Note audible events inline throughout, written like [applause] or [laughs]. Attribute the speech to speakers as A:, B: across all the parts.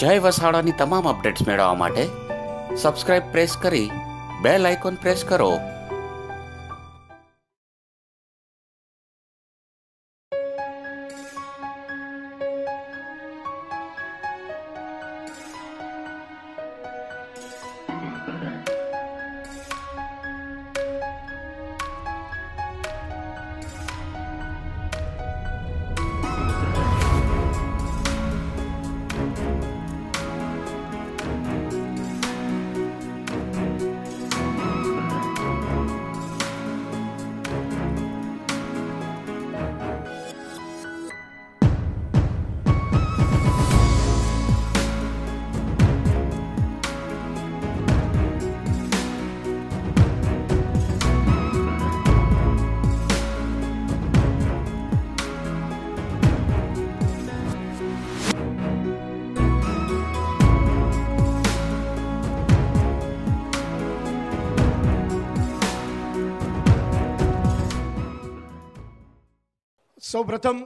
A: જય વસાડાની તમામ અપડેટ્સ મેળવવા માટે સબસ્ક્રાઇબ પ્રેસ કરી બેલ આઇકોન પ્રેસ કરો સૌપ્રથમ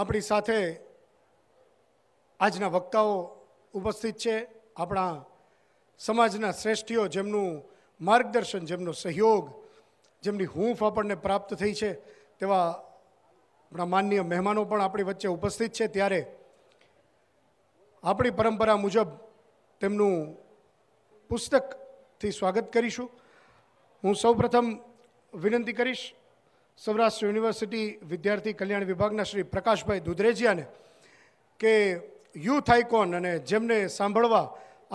A: આપણી સાથે આજના વક્તાઓ ઉપસ્થિત છે આપણા સમાજના શ્રેષ્ઠીઓ જેમનું માર્ગદર્શન જેમનો સહયોગ જેમની હૂંફ આપણને પ્રાપ્ત થઈ છે તેવા આપણા માનનીય મહેમાનો પણ આપણી વચ્ચે ઉપસ્થિત છે ત્યારે આપણી પરંપરા મુજબ તેમનું પુસ્તકથી સ્વાગત કરીશું હું સૌપ્રથમ વિનંતી કરીશ સૌરાષ્ટ્ર યુનિવર્સિટી વિદ્યાર્થી કલ્યાણ વિભાગના શ્રી પ્રકાશભાઈ દુધરેજિયાને કે યુથ આઇકોન અને જેમને સાંભળવા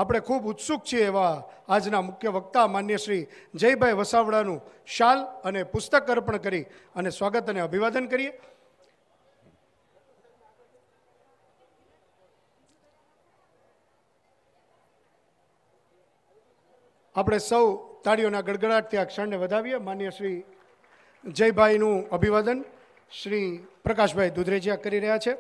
A: આપણે ખૂબ ઉત્સુક છીએ એવા આજના મુખ્ય વક્તા માન્ય શ્રી જયભાઈ વસાવડાનું શાલ અને પુસ્તક અર્પણ કરી અને સ્વાગત અને અભિવાદન કરીએ આપણે સૌ તાળીઓના ગડગડાટથી આ ક્ષણને વધાવીએ માન્ય શ્રી જયભાઈનું અભિવાદન શ્રી પ્રકાશભાઈ દુધરેજીયા કરી રહ્યા છે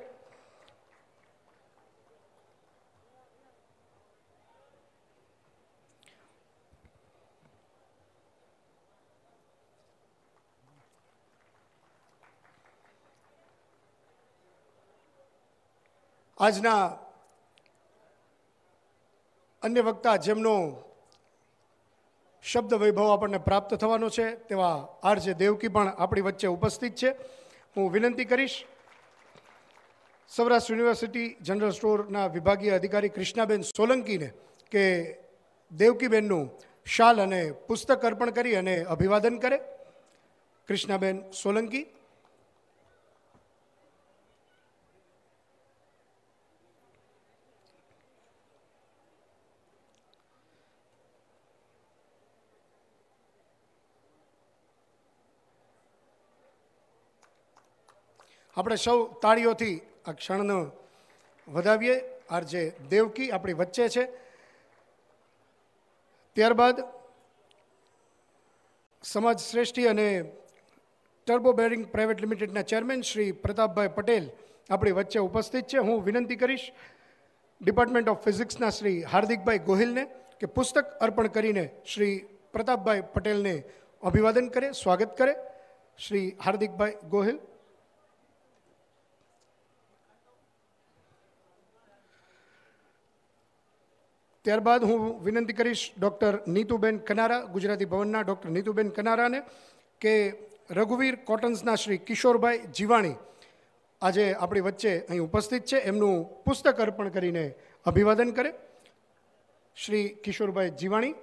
A: આજના અન્ય વક્તા જેમનો શબ્દ વૈભવ આપણને પ્રાપ્ત થવાનો છે તેવા આરજે દેવકી પણ આપણી વચ્ચે ઉપસ્થિત છે હું વિનંતી કરીશ સૌરાષ્ટ્ર યુનિવર્સિટી જનરલ સ્ટોરના વિભાગીય અધિકારી કૃષ્ણાબેન સોલંકીને કે દેવકીબેનનું શાલ અને પુસ્તક અર્પણ કરી અને અભિવાદન કરે કૃષ્ણાબેન સોલંકી આપણે સૌ તાળીઓથી આ ક્ષણનો વધાવીએ આરજે દેવકી આપણી વચ્ચે છે ત્યારબાદ સમાજ શ્રેષ્ઠી અને ટર્બો બેરિંગ પ્રાઇવેટ લિમિટેડના ચેરમેન શ્રી પ્રતાપભાઈ પટેલ આપણી વચ્ચે ઉપસ્થિત છે હું વિનંતી કરીશ ડિપાર્ટમેન્ટ ઓફ ફિઝિક્સના શ્રી હાર્દિકભાઈ ગોહિલને કે પુસ્તક અર્પણ કરીને શ્રી પ્રતાપભાઈ પટેલને અભિવાદન કરે સ્વાગત કરે શ્રી હાર્દિકભાઈ ગોહિલ ત્યારબાદ હું વિનંતી કરીશ ડૉક્ટર નીતુબેન કનારા ગુજરાતી ભવનના ડૉક્ટર નીતુબેન કનારાને કે રઘુવીર કોટન્સના શ્રી કિશોરભાઈ જીવાણી આજે આપણી વચ્ચે અહીં ઉપસ્થિત છે એમનું પુસ્તક અર્પણ કરીને અભિવાદન કરે શ્રી કિશોરભાઈ જીવાણી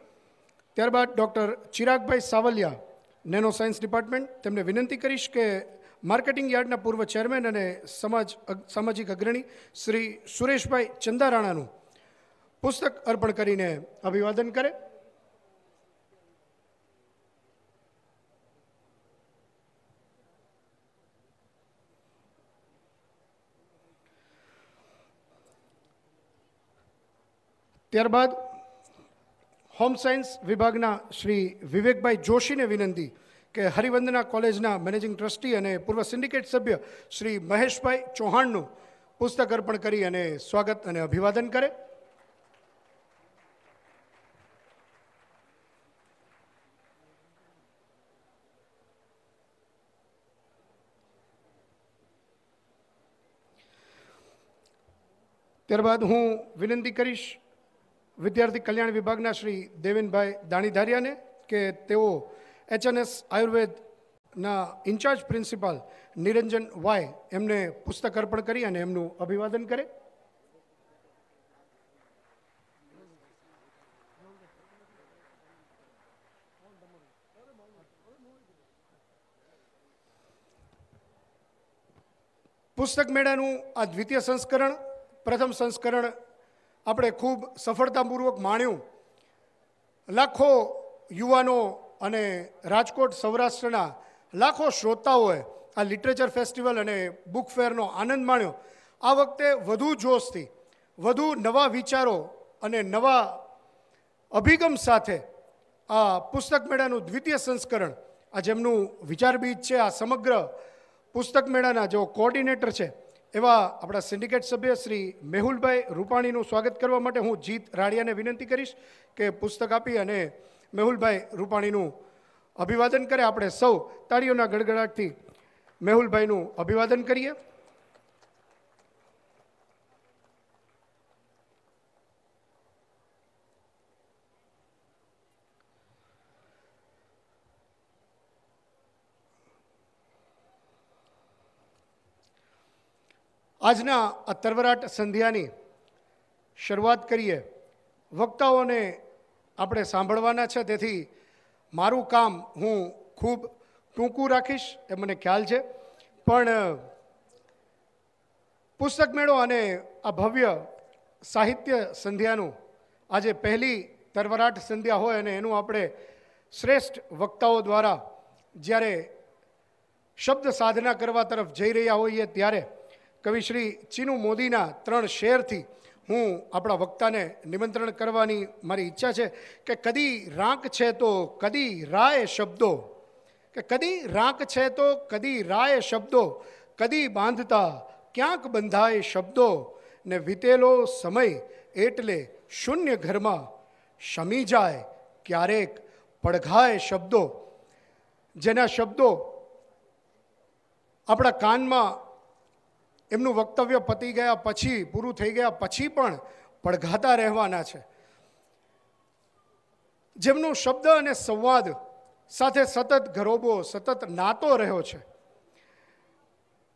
A: ત્યારબાદ doctor Chiragbhai Savaliya nano science department તેમને વિનંતી કરીશ કે માર્કેટિંગ યાર્ડના પૂર્વ ચેરમેન અને સમાજ સામાજિક અગ્રણી શ્રી સુરેશભાઈ ચંદારાણાનું પુસ્તક અર્પણ કરીને અભિવાદન કરે ત્યારબાદ હોમ સાયન્સ વિભાગના શ્રી વિવેકભાઈ જોશીને વિનંતી કે હરિવંદના કોલેજના મેનેજિંગ ટ્રસ્ટી અને પૂર્વ સિન્ડિકેટ સભ્ય શ્રી મહેશભાઈ ચૌહાણનું પુસ્તક અર્પણ કરી અને સ્વાગત અને અભિવાદન કરે ત્યારબાદ હું વિનંતી કરીશ વિદ્યાર્થી કલ્યાણ વિભાગના શ્રી દેવેનભાઈ દાણીધારિયાને કે તેઓ એચએનએસ આયુર્વેદના ઇન્ચાર્જ પ્રિન્સિપાલ નિરંજન વાય એમને પુસ્તક અર્પણ કરી અને એમનું અભિવાદન કરે પુસ્તક મેળાનું આ દ્વિતીય સંસ્કરણ પ્રથમ સંસ્કરણ આપણે ખૂબ સફળતાપૂર્વક માણ્યું લાખો યુવાનો અને રાજકોટ સૌરાષ્ટ્રના લાખો શ્રોતાઓએ આ લિટરેચર ફેસ્ટિવલ અને બુક ફેરનો આનંદ માણ્યો આ વખતે વધુ જોશથી વધુ નવા વિચારો અને નવા અભિગમ સાથે આ પુસ્તક મેળાનું દ્વિતીય સંસ્કરણ આ જેમનું વિચાર છે આ સમગ્ર પુસ્તક મેળાના જેઓ કોઓર્ડિનેટર છે એવા આપણા સિન્ડિકેટ સભ્ય શ્રી મેહુલભાઈ રૂપાણીનું સ્વાગત કરવા માટે હું જીત રાણિયાને વિનંતી કરીશ કે પુસ્તક આપી અને મેહુલભાઈ રૂપાણીનું અભિવાદન કરે આપણે સૌ તાળીઓના ગડગડાટથી મેહુલભાઈનું અભિવાદન કરીએ આજના આ તરવરાટ સંધ્યાની શરૂઆત કરીએ વક્તાઓને આપણે સાંભળવાના છે તેથી મારું કામ હું ખૂબ ટૂંકું રાખીશ એ મને ખ્યાલ છે પણ પુસ્તક મેળો અને આ ભવ્ય સાહિત્ય સંધ્યાનું આજે પહેલી તરવરાટ સંધ્યા હોય અને એનું આપણે શ્રેષ્ઠ વક્તાઓ દ્વારા જ્યારે શબ્દ સાધના કરવા તરફ જઈ રહ્યા હોઈએ ત્યારે કવિશ્રી ચીનુ મોદીના ત્રણ શેરથી હું આપણા વક્તાને નિમંત્રણ કરવાની મારી ઈચ્છા છે કે કદી રાંક છે તો કદી રાય શબ્દો કે કદી રાંક છે તો કદી રાય શબ્દો કદી બાંધતા ક્યાંક બંધાય શબ્દો ને વીતેલો સમય એટલે શૂન્ય ઘરમાં શમી જાય ક્યારેક પડઘાય શબ્દો જેના શબ્દો આપણા કાનમાં એમનું વક્તવ્ય પતી ગયા પછી પૂરું થઈ ગયા પછી પણ પડઘાતા રહેવાના છે જેમનો શબ્દ અને સંવાદ સાથે સતત ગરોબો સતત નાતો રહ્યો છે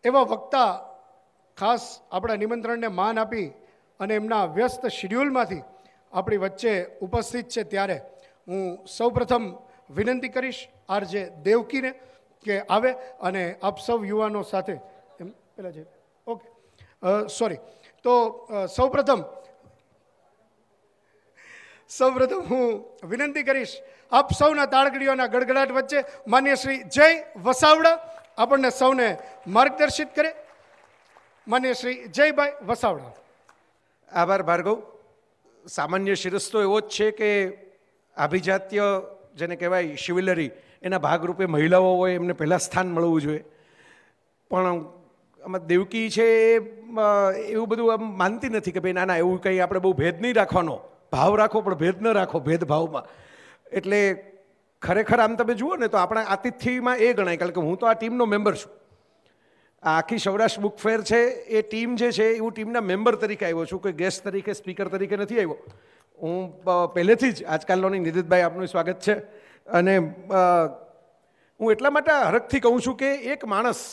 A: એવા વક્તા ખાસ આપણા નિમંત્રણને માન આપી અને એમના વ્યસ્ત શિડ્યુલમાંથી આપણી વચ્ચે ઉપસ્થિત છે ત્યારે હું સૌપ્રથમ વિનંતી કરીશ આરજે દેવકીને કે આવે અને આપ સૌ યુવાનો સાથે એમ પેલા જે સોરી તો સૌપ્રથમ સૌપ્રથમ હું વિનંતી કરીશ આપ સૌના તાળગડીઓના ગડગડાટ વચ્ચે માન્ય શ્રી જય વસાવડા આપણને સૌને માર્ગદર્શિત કરે માન્ય શ્રી જયભાઈ વસાવડા આભાર ભાર્ગવ સામાન્ય શિરસ્તો એવો જ છે કે
B: આભિજાત્ય જેને કહેવાય શિવિલરી એના ભાગરૂપે મહિલાઓ હોય એમને પહેલાં સ્થાન મળવું જોઈએ પણ આમાં દેવકી છે એ એવું બધું આમ માનતી નથી કે ભાઈ ના ના એવું કંઈ આપણે બહુ ભેદ નહીં રાખવાનો ભાવ રાખો પણ ભેદ ન રાખો ભેદભાવમાં એટલે ખરેખર આમ તમે જુઓ ને તો આપણા આતિથ્યમાં એ ગણાય કારણ કે હું તો આ ટીમનો મેમ્બર છું આ આખી સૌરાષ્ટ્ર બુક ફેર છે એ ટીમ જે છે એ હું ટીમના મેમ્બર તરીકે આવ્યો છું કોઈ ગેસ્ટ તરીકે સ્પીકર તરીકે નથી આવ્યો હું પહેલેથી જ આજકાલનો નિધિતભાઈ આપનું સ્વાગત છે અને હું એટલા માટે હરખથી કહું છું કે એક માણસ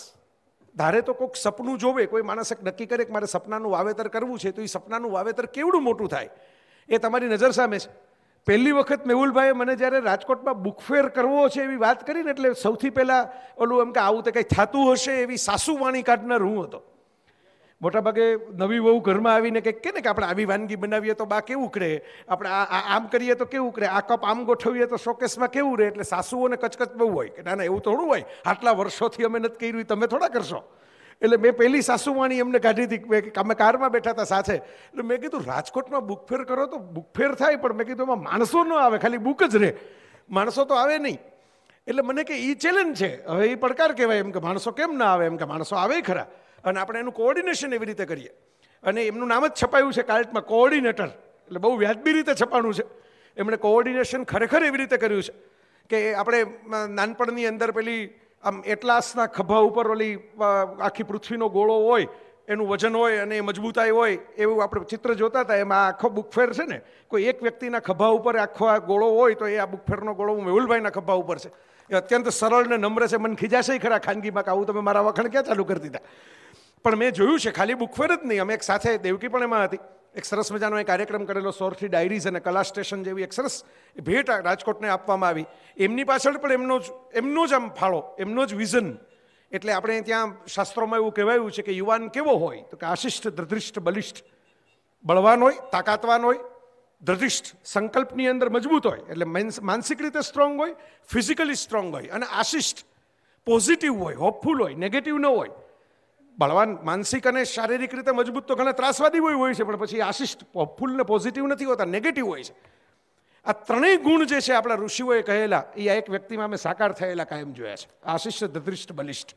B: ધારે તો કોઈક સપનું જોવે કોઈ માણસ એક નક્કી કરે કે મારે સપનાનું વાવેતર કરવું છે તો એ સપનાનું વાવેતર કેવડું મોટું થાય એ તમારી નજર સામે છે પહેલી વખત મેહુલભાઈએ મને જ્યારે રાજકોટમાં બુકફેર કરવો છે એવી વાત કરીને એટલે સૌથી પહેલાં ઓલું એમ કે આવું તે કંઈ થતું હશે એવી સાસુવાણી કાઢનાર હું હતો મોટાભાગે નવી વહુ ઘરમાં આવીને કે ને કે આપણે આવી વાનગી બનાવીએ તો બા કેવું ઉકળે આપણે આ આમ કરીએ તો કેવું ઉકળે આ કપ આમ ગોઠવીએ તો શોકેસમાં કેવું રહે એટલે સાસુઓને કચકચ બહુ હોય કે ના ના એવું થોડું હોય આટલા વર્ષોથી અમે નથી કર્યું તમે થોડા કરશો એટલે મેં પહેલી સાસુવાણી એમને કાઢી હતી અમે કારમાં બેઠા હતા સાથે એટલે મેં કીધું રાજકોટમાં બુકફેર કરો તો બુકફેર થાય પણ મેં કીધું એમાં માણસો ન આવે ખાલી બુક જ રહે માણસો તો આવે નહીં એટલે મને કે એ ચેલેન્જ છે હવે એ પડકાર કહેવાય એમ કે માણસો કેમ ના આવે એમ કે માણસો આવે ખરા અને આપણે એનું કોઓર્ડિનેશન એવી રીતે કરીએ અને એમનું નામ જ છપાયું છે કાર્ટમાં કોઓર્ડિનેટર એટલે બહુ વ્યાજબી રીતે છપાણું છે એમણે કોઓર્ડિનેશન ખરેખર એવી રીતે કર્યું છે કે આપણે નાનપણની અંદર પેલી આમ એટલાસના ખભા ઉપર ઓલી આખી પૃથ્વીનો ગોળો હોય એનું વજન હોય અને મજબૂતાઈ હોય એવું આપણે ચિત્ર જોતા હતા એમાં આખો બુકફેર છે ને કોઈ એક વ્યક્તિના ખભા ઉપર આખો આ ગોળો હોય તો એ આ બુકફેરનો ગોળો મેહુલભાઈના ખભા ઉપર છે એ અત્યંત સરળ ને નમ્ર છે મન ખીજાશે ખરા ખાનગીમાં કે આવું તમે મારા વખાણ ક્યાં ચાલુ કરી દીધા પણ મેં જોયું છે ખાલી બુકફેર જ નહીં અમે એક સાથે દેવકી પણ એમાં હતી એક સરસ મજાનો એક કાર્યક્રમ કરેલો સોરથી ડાયરીઝ અને કલા સ્ટેશન જેવી એક સરસ ભેટ રાજકોટને આપવામાં આવી એમની પાછળ પણ એમનો જ એમનો જ આમ ફાળો એમનો જ વિઝન એટલે આપણે ત્યાં શાસ્ત્રોમાં એવું કહેવાયું છે કે યુવાન કેવો હોય તો કે આશિષ્ટ ધૃધિષ્ઠ બલિષ્ઠ બળવાન હોય તાકાતવાન હોય ધૃધિષ્ઠ સંકલ્પની અંદર મજબૂત હોય એટલે માનસિક રીતે સ્ટ્રોંગ હોય ફિઝિકલી સ્ટ્રોંગ હોય અને આશિષ્ટ પોઝિટિવ હોય હોપફુલ હોય નેગેટિવ ન હોય બળવાન માનસિક અને શારીરિક રીતે મજબૂત તો ઘણા ત્રાસવાદી હોય હોય છે પણ પછી આશિષ્ટ ફૂલ ને પોઝિટિવ નથી હોતા નેગેટિવ હોય છે આ ત્રણેય ગુણ જે છે આપણા ઋષિઓએ કહેલા એ આ એક વ્યક્તિમાં અમે સાકાર થયેલા કાયમ જોયા છે આશિષ્ટ દદૃષ્ટ બલિષ્ઠ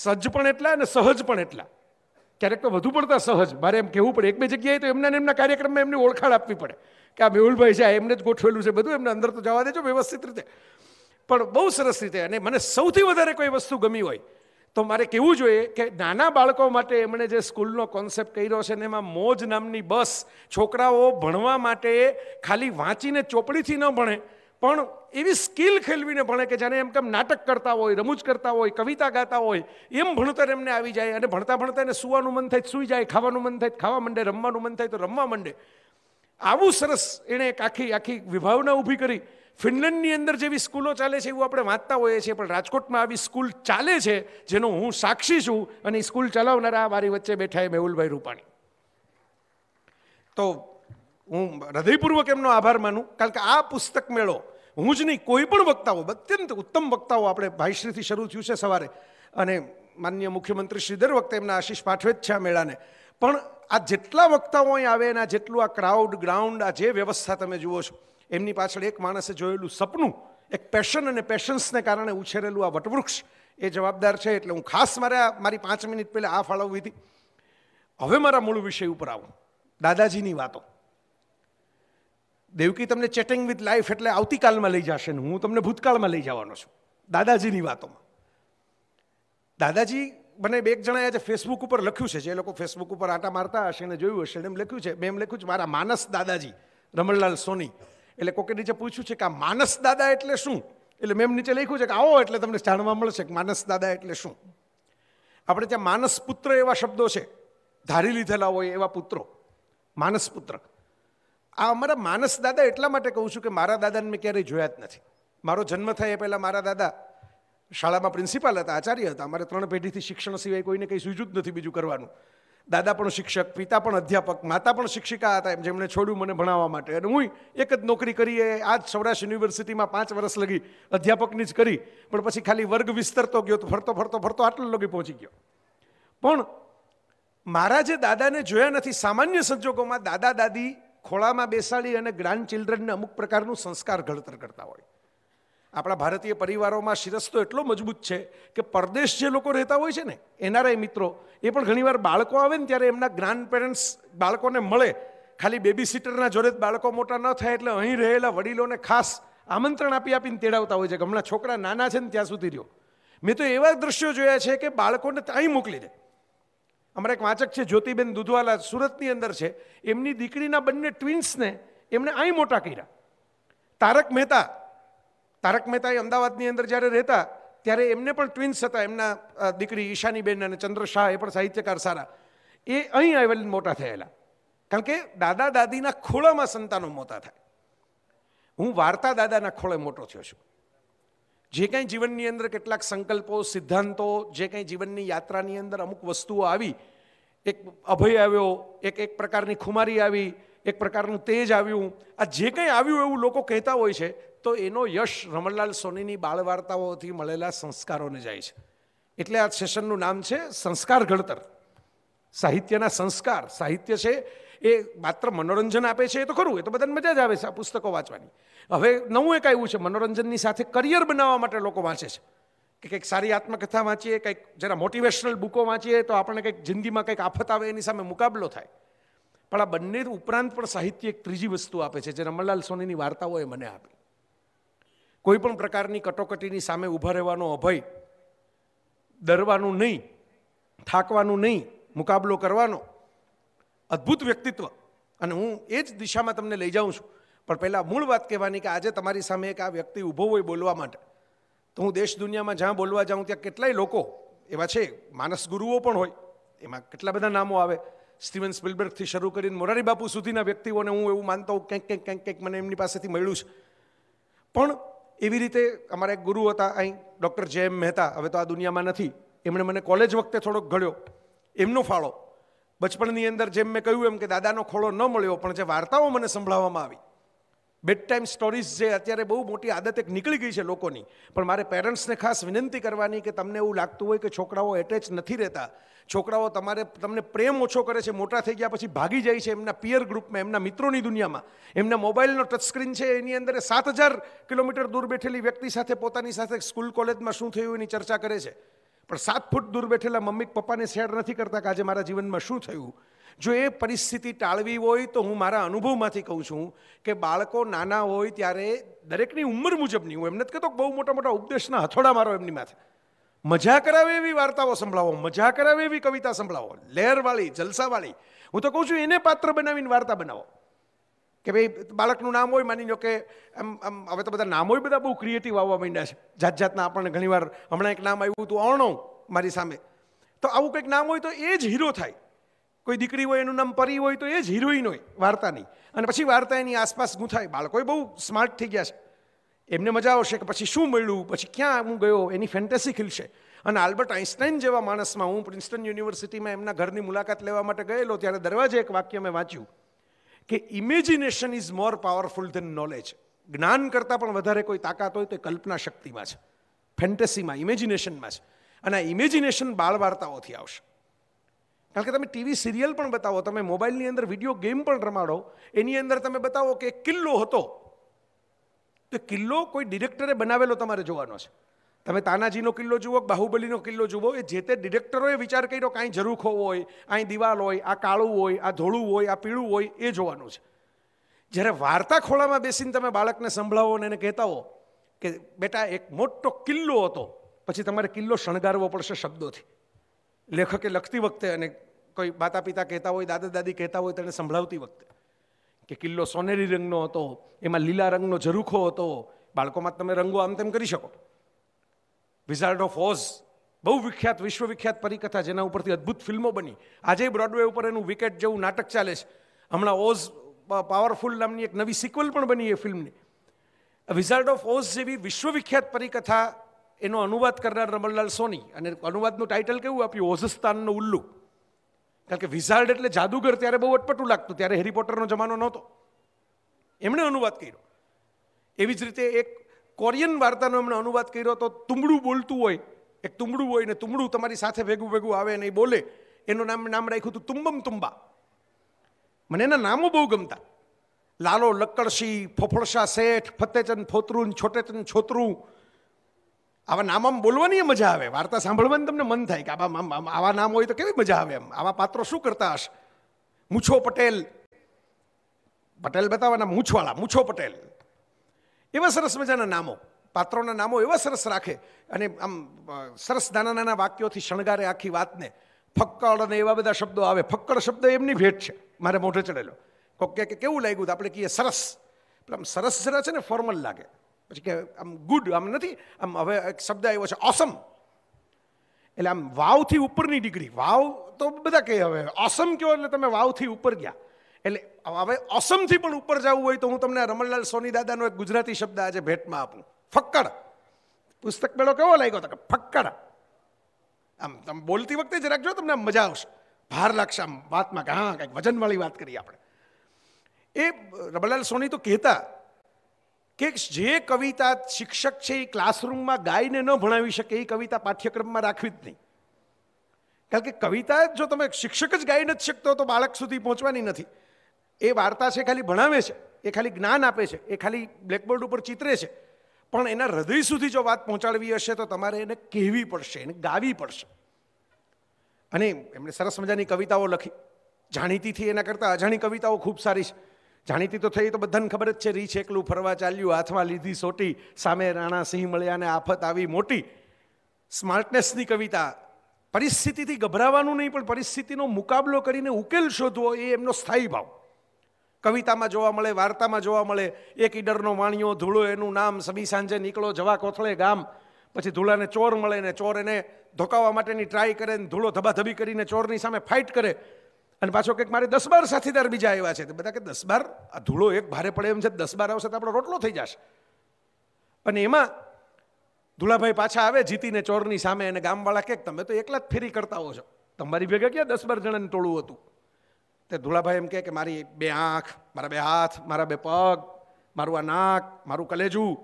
B: સજ્જ પણ એટલા અને સહજ પણ એટલા ક્યારેક તો વધુ પડતા સહજ મારે એમ કહેવું પડે એક બે જગ્યાએ તો એમના એમના કાર્યક્રમમાં એમની ઓળખાણ આપવી પડે કે આ મેહુલભાઈ છે આ એમને જ ગોઠવેલું છે બધું એમને અંદર તો જવા દેજો વ્યવસ્થિત રીતે પણ બહુ સરસ રીતે અને મને સૌથી વધારે કોઈ વસ્તુ ગમી હોય તો મારે કહેવું જોઈએ કે નાના બાળકો માટે એમણે જે સ્કૂલનો કોન્સેપ્ટ કર્યો છે ને એમાં મોજ નામની બસ છોકરાઓ ભણવા માટે ખાલી વાંચીને ચોપડીથી ન ભણે પણ એવી સ્કિલ ખેલવીને ભણે કે જાણે એમ કેમ નાટક કરતા હોય રમૂજ કરતા હોય કવિતા ગાતા હોય એમ ભણતર એમને આવી જાય અને ભણતા ભણતા એને સુવાનું મન થાય સૂઈ જાય ખાવાનું મન થાય ખાવા માંડે રમવાનું મન થાય તો રમવા માંડે આવું સરસ એણે એક આખી આખી વિભાવના ઊભી કરી ફિનલેન્ડની અંદર જેવી સ્કૂલો ચાલે છે એવું આપણે વાંચતા હોઈએ છીએ પણ રાજકોટમાં આવી સ્કૂલ ચાલે છે જેનો હું સાક્ષી છું અને સ્કૂલ ચલાવનારા મારી વચ્ચે બેઠા એ મેહુલભાઈ રૂપાણી તો હું હૃદયપૂર્વક એમનો આભાર માનું કારણ કે આ પુસ્તક મેળો હું જ નહીં કોઈ પણ વક્તાઓ અત્યંત ઉત્તમ વક્તાઓ આપણે ભાઈશ્રીથી શરૂ થયું છે સવારે અને માન્ય મુખ્યમંત્રી શ્રી દર વખતે એમના આશીષ પાઠવે જ છે આ મેળાને પણ આ જેટલા વક્તાઓ અહીં આવે એના જેટલું આ ક્રાઉડ ગ્રાઉન્ડ આ જે વ્યવસ્થા તમે જુઓ છો એમની પાછળ એક માણસે જોયેલું સપનું એક પેશન અને પેશન્સને કારણે ઉછેરેલું આ વટવૃક્ષ એ જવાબદાર છે એટલે હું ખાસ મારે મારી પાંચ મિનિટ પહેલાં આ ફાળવવી હતી હવે મારા મૂળ વિષય ઉપર આવું દાદાજીની વાતો દેવકી તમને ચેટિંગ વિથ લાઈફ એટલે આવતીકાલમાં લઈ જશે ને હું તમને ભૂતકાળમાં લઈ જવાનો છું દાદાજીની વાતોમાં દાદાજી મને બે એક જણાએ આજે ફેસબુક ઉપર લખ્યું છે જે લોકો ફેસબુક ઉપર આટા મારતા હશે ને જોયું હશે એમ લખ્યું છે મેં એમ લખ્યું છે મારા માનસ દાદાજી રમણલાલ સોની એટલે કોકે નીચે પૂછ્યું છે કે આ માનસ દાદા એટલે શું એટલે મેં નીચે લખ્યું છે કે આવો એટલે તમને જાણવા મળશે કે માનસ દાદા એટલે શું આપણે ત્યાં માનસ પુત્ર એવા શબ્દો છે ધારી લીધેલા હોય એવા પુત્રો માનસ પુત્ર આ અમારા માનસ દાદા એટલા માટે કહું છું કે મારા દાદાને મેં ક્યારેય જોયા જ નથી મારો જન્મ થાય એ પહેલાં મારા દાદા શાળામાં પ્રિન્સિપાલ હતા આચાર્ય હતા અમારે ત્રણ પેઢીથી શિક્ષણ સિવાય કોઈને કંઈ સૂજ્યું જ નથી બીજું કરવાનું દાદા પણ શિક્ષક પિતા પણ અધ્યાપક માતા પણ શિક્ષિકા હતા એમ જેમણે છોડ્યું મને ભણાવવા માટે અને હું એક જ નોકરી કરી એ આ જ સૌરાષ્ટ્ર યુનિવર્સિટીમાં પાંચ વર્ષ લગી અધ્યાપકની જ કરી પણ પછી ખાલી વર્ગ વિસ્તરતો ગયો તો ફરતો ફરતો ફરતો આટલો લગી પહોંચી ગયો પણ મારા જે દાદાને જોયા નથી સામાન્ય સંજોગોમાં દાદા દાદી ખોળામાં બેસાડી અને ગ્રાન્ડ ચિલ્ડ્રનને અમુક પ્રકારનું સંસ્કાર ઘડતર કરતા હોય આપણા ભારતીય પરિવારોમાં શિરસ્તો એટલો મજબૂત છે કે પરદેશ જે લોકો રહેતા હોય છે ને એનઆરઆઈ મિત્રો એ પણ ઘણીવાર બાળકો આવે ને ત્યારે એમના ગ્રાન્ડ પેરેન્ટ્સ બાળકોને મળે ખાલી બેબી સિટરના જોડે જ બાળકો મોટા ન થાય એટલે અહીં રહેલા વડીલોને ખાસ આમંત્રણ આપી આપીને તેડાવતા હોય છે કે હમણાં છોકરા નાના છે ને ત્યાં સુધી રહ્યો મેં તો એવા દ્રશ્યો જોયા છે કે બાળકોને ત્યાં મોકલી દે અમારા એક વાચક છે જ્યોતિબેન દુધવાલા સુરતની અંદર છે એમની દીકરીના બંને ટ્વિન્સને એમણે અહીં મોટા કર્યા તારક મહેતા તારક મહેતા એ અમદાવાદની અંદર જ્યારે રહેતા ત્યારે એમને પણ ટ્વિન્સ હતા એમના દીકરી ઈશાનીબેન અને ચંદ્ર શાહ એ પણ સાહિત્યકાર સારા એ અહીં આવેલી મોટા થયેલા કારણ કે દાદા દાદીના ખોળામાં સંતાનો મોટા થાય હું વાર્તા દાદાના ખોળે મોટો થયો છું જે કાંઈ જીવનની અંદર કેટલાક સંકલ્પો સિદ્ધાંતો જે કાંઈ જીવનની યાત્રાની અંદર અમુક વસ્તુઓ આવી એક અભય આવ્યો એક એક પ્રકારની ખુમારી આવી એક પ્રકારનું તેજ આવ્યું આ જે કંઈ આવ્યું એવું લોકો કહેતા હોય છે તો એનો યશ રમણલાલ સોનીની બાળ વાર્તાઓથી મળેલા સંસ્કારોને જાય છે એટલે આ સેશનનું નામ છે સંસ્કાર ઘડતર સાહિત્યના સંસ્કાર સાહિત્ય છે એ માત્ર મનોરંજન આપે છે એ તો ખરું એ તો બધાને મજા જ આવે છે આ પુસ્તકો વાંચવાની હવે નવું એક આવ્યું છે મનોરંજનની સાથે કરિયર બનાવવા માટે લોકો વાંચે છે કે કંઈક સારી આત્મકથા વાંચીએ કંઈક જરા મોટિવેશનલ બુકો વાંચીએ તો આપણને કંઈક જિંદગીમાં કંઈક આફત આવે એની સામે મુકાબલો થાય પણ આ બંને ઉપરાંત પણ સાહિત્ય એક ત્રીજી વસ્તુ આપે છે જે રમણલાલ સોનીની વાર્તાઓ એ મને આપી કોઈ પણ પ્રકારની કટોકટીની સામે ઊભા રહેવાનો અભય ડરવાનું નહીં થાકવાનું નહીં મુકાબલો કરવાનો અદ્ભુત વ્યક્તિત્વ અને હું એ જ દિશામાં તમને લઈ જાઉં છું પણ પહેલાં મૂળ વાત કહેવાની કે આજે તમારી સામે એક આ વ્યક્તિ ઊભો હોય બોલવા માટે તો હું દેશ દુનિયામાં જ્યાં બોલવા જાઉં ત્યાં કેટલાય લોકો એવા છે માનસ ગુરુઓ પણ હોય એમાં કેટલા બધા નામો આવે સ્ટીવન સ્પિલબર્ગથી શરૂ કરીને મોરારી બાપુ સુધીના વ્યક્તિઓને હું એવું માનતો હોઉં કંઈક કંઈક કંઈક કંઈક મને એમની પાસેથી મળ્યું છે પણ એવી રીતે અમારા એક ગુરુ હતા અહીં ડૉક્ટર જે એમ મહેતા હવે તો આ દુનિયામાં નથી એમણે મને કોલેજ વખતે થોડોક ગળ્યો એમનો ફાળો બચપણની અંદર જેમ મેં કહ્યું એમ કે દાદાનો ખોળો ન મળ્યો પણ જે વાર્તાઓ મને સંભળાવવામાં આવી બેડ ટાઈમ સ્ટોરીઝ જે અત્યારે બહુ મોટી આદત એક નીકળી ગઈ છે લોકોની પણ મારે પેરેન્ટ્સને ખાસ વિનંતી કરવાની કે તમને એવું લાગતું હોય કે છોકરાઓ એટેચ નથી રહેતા છોકરાઓ તમારે તમને પ્રેમ ઓછો કરે છે મોટા થઈ ગયા પછી ભાગી જાય છે એમના પિયર ગ્રુપમાં એમના મિત્રોની દુનિયામાં એમના મોબાઈલનો ટચ સ્ક્રીન છે એની અંદર સાત હજાર કિલોમીટર દૂર બેઠેલી વ્યક્તિ સાથે પોતાની સાથે સ્કૂલ કોલેજમાં શું થયું એની ચર્ચા કરે છે પણ સાત ફૂટ દૂર બેઠેલા મમ્મી પપ્પાને શેર નથી કરતા કે આજે મારા જીવનમાં શું થયું જો એ પરિસ્થિતિ ટાળવી હોય તો હું મારા અનુભવમાંથી કહું છું કે બાળકો નાના હોય ત્યારે દરેકની ઉંમર મુજબની હું એમ નથી કહેતો બહુ મોટા મોટા ઉપદેશના હથોડા મારો એમની માથે મજા કરાવે એવી વાર્તાઓ સંભળાવો મજા કરાવે એવી કવિતા સંભળાવો લહેરવાળી જલસાવાળી હું તો કહું છું એને પાત્ર બનાવીને વાર્તા બનાવો કે ભાઈ બાળકનું નામ હોય માની લો કે આમ આમ હવે તો બધા નામોય બધા બહુ ક્રિએટિવ આવવા માંડ્યા છે જાત જાતના આપણને ઘણીવાર હમણાં એક નામ આવ્યું હતું અણો મારી સામે તો આવું કંઈક નામ હોય તો એ જ હીરો થાય કોઈ દીકરી હોય એનું નામ પરી હોય તો એ જ હિરોઈન હોય વાર્તાની અને પછી વાર્તા એની આસપાસ ગૂંથાય બાળકોએ બહુ સ્માર્ટ થઈ ગયા છે એમને મજા આવશે કે પછી શું મળ્યું પછી ક્યાં હું ગયો એની ફેન્ટેસી ખીલશે અને આલ્બર્ટ આઇન્સ્ટાઈન જેવા માણસમાં હું પ્રિન્સ્ટન યુનિવર્સિટીમાં એમના ઘરની મુલાકાત લેવા માટે ગયેલો ત્યારે દરવાજે એક વાક્ય મેં વાંચ્યું કે imagination is more powerful than knowledge જ્ઞાન કરતાં પણ વધારે કોઈ તાકાત હોય તો એ કલ્પના શક્તિમાં છે ફેન્ટેસીમાં ઇમેજિનેશનમાં છે અને આ ઇમેજિનેશન બાળ વાર્તાઓથી આવશે કારણ કે તમે ટીવી સિરિયલ પણ બતાવો તમે મોબાઈલની અંદર વિડીયો ગેમ પણ રમાડો એની અંદર તમે બતાવો કે કિલ્લો હતો તો કિલ્લો કોઈ ડિરેક્ટરે બનાવેલો તમારે જોવાનો છે તમે તાનાજીનો કિલ્લો જુઓ બાહુબલીનો કિલ્લો જુઓ એ જે તે ડિરેક્ટરોએ વિચાર કર્યો કાંઈ જરૂખો હોય અહીં દિવાલ હોય આ કાળું હોય આ ધોળું હોય આ પીળું હોય એ જોવાનું છે જ્યારે વાર્તા ખોળામાં બેસીને તમે બાળકને સંભળાવો અને એને કહેતા હો કે બેટા એક મોટો કિલ્લો હતો પછી તમારે કિલ્લો શણગારવો પડશે શબ્દોથી લેખકે લખતી વખતે અને કોઈ માતા પિતા કહેતા હોય દાદા દાદી કહેતા હોય તેને સંભળાવતી વખતે કે કિલ્લો સોનેરી રંગનો હતો એમાં લીલા રંગનો ઝરૂખો હતો બાળકોમાં તમે રંગો આમ તેમ કરી શકો વિઝાર્ડ ઓફ ઓઝ બહુ વિખ્યાત વિશ્વવિખ્યાત પરિકથા જેના ઉપરથી અદ્ભુત ફિલ્મો બની આજે બ્રોડવે ઉપર એનું વિકેટ જેવું નાટક ચાલે છે હમણાં ઓઝ પાવરફુલ નામની એક નવી સિક્વલ પણ બની એ ફિલ્મની વિઝાર્ડ ઓફ ઓઝ જેવી વિશ્વવિખ્યાત પરિકથા એનો અનુવાદ કરનાર રમણલાલ સોની અને અનુવાદનું ટાઇટલ કેવું આપ્યું ઓઝસ્તાનનું ઉલ્લુ કારણ કે વિઝાર્ડ એટલે જાદુગર ત્યારે બહુ અટપટું લાગતું ત્યારે હેરી જમાનો નહોતો એમણે અનુવાદ કર્યો એવી જ રીતે એક કોરિયન વાર્તાનો એમણે અનુવાદ કર્યો તો તુંબડું બોલતું હોય એક તુંબડું હોય ને તુંબડું તમારી સાથે ભેગું ભેગું આવે ને એ બોલે એનું નામ નામ રાખ્યું હતું તુંબમ તુંબા મને એના નામો બહુ ગમતા લાલો લક્કડસિંહ ફફળશા શેઠ ફતેચંદ ફોતરું છોટેચંદ છોતરું આવા નામ આમ બોલવાની મજા આવે વાર્તા સાંભળવાની તમને મન થાય કે આવા આવા નામ હોય તો કેવી મજા આવે એમ આવા પાત્રો શું કરતા હશે મૂછો પટેલ પટેલ બતાવવાના મૂછવાળા મૂછો પટેલ એવા સરસ મજાના નામો પાત્રોના નામો એવા સરસ રાખે અને આમ સરસ નાના નાના વાક્યોથી શણગારે આખી વાતને ફક્કડ અને એવા બધા શબ્દો આવે ફક્કડ શબ્દ એમની ભેટ છે મારે મોઢે ચડેલો કોક કે કેવું લાગ્યું તો આપણે કહીએ સરસ આમ સરસ જરા છે ને ફોર્મલ લાગે પછી કે આમ ગુડ આમ નથી આમ હવે એક શબ્દ આવ્યો છે ઓસમ એટલે આમ વાવથી ઉપરની ડિગ્રી વાવ તો બધા કહે હવે ઓસમ કહો એટલે તમે વાવથી ઉપર ગયા એટલે હવે ઓસમથી પણ ઉપર જવું હોય તો હું તમને રમણલાલ સોની દાદાનો એક ગુજરાતી શબ્દ આજે ભેટમાં આપું ફક્કડ પુસ્તક મેળો કેવો લાગ્યો હતો કે ફક્કડ આમ તમે બોલતી વખતે જ રાખજો તમને મજા આવશે ભાર લાગશે આમ વાતમાં કે હા કંઈક વજનવાળી વાત કરી આપણે એ રમણલાલ સોની તો કહેતા કે જે કવિતા શિક્ષક છે એ ક્લાસરૂમમાં ગાઈને ન ભણાવી શકે એ કવિતા પાઠ્યક્રમમાં રાખવી જ નહીં કારણ કે કવિતા જો તમે શિક્ષક જ ગાઈ નથી શકતો તો બાળક સુધી પહોંચવાની નથી એ વાર્તા છે ખાલી ભણાવે છે એ ખાલી જ્ઞાન આપે છે એ ખાલી બ્લેકબોર્ડ ઉપર ચિતરે છે પણ એના હૃદય સુધી જો વાત પહોંચાડવી હશે તો તમારે એને કહેવી પડશે એને ગાવી પડશે અને એમણે સરસ મજાની કવિતાઓ લખી જાણીતીથી એના કરતાં અજાણી કવિતાઓ ખૂબ સારી છે જાણીતી તો થઈ તો બધાને ખબર જ છે રીછ એકલું ફરવા ચાલ્યું હાથમાં લીધી સોટી સામે રાણા સિંહ મળ્યા અને આફત આવી મોટી સ્માર્ટનેસની કવિતા પરિસ્થિતિથી ગભરાવાનું નહીં પણ પરિસ્થિતિનો મુકાબલો કરીને ઉકેલ શોધવો એ એમનો સ્થાયી ભાવ કવિતામાં જોવા મળે વાર્તામાં જોવા મળે એક ઈડરનો વાણિયો ધૂળો એનું નામ સમી સાંજે નીકળો જવા કોથળે ગામ પછી ધૂળાને ચોર મળે ને ચોર એને ધોકાવવા માટેની ટ્રાય કરે ને ધૂળો ધબાધબી કરીને ચોરની સામે ફાઇટ કરે અને પાછો કંઈક મારે દસ બાર સાથીદાર બીજા આવ્યા છે તો બધા કે દસ બાર આ ધૂળો એક ભારે પડે એમ છે દસ બાર આવશે તો આપણો રોટલો થઈ જશે અને એમાં ધૂળાભાઈ પાછા આવે જીતીને ચોરની સામે અને ગામવાળા કે તમે તો એકલા જ ફેરી કરતા હો છો તમારી ભેગા ક્યાં દસ બાર જણાને ટોળું હતું તે ધૂળાભાઈ એમ કે મારી બે આંખ મારા બે હાથ મારા બે પગ મારું આ નાક મારું કલેજું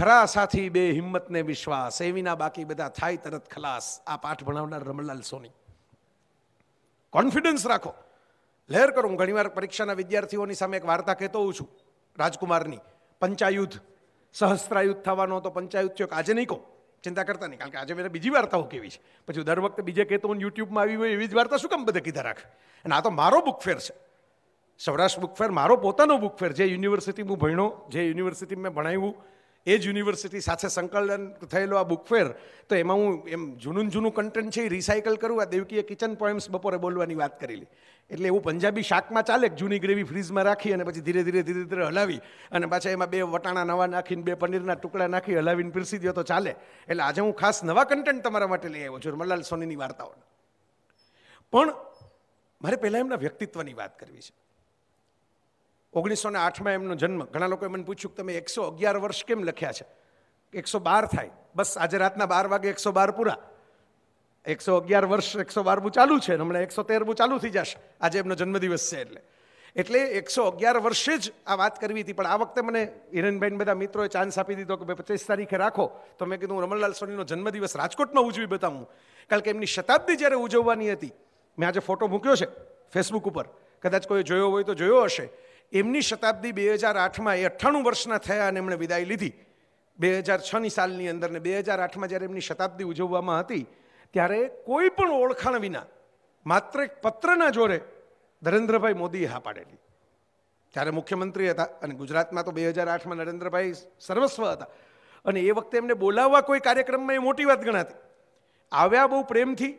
B: ખરા સાથી બે હિંમતને વિશ્વાસ એ વિના બાકી બધા થાય તરત ખલાસ આ પાઠ ભણાવનાર રમણલાલ સોની કોન્ફિડન્સ રાખો લહેર કરો હું ઘણીવાર પરીક્ષાના વિદ્યાર્થીઓની સામે એક વાર્તા કહેતો હોઉં છું રાજકુમારની પંચાયુદ્ધ સહસ્ત્રાયુદ્ધ થવાનો હતો પંચાયુદ્ધ થયો આજે નહીં કહો ચિંતા કરતા નહીં કારણ કે આજે મેં બીજી વાર્તાઓ કેવી છે પછી દર વખતે બીજે કહેતો હું યુટ્યુબમાં આવી હોય એવી જ વાર્તા શું કેમ બધા કીધા રાખે અને આ તો મારો બુકફેર છે સૌરાષ્ટ્ર બુકફેર મારો પોતાનો બુકફેર જે યુનિવર્સિટી હું ભણ્યો જે યુનિવર્સિટી મેં ભણાવ્યું એ જ યુનિવર્સિટી સાથે સંકલન થયેલો આ બુકફેર તો એમાં હું એમ જૂનું જૂનું કન્ટેન્ટ છે એ રિસાયકલ કરું આ દેવકીએ કિચન પોઈમ્સ બપોરે બોલવાની વાત કરેલી એટલે એવું પંજાબી શાકમાં ચાલે જૂની ગ્રેવી ફ્રીજમાં રાખી અને પછી ધીરે ધીરે ધીરે ધીરે હલાવી અને પાછા એમાં બે વટાણા નવા નાખીને બે પનીરના ટુકડા નાખી હલાવીને પીરસી દો તો ચાલે એટલે આજે હું ખાસ નવા કન્ટેન્ટ તમારા માટે લઈ આવ્યો છું મલાલ સોનીની વાર્તાઓ પણ મારે પહેલાં એમના વ્યક્તિત્વની વાત કરવી છે ઓગણીસો ને આઠમાં એમનો જન્મ ઘણા લોકોએ મને પૂછ્યું કે તમે એકસો અગિયાર વર્ષ કેમ લખ્યા છે એકસો બાર થાય બસ આજે રાતના બાર વાગે એકસો બાર પૂરા એકસો અગિયાર વર્ષ એકસો બારમું ચાલુ છે હમણાં એકસો તેરમું ચાલુ થઈ જશે આજે એમનો જન્મદિવસ છે એટલે એટલે એકસો અગિયાર વર્ષે જ આ વાત કરવી હતી પણ આ વખતે મને હિરેનભાઈને બધા મિત્રોએ ચાન્સ આપી દીધો કે ભાઈ પચીસ તારીખે રાખો તો મેં કીધું રમણલાલ સોનીનો જન્મદિવસ રાજકોટમાં ઉજવી બતાવું કારણ કે એમની શતાબ્દી જ્યારે ઉજવવાની હતી મેં આજે ફોટો મૂક્યો છે ફેસબુક ઉપર કદાચ કોઈ જોયો હોય તો જોયો હશે એમની શતાબ્દી બે હજાર આઠમાં એ અઠ્ઠાણું વર્ષના થયા અને એમણે વિદાય લીધી બે હજાર છની સાલની અંદર ને બે હજાર આઠમાં જ્યારે એમની શતાબ્દી ઉજવવામાં હતી ત્યારે કોઈ પણ ઓળખાણ વિના માત્ર એક પત્રના જોરે નરેન્દ્રભાઈ મોદીએ હા પાડેલી ત્યારે મુખ્યમંત્રી હતા અને ગુજરાતમાં તો બે હજાર આઠમાં નરેન્દ્રભાઈ સર્વસ્વ હતા અને એ વખતે એમને બોલાવવા કોઈ કાર્યક્રમમાં એ મોટી વાત ગણાતી આવ્યા બહુ પ્રેમથી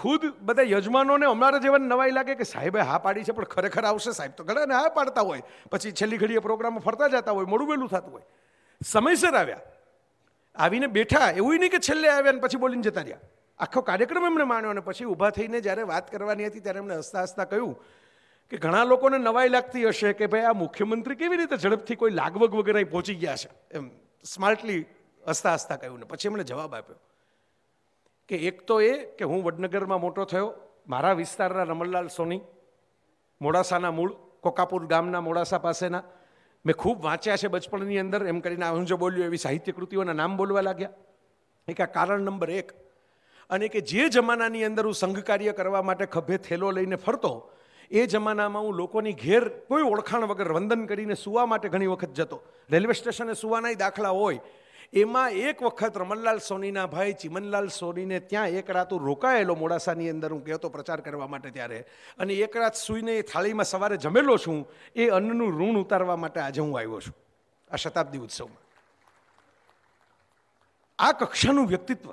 B: ખુદ બધા યજમાનોને અમારા જેવાને નવાઈ લાગે કે સાહેબે હા પાડી છે પણ ખરેખર આવશે સાહેબ તો ઘણાને હા પાડતા હોય પછી છેલ્લી ઘડીએ પ્રોગ્રામ ફરતા જતા હોય મોડું વહેલું થતું હોય સમયસર આવ્યા આવીને બેઠા એવું નહીં કે છેલ્લે આવ્યા ને પછી બોલીને જતા રહ્યા આખો કાર્યક્રમ એમણે માણ્યો અને પછી ઊભા થઈને જ્યારે વાત કરવાની હતી ત્યારે એમણે હસતા હસતા કહ્યું કે ઘણા લોકોને નવાઈ લાગતી હશે કે ભાઈ આ મુખ્યમંત્રી કેવી રીતે ઝડપથી કોઈ લાગવગ વગેરે પહોંચી ગયા છે એમ સ્માર્ટલી હસતા હસતા કહ્યું ને પછી એમણે જવાબ આપ્યો કે એક તો એ કે હું વડનગરમાં મોટો થયો મારા વિસ્તારના રમણલાલ સોની મોડાસાના મૂળ કોકાપુર ગામના મોડાસા પાસેના મેં ખૂબ વાંચ્યા છે બચપણની અંદર એમ કરીને હું જે બોલ્યો એવી સાહિત્ય કૃતિઓના નામ બોલવા લાગ્યા એક આ કારણ નંબર એક અને કે જે જમાનાની અંદર હું સંઘ કાર્ય કરવા માટે ખભે થેલો લઈને ફરતો એ જમાનામાં હું લોકોની ઘેર કોઈ ઓળખાણ વગર વંદન કરીને સુવા માટે ઘણી વખત જતો રેલવે સ્ટેશને સુવાનાય દાખલા હોય એમાં એક વખત રમણલાલ સોનીના ભાઈ ચિમનલાલ સોનીને ત્યાં એક રાત રોકાયેલો મોડાસાની અંદર હું કહેતો પ્રચાર કરવા માટે ત્યારે અને એક રાત સૂઈને થાળીમાં સવારે જમેલો છું એ અન્નનું ઋણ ઉતારવા માટે આજે હું આવ્યો છું આ શતાબ્દી ઉત્સવમાં આ કક્ષાનું વ્યક્તિત્વ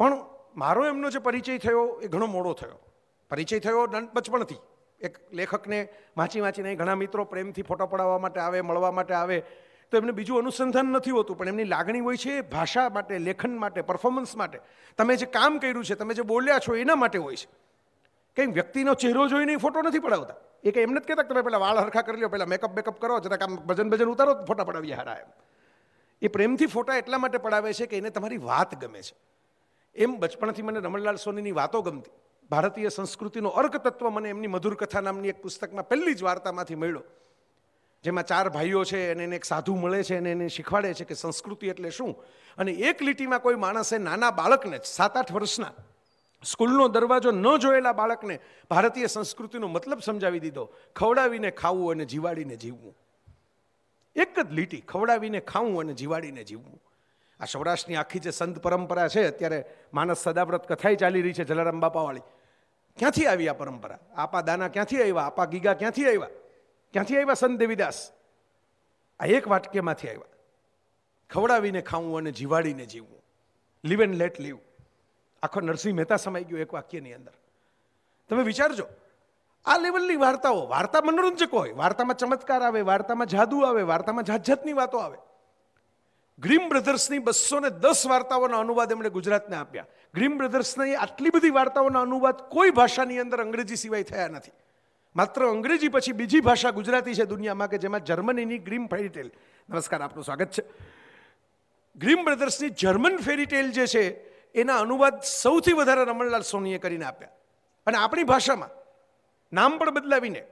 B: પણ મારો એમનો જે પરિચય થયો એ ઘણો મોડો થયો પરિચય થયો બચપણથી એક લેખકને વાંચી વાંચીને ઘણા મિત્રો પ્રેમથી ફોટો પડાવવા માટે આવે મળવા માટે આવે તો એમને બીજું અનુસંધાન નથી હોતું પણ એમની લાગણી હોય છે ભાષા માટે લેખન માટે પરફોર્મન્સ માટે તમે જે કામ કર્યું છે તમે જે બોલ્યા છો એના માટે હોય છે કંઈ વ્યક્તિનો ચહેરો જોઈને ફોટો નથી પડાવતા એ કંઈ એમ નથી કહેતા તમે પહેલાં વાળ હરખા કરી લો પહેલાં મેકઅપ બેકઅપ કરો જરાક આમ ભજન ભજન ઉતારો ફોટા પડાવીએ હારા એમ એ પ્રેમથી ફોટા એટલા માટે પડાવે છે કે એને તમારી વાત ગમે છે એમ બચપણથી મને રમણલાલ સોનીની વાતો ગમતી ભારતીય સંસ્કૃતિનો અર્ક તત્વ મને એમની મધુર કથા નામની એક પુસ્તકમાં પહેલી જ વાર્તામાંથી મળ્યો જેમાં ચાર ભાઈઓ છે અને એને એક સાધુ મળે છે અને એને શીખવાડે છે કે સંસ્કૃતિ એટલે શું અને એક લીટીમાં કોઈ માણસે નાના બાળકને સાત આઠ વર્ષના સ્કૂલનો દરવાજો ન જોયેલા બાળકને ભારતીય સંસ્કૃતિનો મતલબ સમજાવી દીધો ખવડાવીને ખાવું અને જીવાડીને જીવવું એક જ લીટી ખવડાવીને ખાવું અને જીવાડીને જીવવું આ સૌરાષ્ટ્રની આખી જે સંત પરંપરા છે અત્યારે માનસ સદાવ્રત કથાઈ ચાલી રહી છે જલારામ બાપાવાળી ક્યાંથી આવી આ પરંપરા આપા દાના ક્યાંથી આવ્યા આપા ગીગા ક્યાંથી આવ્યા ક્યાંથી આવ્યા સંત દેવીદાસ આ એક વાટકેમાંથી આવ્યા ખવડાવીને ખાવું અને જીવાડીને જીવવું લીવ એન્ડ લેટ લીવ આખો નરસિંહ મહેતા સમાઈ ગયો એક વાક્યની અંદર તમે વિચારજો આ લેવલની વાર્તાઓ વાર્તા મનોરંજક હોય વાર્તામાં ચમત્કાર આવે વાર્તામાં જાદુ આવે વાર્તામાં જાત જાતની વાતો આવે ગ્રીમ બ્રધર્સની બસો ને દસ વાર્તાઓનો અનુવાદ એમણે ગુજરાતને આપ્યા ગ્રીમ બ્રધર્સની આટલી બધી વાર્તાઓનો અનુવાદ કોઈ ભાષાની અંદર અંગ્રેજી સિવાય થયા નથી માત્ર અંગ્રેજી પછી બીજી ભાષા ગુજરાતી છે દુનિયામાં કે જેમાં જર્મનીની ગ્રીમ ફેરીટેલ નમસ્કાર આપનું સ્વાગત છે ગ્રીમ બ્રધર્સની જર્મન ફેરીટેલ જે છે એના અનુવાદ સૌથી વધારે રમણલાલ સોનીએ કરીને આપ્યા અને આપણી ભાષામાં નામ પણ બદલાવીને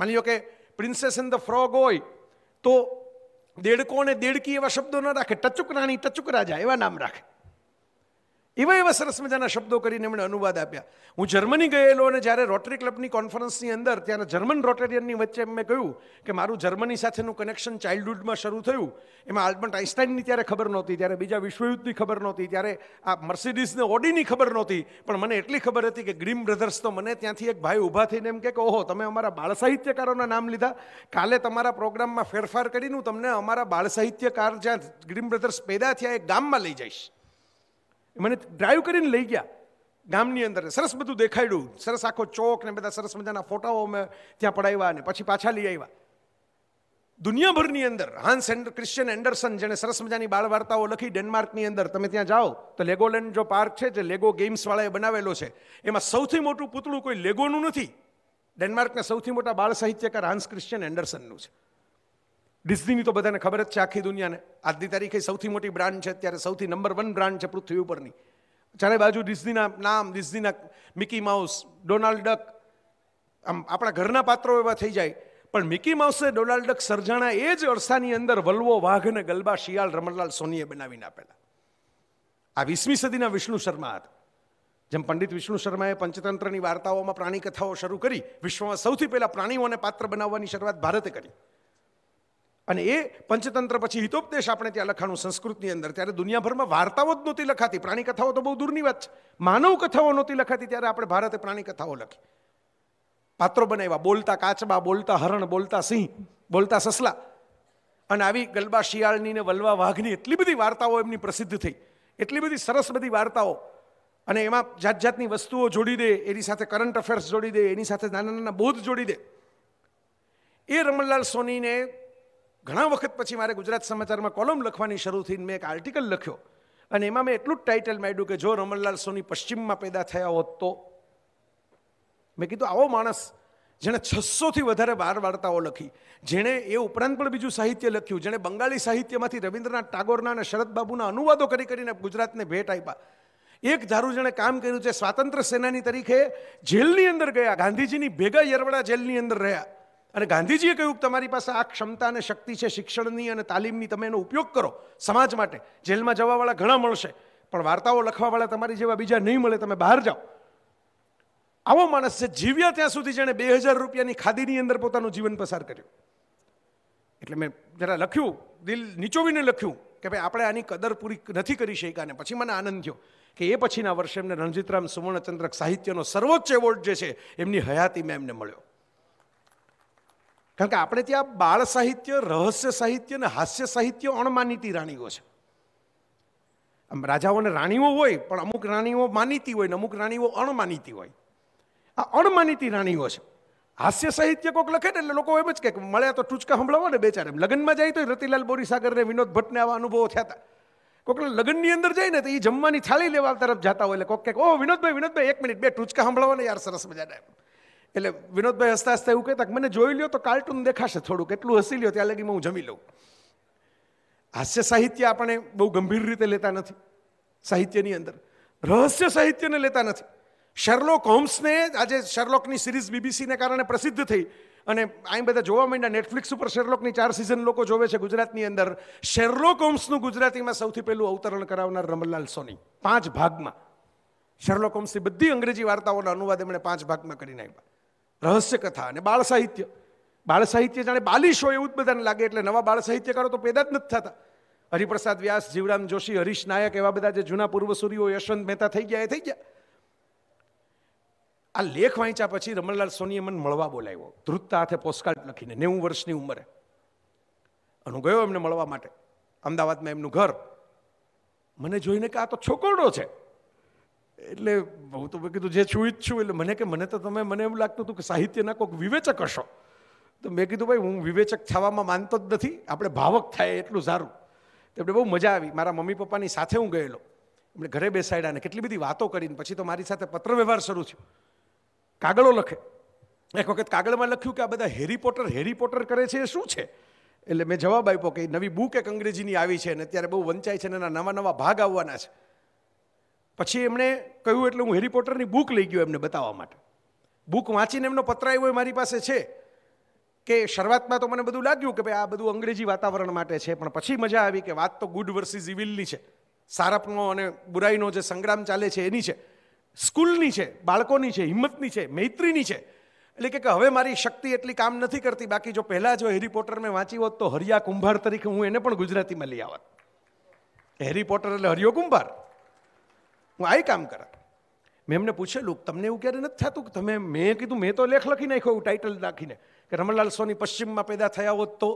B: માની લો કે પ્રિન્સેસ ઇન ધ ફ્રોગ હોય તો દેડકો અને દેડકી એવા શબ્દો ન રાખે ટચુક રાણી ટચુક રાજા એવા નામ રાખે એવા એવા સરસ મજાના શબ્દો કરીને એમણે અનુવાદ આપ્યા હું જર્મની ગયેલો અને જ્યારે રોટરી ક્લબની કોન્ફરન્સની અંદર ત્યાંના જર્મન રોટેરિયનની વચ્ચે મેં કહ્યું કે મારું જર્મની સાથેનું કનેક્શન ચાઇલ્ડહુડમાં શરૂ થયું એમાં આલ્બર્ટ આઇન્સ્ટાઇનની ત્યારે ખબર નહોતી ત્યારે બીજા વિશ્વયુદ્ધની ખબર નહોતી ત્યારે આ મર્સિડીઝને ઓડીની ખબર નહોતી પણ મને એટલી ખબર હતી કે ગ્રીમ બ્રધર્સ તો મને ત્યાંથી એક ભાઈ ઊભા થઈને એમ કે ઓહો તમે અમારા બાળ સાહિત્યકારોના નામ લીધા કાલે તમારા પ્રોગ્રામમાં ફેરફાર કરીને હું તમને અમારા બાળ સાહિત્યકાર જ્યાં ગ્રીમ બ્રધર્સ પેદા થયા એ ગામમાં લઈ જઈશ મને ડ્રાઈવ કરીને લઈ ગયા ગામની અંદર સરસ બધું દેખાડ્યું સરસ આખો ચોક ને બધા સરસ મજાના ફોટાઓ અમે ત્યાં પડાવ્યા અને પછી પાછા લઈ આવ્યા દુનિયાભરની અંદર હાન્સ એન્ડ ક્રિશ્ચિયન એન્ડરસન જેણે સરસ મજાની બાળ વાર્તાઓ લખી ડેનમાર્કની અંદર તમે ત્યાં જાઓ તો લેગોલેન્ડ જો પાર્ક છે જે લેગો ગેમ્સવાળાએ બનાવેલો છે એમાં સૌથી મોટું પૂતળું કોઈ લેગોનું નથી ડેનમાર્કના સૌથી મોટા બાળ સાહિત્યકાર હાન્સ ક્રિશ્ચિયન એન્ડરસનનું છે ડિઝનીની તો બધાને ખબર જ છે આખી દુનિયાને આજની તારીખે સૌથી મોટી બ્રાન્ડ છે અત્યારે સૌથી નંબર વન બ્રાન્ડ છે પૃથ્વી ઉપરની ચારે બાજુ ડિઝનીના નામ ડિઝનીના મિકી માઉસ ડોનાલ્ડ ડક આમ આપણા ઘરના પાત્રો એવા થઈ જાય પણ મિકી માઉસે ડોનાલ્ડ ડક સર્જાણા એ જ અરસાની અંદર વલ્વો વાઘ અને ગલબા શિયાળ રમણલાલ સોનીએ બનાવીને આપેલા આ વીસમી સદીના વિષ્ણુ શર્મા હતા જેમ પંડિત વિષ્ણુ શર્માએ પંચતંત્રની વાર્તાઓમાં પ્રાણી કથાઓ શરૂ કરી વિશ્વમાં સૌથી પહેલાં પ્રાણીઓને પાત્ર બનાવવાની શરૂઆત ભારતે કરી અને એ પંચતંત્ર પછી હિતોપદેશ આપણે ત્યાં લખાણું સંસ્કૃતની અંદર ત્યારે દુનિયાભરમાં વાર્તાઓ જ નહોતી લખાતી પ્રાણી કથાઓ તો બહુ દૂરની વાત છે માનવ કથાઓ નહોતી લખાતી ત્યારે આપણે ભારતે પ્રાણી કથાઓ લખી પાત્રો બનાવ્યા બોલતા કાચબા બોલતા હરણ બોલતા સિંહ બોલતા સસલા અને આવી ગલબા શિયાળની ને વલવા વાઘની એટલી બધી વાર્તાઓ એમની પ્રસિદ્ધ થઈ એટલી બધી સરસ બધી વાર્તાઓ અને એમાં જાત જાતની વસ્તુઓ જોડી દે એની સાથે કરંટ અફેર્સ જોડી દે એની સાથે નાના નાના બોધ જોડી દે એ રમણલાલ સોનીને ઘણા વખત પછી મારે ગુજરાત સમાચારમાં કોલમ લખવાની શરૂ થઈને મેં એક આર્ટિકલ લખ્યો અને એમાં મેં એટલું જ ટાઇટલ માંડ્યું કે જો રમણલાલ સોની પશ્ચિમમાં પેદા થયા હોત તો મેં કીધું આવો માણસ જેણે છસોથી વધારે બાર વાર્તાઓ લખી જેણે એ ઉપરાંત પણ બીજું સાહિત્ય લખ્યું જેણે બંગાળી સાહિત્યમાંથી રવિન્દ્રનાથ ટાગોરના અને શરદબાબુના અનુવાદો કરી કરીને ગુજરાતને ભેટ આપ્યા એક ધારું જેણે કામ કર્યું છે સ્વાતંત્ર્ય સેનાની તરીકે જેલની અંદર ગયા ગાંધીજીની ભેગા યરવડા જેલની અંદર રહ્યા અને ગાંધીજીએ કહ્યું કે તમારી પાસે આ ક્ષમતા અને શક્તિ છે શિક્ષણની અને તાલીમની તમે એનો ઉપયોગ કરો સમાજ માટે જેલમાં જવાવાળા ઘણા મળશે પણ વાર્તાઓ લખવાવાળા તમારી જેવા બીજા નહીં મળે તમે બહાર જાઓ આવો માણસ છે જીવ્યા ત્યાં સુધી જેણે બે હજાર રૂપિયાની ખાદીની અંદર પોતાનું જીવન પસાર કર્યું એટલે મેં જરા લખ્યું દિલ નીચોવીને લખ્યું કે ભાઈ આપણે આની કદર પૂરી નથી કરી શક્યા અને પછી મને આનંદ થયો કે એ પછીના વર્ષે એમને રણજીતરામ સુવર્ણચંદ્રક સાહિત્યનો સર્વોચ્ચ એવોર્ડ જે છે એમની હયાતી મેં એમને મળ્યો કારણ કે આપણે ત્યાં બાળ સાહિત્ય રહસ્ય સાહિત્ય અને હાસ્ય સાહિત્ય અણમાનીતી રાણીઓ છે આમ રાજાઓ અને રાણીઓ હોય પણ અમુક રાણીઓ માનીતી હોય ને અમુક રાણીઓ અણમાનીતી હોય આ અણમાનીતી રાણીઓ છે હાસ્ય સાહિત્ય કોઈક લખે ને એટલે લોકો એમ જ કે મળ્યા તો ટૂચકા સંભળાવો ને એમ લગ્નમાં જાય તો રતિલાલ બોરીસાગરને વિનોદ ભટ્ટને આવા અનુભવો થયા હતા કોઈક લગ્નની અંદર જાય ને તો એ જમવાની થાળી લેવા તરફ જતા હોય એટલે કોઈક કંઈક ઓ વિનોદભાઈ વિનોદભાઈ એક મિનિટ બે ટૂચકા સંભળાવો ને યાર સરસ મજાના એટલે વિનોદભાઈ હસતા હસતા એવું કહેતા મને જોઈ લ્યો તો કાર્ટૂન દેખાશે થોડું કેટલું હસી લ્યો ત્યાં લગી હું જમી લઉં હાસ્ય સાહિત્ય આપણે બહુ ગંભીર રીતે લેતા નથી સાહિત્યની અંદર રહસ્ય સાહિત્યને લેતા નથી શર્લોક હોમ્સને આજે શર્લોકની સિરીઝ બીબીસીને કારણે પ્રસિદ્ધ થઈ અને અહીં બધા જોવા માંડ્યા નેટફ્લિક્સ ઉપર શેરલોકની ચાર સિઝન લોકો જોવે છે ગુજરાતની અંદર શેરલોક હોમ્સનું ગુજરાતીમાં સૌથી પહેલું અવતરણ કરાવનાર રમણલાલ સોની પાંચ ભાગમાં શેરલોક હોમ્સની બધી અંગ્રેજી વાર્તાઓના અનુવાદ એમણે પાંચ ભાગમાં કરી નાખ્યા રહસ્ય કથા અને બાળ સાહિત્ય બાળ સાહિત્ય જાણે બાલિશ હોય એવું જ બધાને લાગે એટલે નવા બાળ સાહિત્યકારો તો પેદા જ નથી થતા હરિપ્રસાદ વ્યાસ જીવરામ જોશી હરીશ નાયક એવા બધા જે જૂના પૂર્વસૂરીઓ યશવંત મહેતા થઈ ગયા એ થઈ ગયા આ લેખ વાંચ્યા પછી રમણલાલ સોનીએ મને મળવા બોલાવ્યો ધ્રુતતા હાથે પોસ્ટકાર્ડ લખીને નેવું વર્ષની ઉંમરે અને ગયો એમને મળવા માટે અમદાવાદમાં એમનું ઘર મને જોઈને કે આ તો છોકરડો છે એટલે હું તો મેં કીધું જે છું જ છું એટલે મને કે મને તો તમે મને એમ લાગતું હતું કે સાહિત્યના કોઈક વિવેચક હશો તો મેં કીધું ભાઈ હું વિવેચક થવામાં માનતો જ નથી આપણે ભાવક થાય એટલું સારું તેમણે બહુ મજા આવી મારા મમ્મી પપ્પાની સાથે હું ગયેલો એમણે ઘરે બેસાડ્યા ને કેટલી બધી વાતો કરીને પછી તો મારી સાથે પત્ર વ્યવહાર શરૂ થયો કાગળો લખે એક વખત કાગળમાં લખ્યું કે આ બધા હેરી પોટર હેરી પોટર કરે છે એ શું છે એટલે મેં જવાબ આપ્યો કે નવી બુક એક અંગ્રેજીની આવી છે અને અત્યારે બહુ વંચાય છે અને એના નવા નવા ભાગ આવવાના છે પછી એમણે કહ્યું એટલે હું હેરી પોટરની બુક લઈ ગયો એમને બતાવવા માટે બુક વાંચીને એમનો પત્ર આવ્યો એ મારી પાસે છે કે શરૂઆતમાં તો મને બધું લાગ્યું કે ભાઈ આ બધું અંગ્રેજી વાતાવરણ માટે છે પણ પછી મજા આવી કે વાત તો ગુડ વર્સિસ ઇવિલની છે સારપનો અને બુરાઈનો જે સંગ્રામ ચાલે છે એની છે સ્કૂલની છે બાળકોની છે હિંમતની છે મૈત્રીની છે એટલે કે હવે મારી શક્તિ એટલી કામ નથી કરતી બાકી જો પહેલાં જો હેરી પોટર મેં વાંચી હોત તો હરિયા કુંભાર તરીકે હું એને પણ ગુજરાતીમાં લઈ આવત હેરી પોટર એટલે હરિયો કુંભાર હું આ કામ કરા મેં એમને પૂછેલું તમને એવું ક્યારે નથી થતું કે તમે મેં કીધું મેં તો લેખ લખી નાખ્યો એવું ટાઇટલ નાખીને કે રમણલાલ સોની પશ્ચિમમાં પેદા થયા હોત તો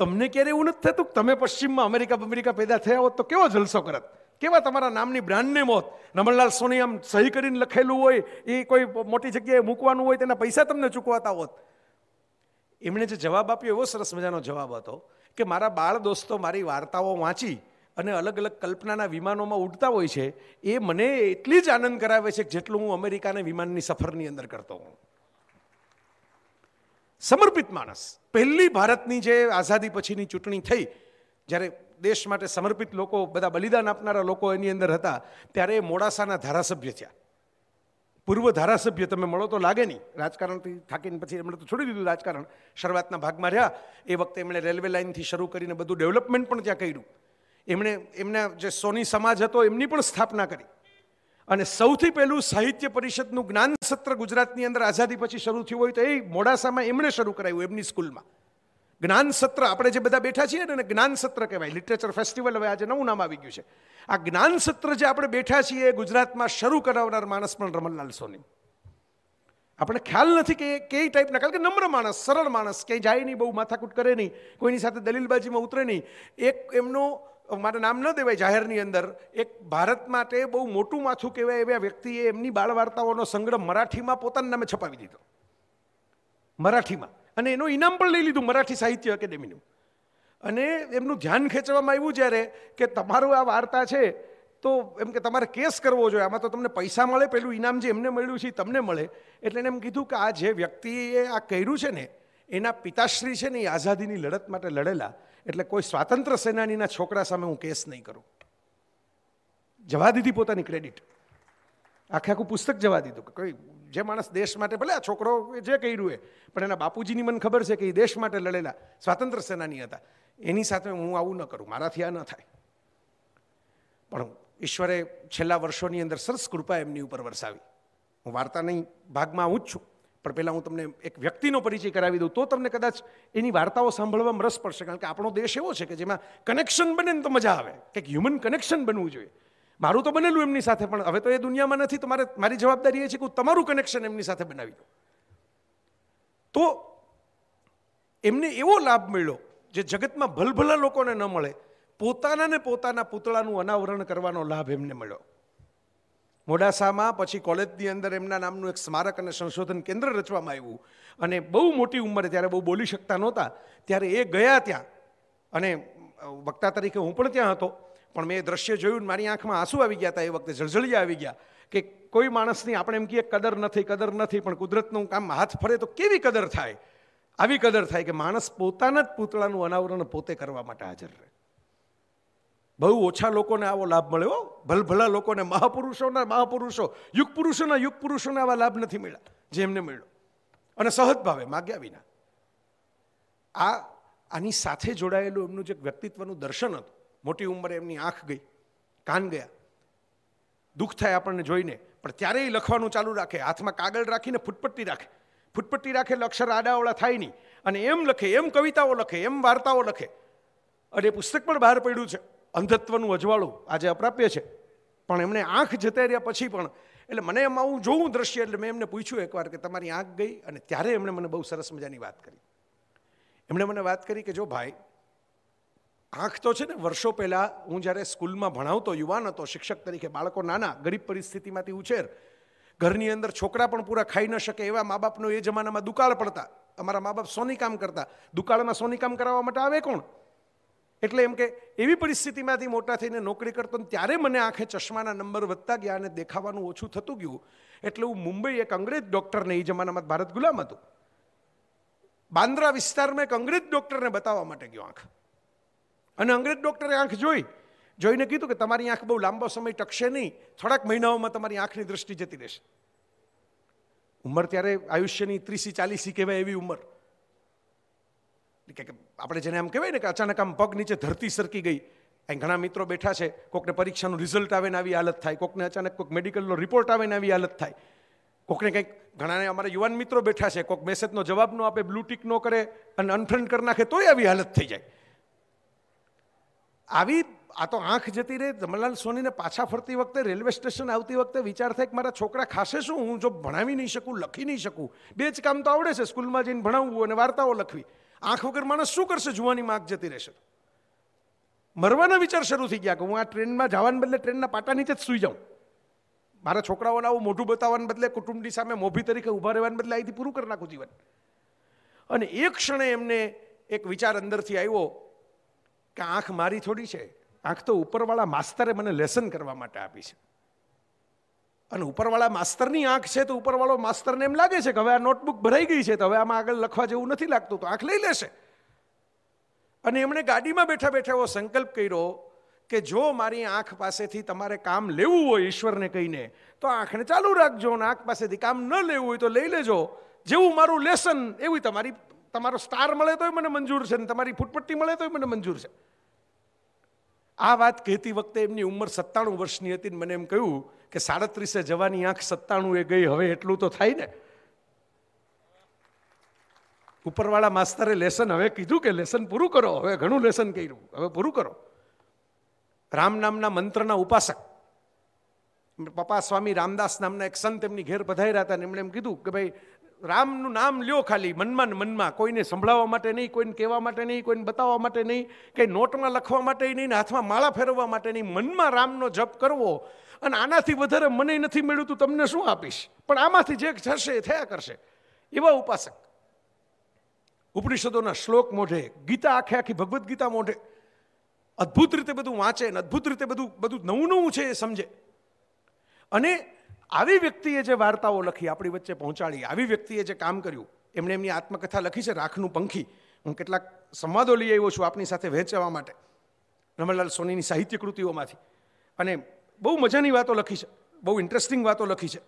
B: તમને ક્યારે એવું નથી થતું તમે પશ્ચિમમાં અમેરિકા અમેરિકા પેદા થયા હોત તો કેવો જલસો કરત કેવા તમારા નામની બ્રાન્ડને મોત રમણલાલ સોની આમ સહી કરીને લખેલું હોય એ કોઈ મોટી જગ્યાએ મૂકવાનું હોય તેના પૈસા તમને ચૂકવાતા હોત એમણે જે જવાબ આપ્યો એવો સરસ મજાનો જવાબ હતો કે મારા બાળ દોસ્તો મારી વાર્તાઓ વાંચી અને અલગ અલગ કલ્પનાના વિમાનોમાં ઉડતા હોય છે એ મને એટલી જ આનંદ કરાવે છે જેટલું હું અમેરિકાના વિમાનની સફરની અંદર કરતો હોઉં સમર્પિત માણસ પહેલી ભારતની જે આઝાદી પછીની ચૂંટણી થઈ જ્યારે દેશ માટે સમર્પિત લોકો બધા બલિદાન આપનારા લોકો એની અંદર હતા ત્યારે મોડાસાના ધારાસભ્ય થયા પૂર્વ ધારાસભ્ય તમે મળો તો લાગે નહીં રાજકારણથી થાકીને પછી એમણે તો છોડી દીધું રાજકારણ શરૂઆતના ભાગમાં રહ્યા એ વખતે એમણે રેલવે લાઇનથી શરૂ કરીને બધું ડેવલપમેન્ટ પણ ત્યાં કર્યું એમણે એમના જે સોની સમાજ હતો એમની પણ સ્થાપના કરી અને સૌથી પહેલું સાહિત્ય પરિષદનું જ્ઞાન સત્ર ગુજરાતની અંદર આઝાદી પછી શરૂ થયું હોય તો એ મોડાસામાં એમણે શરૂ કરાયું એમની સ્કૂલમાં જ્ઞાન સત્ર આપણે જે બધા બેઠા છીએ ને જ્ઞાન સત્ર કહેવાય લિટરેચર ફેસ્ટિવલ હવે આજે નવું નામ આવી ગયું છે આ જ્ઞાન સત્ર જે આપણે બેઠા છીએ એ ગુજરાતમાં શરૂ કરાવનાર માણસ પણ રમણલાલ સોની આપણે ખ્યાલ નથી કે કઈ ટાઈપના કારણ કે નમ્ર માણસ સરળ માણસ ક્યાંય જાય નહીં બહુ માથાકૂટ કરે નહીં કોઈની સાથે દલીલબાજીમાં ઉતરે નહીં એક એમનો મારા નામ ન દેવાય જાહેરની અંદર એક ભારત માટે બહુ મોટું માથું કહેવાય એવા વ્યક્તિએ એમની બાળ વાર્તાઓનો સંગ્રહ મરાઠીમાં પોતાના નામે છપાવી દીધો મરાઠીમાં અને એનું ઇનામ પણ લઈ લીધું મરાઠી સાહિત્ય એકેડેમીનું અને એમનું ધ્યાન ખેંચવામાં આવ્યું જ્યારે કે તમારું આ વાર્તા છે તો એમ કે તમારે કેસ કરવો જોઈએ આમાં તો તમને પૈસા મળે પેલું ઇનામ જે એમને મળ્યું છે તમને મળે એટલે એને એમ કીધું કે આ જે વ્યક્તિએ આ કર્યું છે ને એના પિતાશ્રી છે ને એ આઝાદીની લડત માટે લડેલા એટલે કોઈ સ્વાતંત્ર સેનાનીના છોકરા સામે હું કેસ નહીં કરું જવા દીધી પોતાની ક્રેડિટ આખે આખું પુસ્તક જવા દીધું કે કોઈ જે માણસ દેશ માટે ભલે આ છોકરો જે કર્યું એ પણ એના બાપુજીની મને ખબર છે કે એ દેશ માટે લડેલા સ્વાતંત્ર સેનાની હતા એની સાથે હું આવું ન કરું મારાથી આ ન થાય પણ ઈશ્વરે છેલ્લા વર્ષોની અંદર સરસ કૃપા એમની ઉપર વરસાવી હું વાર્તાની ભાગમાં આવું જ છું પણ પહેલાં હું તમને એક વ્યક્તિનો પરિચય કરાવી દઉં તો તમને કદાચ એની વાર્તાઓ સાંભળવામાં રસ પડશે કારણ કે આપણો દેશ એવો છે કે જેમાં કનેક્શન બને ને તો મજા આવે કંઈક હ્યુમન કનેક્શન બનવું જોઈએ મારું તો બનેલું એમની સાથે પણ હવે તો એ દુનિયામાં નથી તો મારે મારી જવાબદારી એ છે કે હું તમારું કનેક્શન એમની સાથે બનાવી દઉં તો એમને એવો લાભ મળ્યો જે જગતમાં ભલભલા લોકોને ન મળે પોતાના ને પોતાના પૂતળાનું અનાવરણ કરવાનો લાભ એમને મળ્યો મોડાસામાં પછી કોલેજની અંદર એમના નામનું એક સ્મારક અને સંશોધન કેન્દ્ર રચવામાં આવ્યું અને બહુ મોટી ઉંમરે ત્યારે બહુ બોલી શકતા નહોતા ત્યારે એ ગયા ત્યાં અને વક્તા તરીકે હું પણ ત્યાં હતો પણ મેં એ દ્રશ્ય જોયું મારી આંખમાં આંસુ આવી ગયા હતા એ વખતે જળજળિયા આવી ગયા કે કોઈ માણસની આપણે એમ કહીએ કદર નથી કદર નથી પણ કુદરતનું કામ હાથ ફરે તો કેવી કદર થાય આવી કદર થાય કે માણસ પોતાના જ પૂતળાનું અનાવરણ પોતે કરવા માટે હાજર રહે બહુ ઓછા લોકોને આવો લાભ મળ્યો ભલભલા લોકોને મહાપુરુષોના મહાપુરુષો યુગ પુરુષોના યુગ પુરુષોને આવા લાભ નથી મળ્યા જેમને એમને મળ્યો અને સહજ ભાવે માગ્યા વિના આ આની સાથે જોડાયેલું એમનું જે વ્યક્તિત્વનું દર્શન હતું મોટી ઉંમરે એમની આંખ ગઈ કાન ગયા દુઃખ થાય આપણને જોઈને પણ ત્યારેય લખવાનું ચાલુ રાખે હાથમાં કાગળ રાખીને ફૂટપટ્ટી રાખે ફૂટપટ્ટી રાખે એટલે અક્ષર આડાવડા થાય નહીં અને એમ લખે એમ કવિતાઓ લખે એમ વાર્તાઓ લખે અને એ પુસ્તક પણ બહાર પડ્યું છે અંધત્વનું અજવાળું આજે અપ્રાપ્ય છે પણ એમણે આંખ જતા રહ્યા પછી પણ એટલે મને એમાં હું જોઉં દ્રશ્ય એટલે મેં એમને પૂછ્યું એકવાર કે તમારી આંખ ગઈ અને ત્યારે એમણે મને બહુ સરસ મજાની વાત કરી એમણે મને વાત કરી કે જો ભાઈ આંખ તો છે ને વર્ષો પહેલાં હું જ્યારે સ્કૂલમાં ભણાવતો યુવાન હતો શિક્ષક તરીકે બાળકો નાના ગરીબ પરિસ્થિતિમાંથી ઉછેર ઘરની અંદર છોકરા પણ પૂરા ખાઈ ન શકે એવા મા બાપનો એ જમાનામાં દુકાળ પડતા અમારા મા બાપ સોની કામ કરતા દુકાળમાં સોની કામ કરાવવા માટે આવે કોણ એટલે એમ કે એવી પરિસ્થિતિમાંથી મોટા થઈને નોકરી કરતો ને ત્યારે મને આંખે ચશ્માના નંબર વધતા ગયા અને દેખાવાનું ઓછું થતું ગયું એટલે હું મુંબઈ એક અંગ્રેજ ડૉક્ટરને એ જમાનામાં ભારત ગુલામ હતું બાંદ્રા વિસ્તારમાં એક અંગ્રેજ ડૉક્ટરને બતાવવા માટે ગયો આંખ અને અંગ્રેજ ડૉક્ટરે આંખ જોઈ જોઈને કીધું કે તમારી આંખ બહુ લાંબો સમય ટકશે નહીં થોડાક મહિનાઓમાં તમારી આંખની દૃષ્ટિ જતી રહેશે ઉંમર ત્યારે આયુષ્યની ત્રીસી ચાલીસી કહેવાય એવી ઉંમર કે આપણે જેને આમ કહેવાય ને કે અચાનક આમ પગ નીચે ધરતી સરકી ગઈ અહીં ઘણા મિત્રો બેઠા છે કોકને પરીક્ષાનું રિઝલ્ટ આવે ને આવી હાલત થાય કોકને અચાનક કોઈક મેડિકલનો રિપોર્ટ આવે ને આવી હાલત થાય કોકને કંઈક ઘણાને અમારા યુવાન મિત્રો બેઠા છે કોઈક મેસેજનો જવાબ ન આપે બ્લુટિક ન કરે અને અનફ્રેન્ડ કરી નાખે તોય આવી હાલત થઈ જાય આવી આ તો આંખ જતી રહે જમલાલ સોનીને પાછા ફરતી વખતે રેલવે સ્ટેશન આવતી વખતે વિચાર થાય કે મારા છોકરા ખાશે શું હું જો ભણાવી નહીં શકું લખી નહીં શકું બે જ કામ તો આવડે છે સ્કૂલમાં જઈને ભણાવવું અને વાર્તાઓ લખવી આંખ વગર માણસ શું કરશે જુવાની માં જતી રહેશે મરવાનો વિચાર શરૂ થઈ ગયા કે હું આ ટ્રેનમાં જવાને બદલે ટ્રેનના પાટા નીચે જ સૂઈ જાઉં મારા છોકરાઓને આવું મોઢું બતાવવાને બદલે કુટુંબની સામે મોભી તરીકે ઊભા રહેવાને બદલે અહીંથી પૂરું કરી નાખું જીવન અને એક ક્ષણે એમને એક વિચાર અંદરથી આવ્યો કે આંખ મારી થોડી છે આંખ તો ઉપરવાળા માસ્તરે મને લેસન કરવા માટે આપી છે અને ઉપરવાળા માસ્તરની આંખ છે તો ઉપરવાળો માસ્તરને એમ લાગે છે કે હવે આ નોટબુક ભરાઈ ગઈ છે તો હવે આમાં આગળ લખવા જેવું નથી લાગતું તો આંખ લઈ લેશે અને એમણે ગાડીમાં બેઠા બેઠા એવો સંકલ્પ કર્યો કે જો મારી આંખ પાસેથી તમારે કામ લેવું હોય ઈશ્વરને કહીને તો આંખને ચાલુ રાખજો અને આંખ પાસેથી કામ ન લેવું હોય તો લઈ લેજો જેવું મારું લેસન એવી તમારી તમારો સ્ટાર મળે તોય મને મંજૂર છે ને તમારી ફૂટપટ્ટી મળે તોય મને મંજૂર છે આ વાત કહેતી વખતે એમની ઉંમર સત્તાણું વર્ષની હતી મને એમ કહ્યું કે સાડત્રીસે જવાની આંખ સત્તાણું એ ગઈ હવે એટલું તો થાય ને ઉપરવાળા માસ્તરે લેસન હવે કીધું કે લેસન પૂરું કરો હવે ઘણું લેસન કર્યું હવે પૂરું કરો રામ નામના મંત્રના ઉપાસક પપ્પા સ્વામી રામદાસ નામના એક સંત એમની ઘેર પધાર્યા હતા એમણે એમ કીધું કે ભાઈ રામનું નામ લ્યો ખાલી મનમાં મનમાં કોઈને સંભળાવવા માટે નહીં કોઈને કહેવા માટે નહીં કોઈને બતાવવા માટે નહીં કંઈ નોટમાં લખવા માટે નહીં હાથમાં માળા ફેરવવા માટે નહીં મનમાં રામનો જપ કરવો અને આનાથી વધારે મને નથી મળ્યું તું તમને શું આપીશ પણ આમાંથી જે થશે એ થયા કરશે એવા ઉપાસક ઉપનિષદોના શ્લોક મોઢે ગીતા આખે આખી ભગવદ્ ગીતા મોઢે અદ્ભુત રીતે બધું વાંચે ને અદ્ભુત રીતે બધું બધું નવું નવું છે એ સમજે અને આવી વ્યક્તિએ જે વાર્તાઓ લખી આપણી વચ્ચે પહોંચાડી આવી વ્યક્તિએ જે કામ કર્યું એમણે એમની આત્મકથા લખી છે રાખનું પંખી હું કેટલાક સંવાદો લઈ આવ્યો છું આપની સાથે વહેંચવા માટે રમણલાલ સોનીની સાહિત્ય કૃતિઓમાંથી અને બહુ મજાની વાતો લખી છે બહુ ઇન્ટરેસ્ટિંગ વાતો લખી છે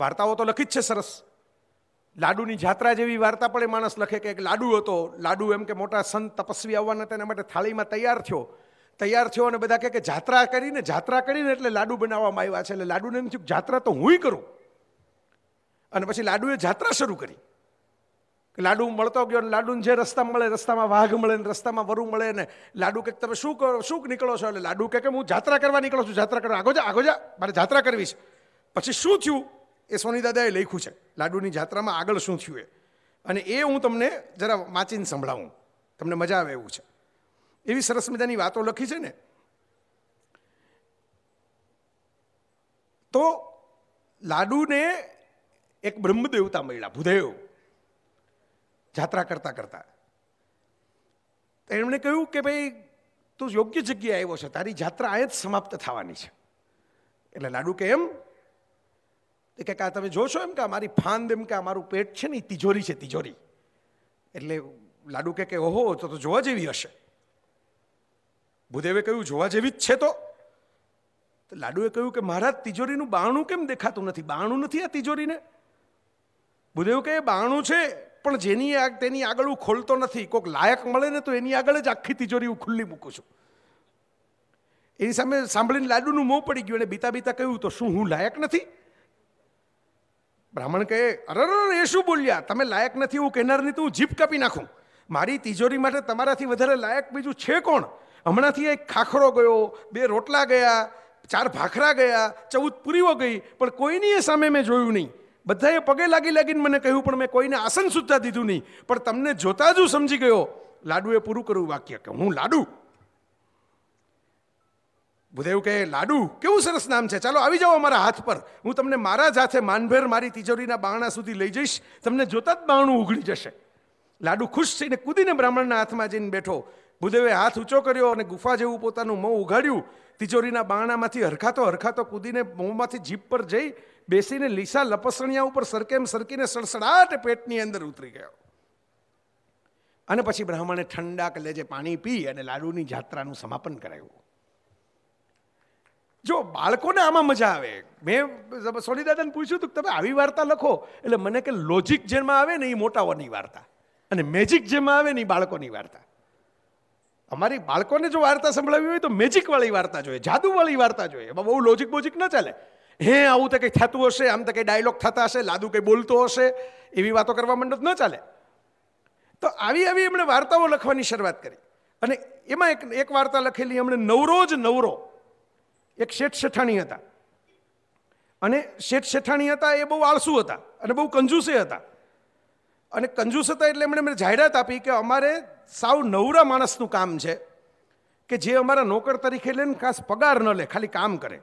B: વાર્તાઓ તો લખી જ છે સરસ લાડુની જાત્રા જેવી વાર્તા પણ એ માણસ લખે કે એક લાડુ હતો લાડુ એમ કે મોટા સંત તપસ્વી આવવાના તેના માટે થાળીમાં તૈયાર થયો તૈયાર થયો અને બધા કહે કે જાત્રા કરીને જાત્રા કરીને એટલે લાડુ બનાવવામાં આવ્યા છે એટલે લાડુને એમ થયું જાત્રા તો હું કરું અને પછી લાડુએ જાત્રા શરૂ કરી લાડુ મળતો ગયો ને લાડુને જે રસ્તા મળે રસ્તામાં વાઘ મળે ને રસ્તામાં વરુ મળે ને લાડુ કે તમે શું કરો શું નીકળો છો એટલે લાડુ કે હું જાત્રા કરવા નીકળો છું જાત્રા કરવા આગો જા આગો જા મારે જાત્રા કરવી છે પછી શું થયું એ સોની દાદાએ લખ્યું છે લાડુની જાત્રામાં આગળ શું થયું એ અને એ હું તમને જરા વાંચીને સંભળાવું તમને મજા આવે એવું છે એવી સરસ મજાની વાતો લખી છે ને તો લાડુને એક બ્રહ્મદેવતા મળ્યા ભૂદેવ જાત્રા કરતા કરતાં એમણે કહ્યું કે ભાઈ તું યોગ્ય જગ્યાએ આવ્યો છે તારી જાત્રા આ જ સમાપ્ત થવાની છે એટલે લાડુ કે એમ કે આ તમે જોશો એમ કે મારી ફાંદ એમ કે મારું પેટ છે ને તિજોરી છે તિજોરી એટલે લાડુ કે ઓહો તો તો જોવા જેવી હશે ભૂદેવે કહ્યું જોવા જેવી જ છે તો લાડુએ કહ્યું કે મારા તિજોરીનું બાણું કેમ દેખાતું નથી બાણું નથી આ તિજોરીને ભૂદેવ કહે બાણું છે પણ જેની તેની આગળ હું ખોલતો નથી કોઈક લાયક મળે ને તો એની આગળ જ આખી તિજોરી હું ખુલ્લી મૂકું છું એની સામે સાંભળીને લાડુનું મોં પડી ગયું અને બીતા બીતા કહ્યું તો શું હું લાયક નથી બ્રાહ્મણ કહે અરર એ શું બોલ્યા તમે લાયક નથી હું કહેનારની તો હું જીભ કાપી નાખું મારી તિજોરી માટે તમારાથી વધારે લાયક બીજું છે કોણ હમણાંથી એક ખાખરો ગયો બે રોટલા ગયા ચાર ભાખરા ગયા ચૌદ પૂરીઓ ગઈ પણ કોઈની એ સામે મેં જોયું નહીં બધાએ પગે લાગી લાગીને મને કહ્યું પણ મેં કોઈને આસન સુધતા દીધું નહીં પણ તમને જોતા જ સમજી ગયો લાડુએ પૂરું કર્યું વાક્ય કે હું લાડુ ભૂદેવ કહે લાડુ કેવું સરસ નામ છે ચાલો આવી જાઓ અમારા હાથ પર હું તમને મારા જ હાથે માનભેર મારી તિજોરીના બાણા સુધી લઈ જઈશ તમને જોતા જ બાણું ઉઘડી જશે લાડુ ખુશ થઈને કૂદીને બ્રાહ્મણના હાથમાં જઈને બેઠો ભૂદેવે હાથ ઊંચો કર્યો અને ગુફા જેવું પોતાનું મોં ઉઘાડ્યું તિજોરીના બારણામાંથી હરખાતો હરખાતો કૂદીને મોંમાંથી જીભ પર જઈ બેસીને લીસા લપસણિયા ઉપર સરકેમ સરકીને સડસડાટ પેટની અંદર ઉતરી ગયો અને પછી બ્રાહ્મણે ઠંડા કલેજે પાણી પી અને લાડુની જાત્રાનું સમાપન કરાવ્યું જો બાળકોને આમાં મજા આવે મેં સોની દાદાને પૂછ્યું હતું કે તમે આવી વાર્તા લખો એટલે મને કે લોજિક જેમાં આવે ને એ મોટાઓની વાર્તા અને મેજિક જેમાં આવે ને એ બાળકોની વાર્તા અમારી બાળકોને જો વાર્તા સંભળાવી હોય તો મેજિકવાળી વાર્તા જોઈએ જાદુવાળી વાર્તા જોઈએ એમાં બહુ લોજિક બોજિક ન ચાલે હે આવું તો કંઈ થતું હશે આમ તો કંઈ ડાયલોગ થતા હશે લાદુ કંઈ બોલતો હશે એવી વાતો કરવા માંડત ન ચાલે તો આવી આવી એમણે વાર્તાઓ લખવાની શરૂઆત કરી અને એમાં એક એક વાર્તા લખેલી એમણે નવરો જ નવરો એક શેઠ શેઠાણી હતા અને શેઠ શેઠાણી હતા એ બહુ આળસુ હતા અને બહુ કંજૂસે હતા અને કંજૂસ હતા એટલે એમણે મને જાહેરાત આપી કે અમારે સાવ નવરા માણસનું કામ છે કે જે અમારા નોકર તરીકે લઈને ખાસ પગાર ન લે ખાલી કામ કરે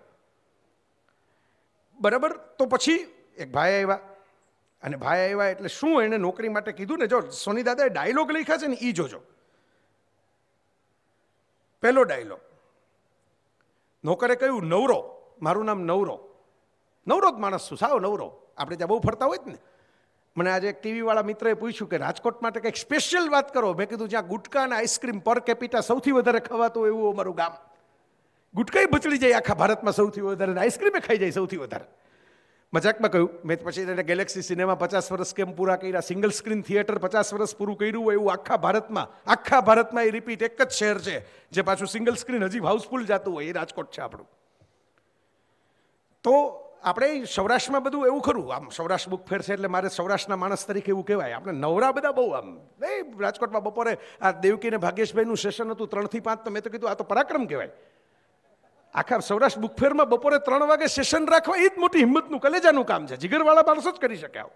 B: બરાબર તો પછી એક ભાઈ આવ્યા અને ભાઈ આવ્યા એટલે શું એણે નોકરી માટે કીધું ને જો સોની દાદાએ ડાયલોગ લખ્યા છે ને એ જોજો પહેલો ડાયલોગ નોકરે કહ્યું નવરો મારું નામ નવરો નવરો જ માણસ છું સાવ નવરો આપણે ત્યાં બહુ ફરતા હોય જ ને મને આજે એક ટીવીવાળા મિત્રએ પૂછ્યું કે રાજકોટ માટે કંઈક સ્પેશિયલ વાત કરો મેં કીધું જ્યાં ગુટકા અને આઈસ્ક્રીમ પર કેપિટા સૌથી વધારે ખવાતું એવું અમારું ગામ ગુટકાઈ બચડી જાય આખા ભારતમાં સૌથી વધારે આઈસ્ક્રીમે ખાઈ જાય સૌથી વધારે મજાકમાં કહ્યું મેં પછી એને ગેલેક્સી સિનેમા પચાસ વર્ષ કેમ પૂરા કર્યા સિંગલ સ્ક્રીન થિયેટર પચાસ વર્ષ પૂરું કર્યું હોય એવું આખા ભારતમાં આખા ભારતમાં એ રિપીટ એક જ શહેર છે જે પાછું સિંગલ સ્ક્રીન હજી હાઉસફુલ જતું હોય એ રાજકોટ છે આપણું તો આપણે સૌરાષ્ટ્રમાં બધું એવું ખરું આમ સૌરાષ્ટ્ર બુક ફેર છે એટલે મારે સૌરાષ્ટ્રના માણસ તરીકે એવું કહેવાય આપણે નવરા બધા બહુ આમ નહીં રાજકોટમાં બપોરે આ દેવકીને ભાગ્યેશભાઈનું સેશન હતું ત્રણથી પાંચ તો મેં તો કીધું આ તો પરાક્રમ કહેવાય આખા સૌરાષ્ટ્ર બુકફેરમાં બપોરે ત્રણ વાગે સેશન રાખવા એ જ મોટી હિંમતનું કલેજાનું કામ છે જીગરવાળા માણસો જ કરી શકે આવું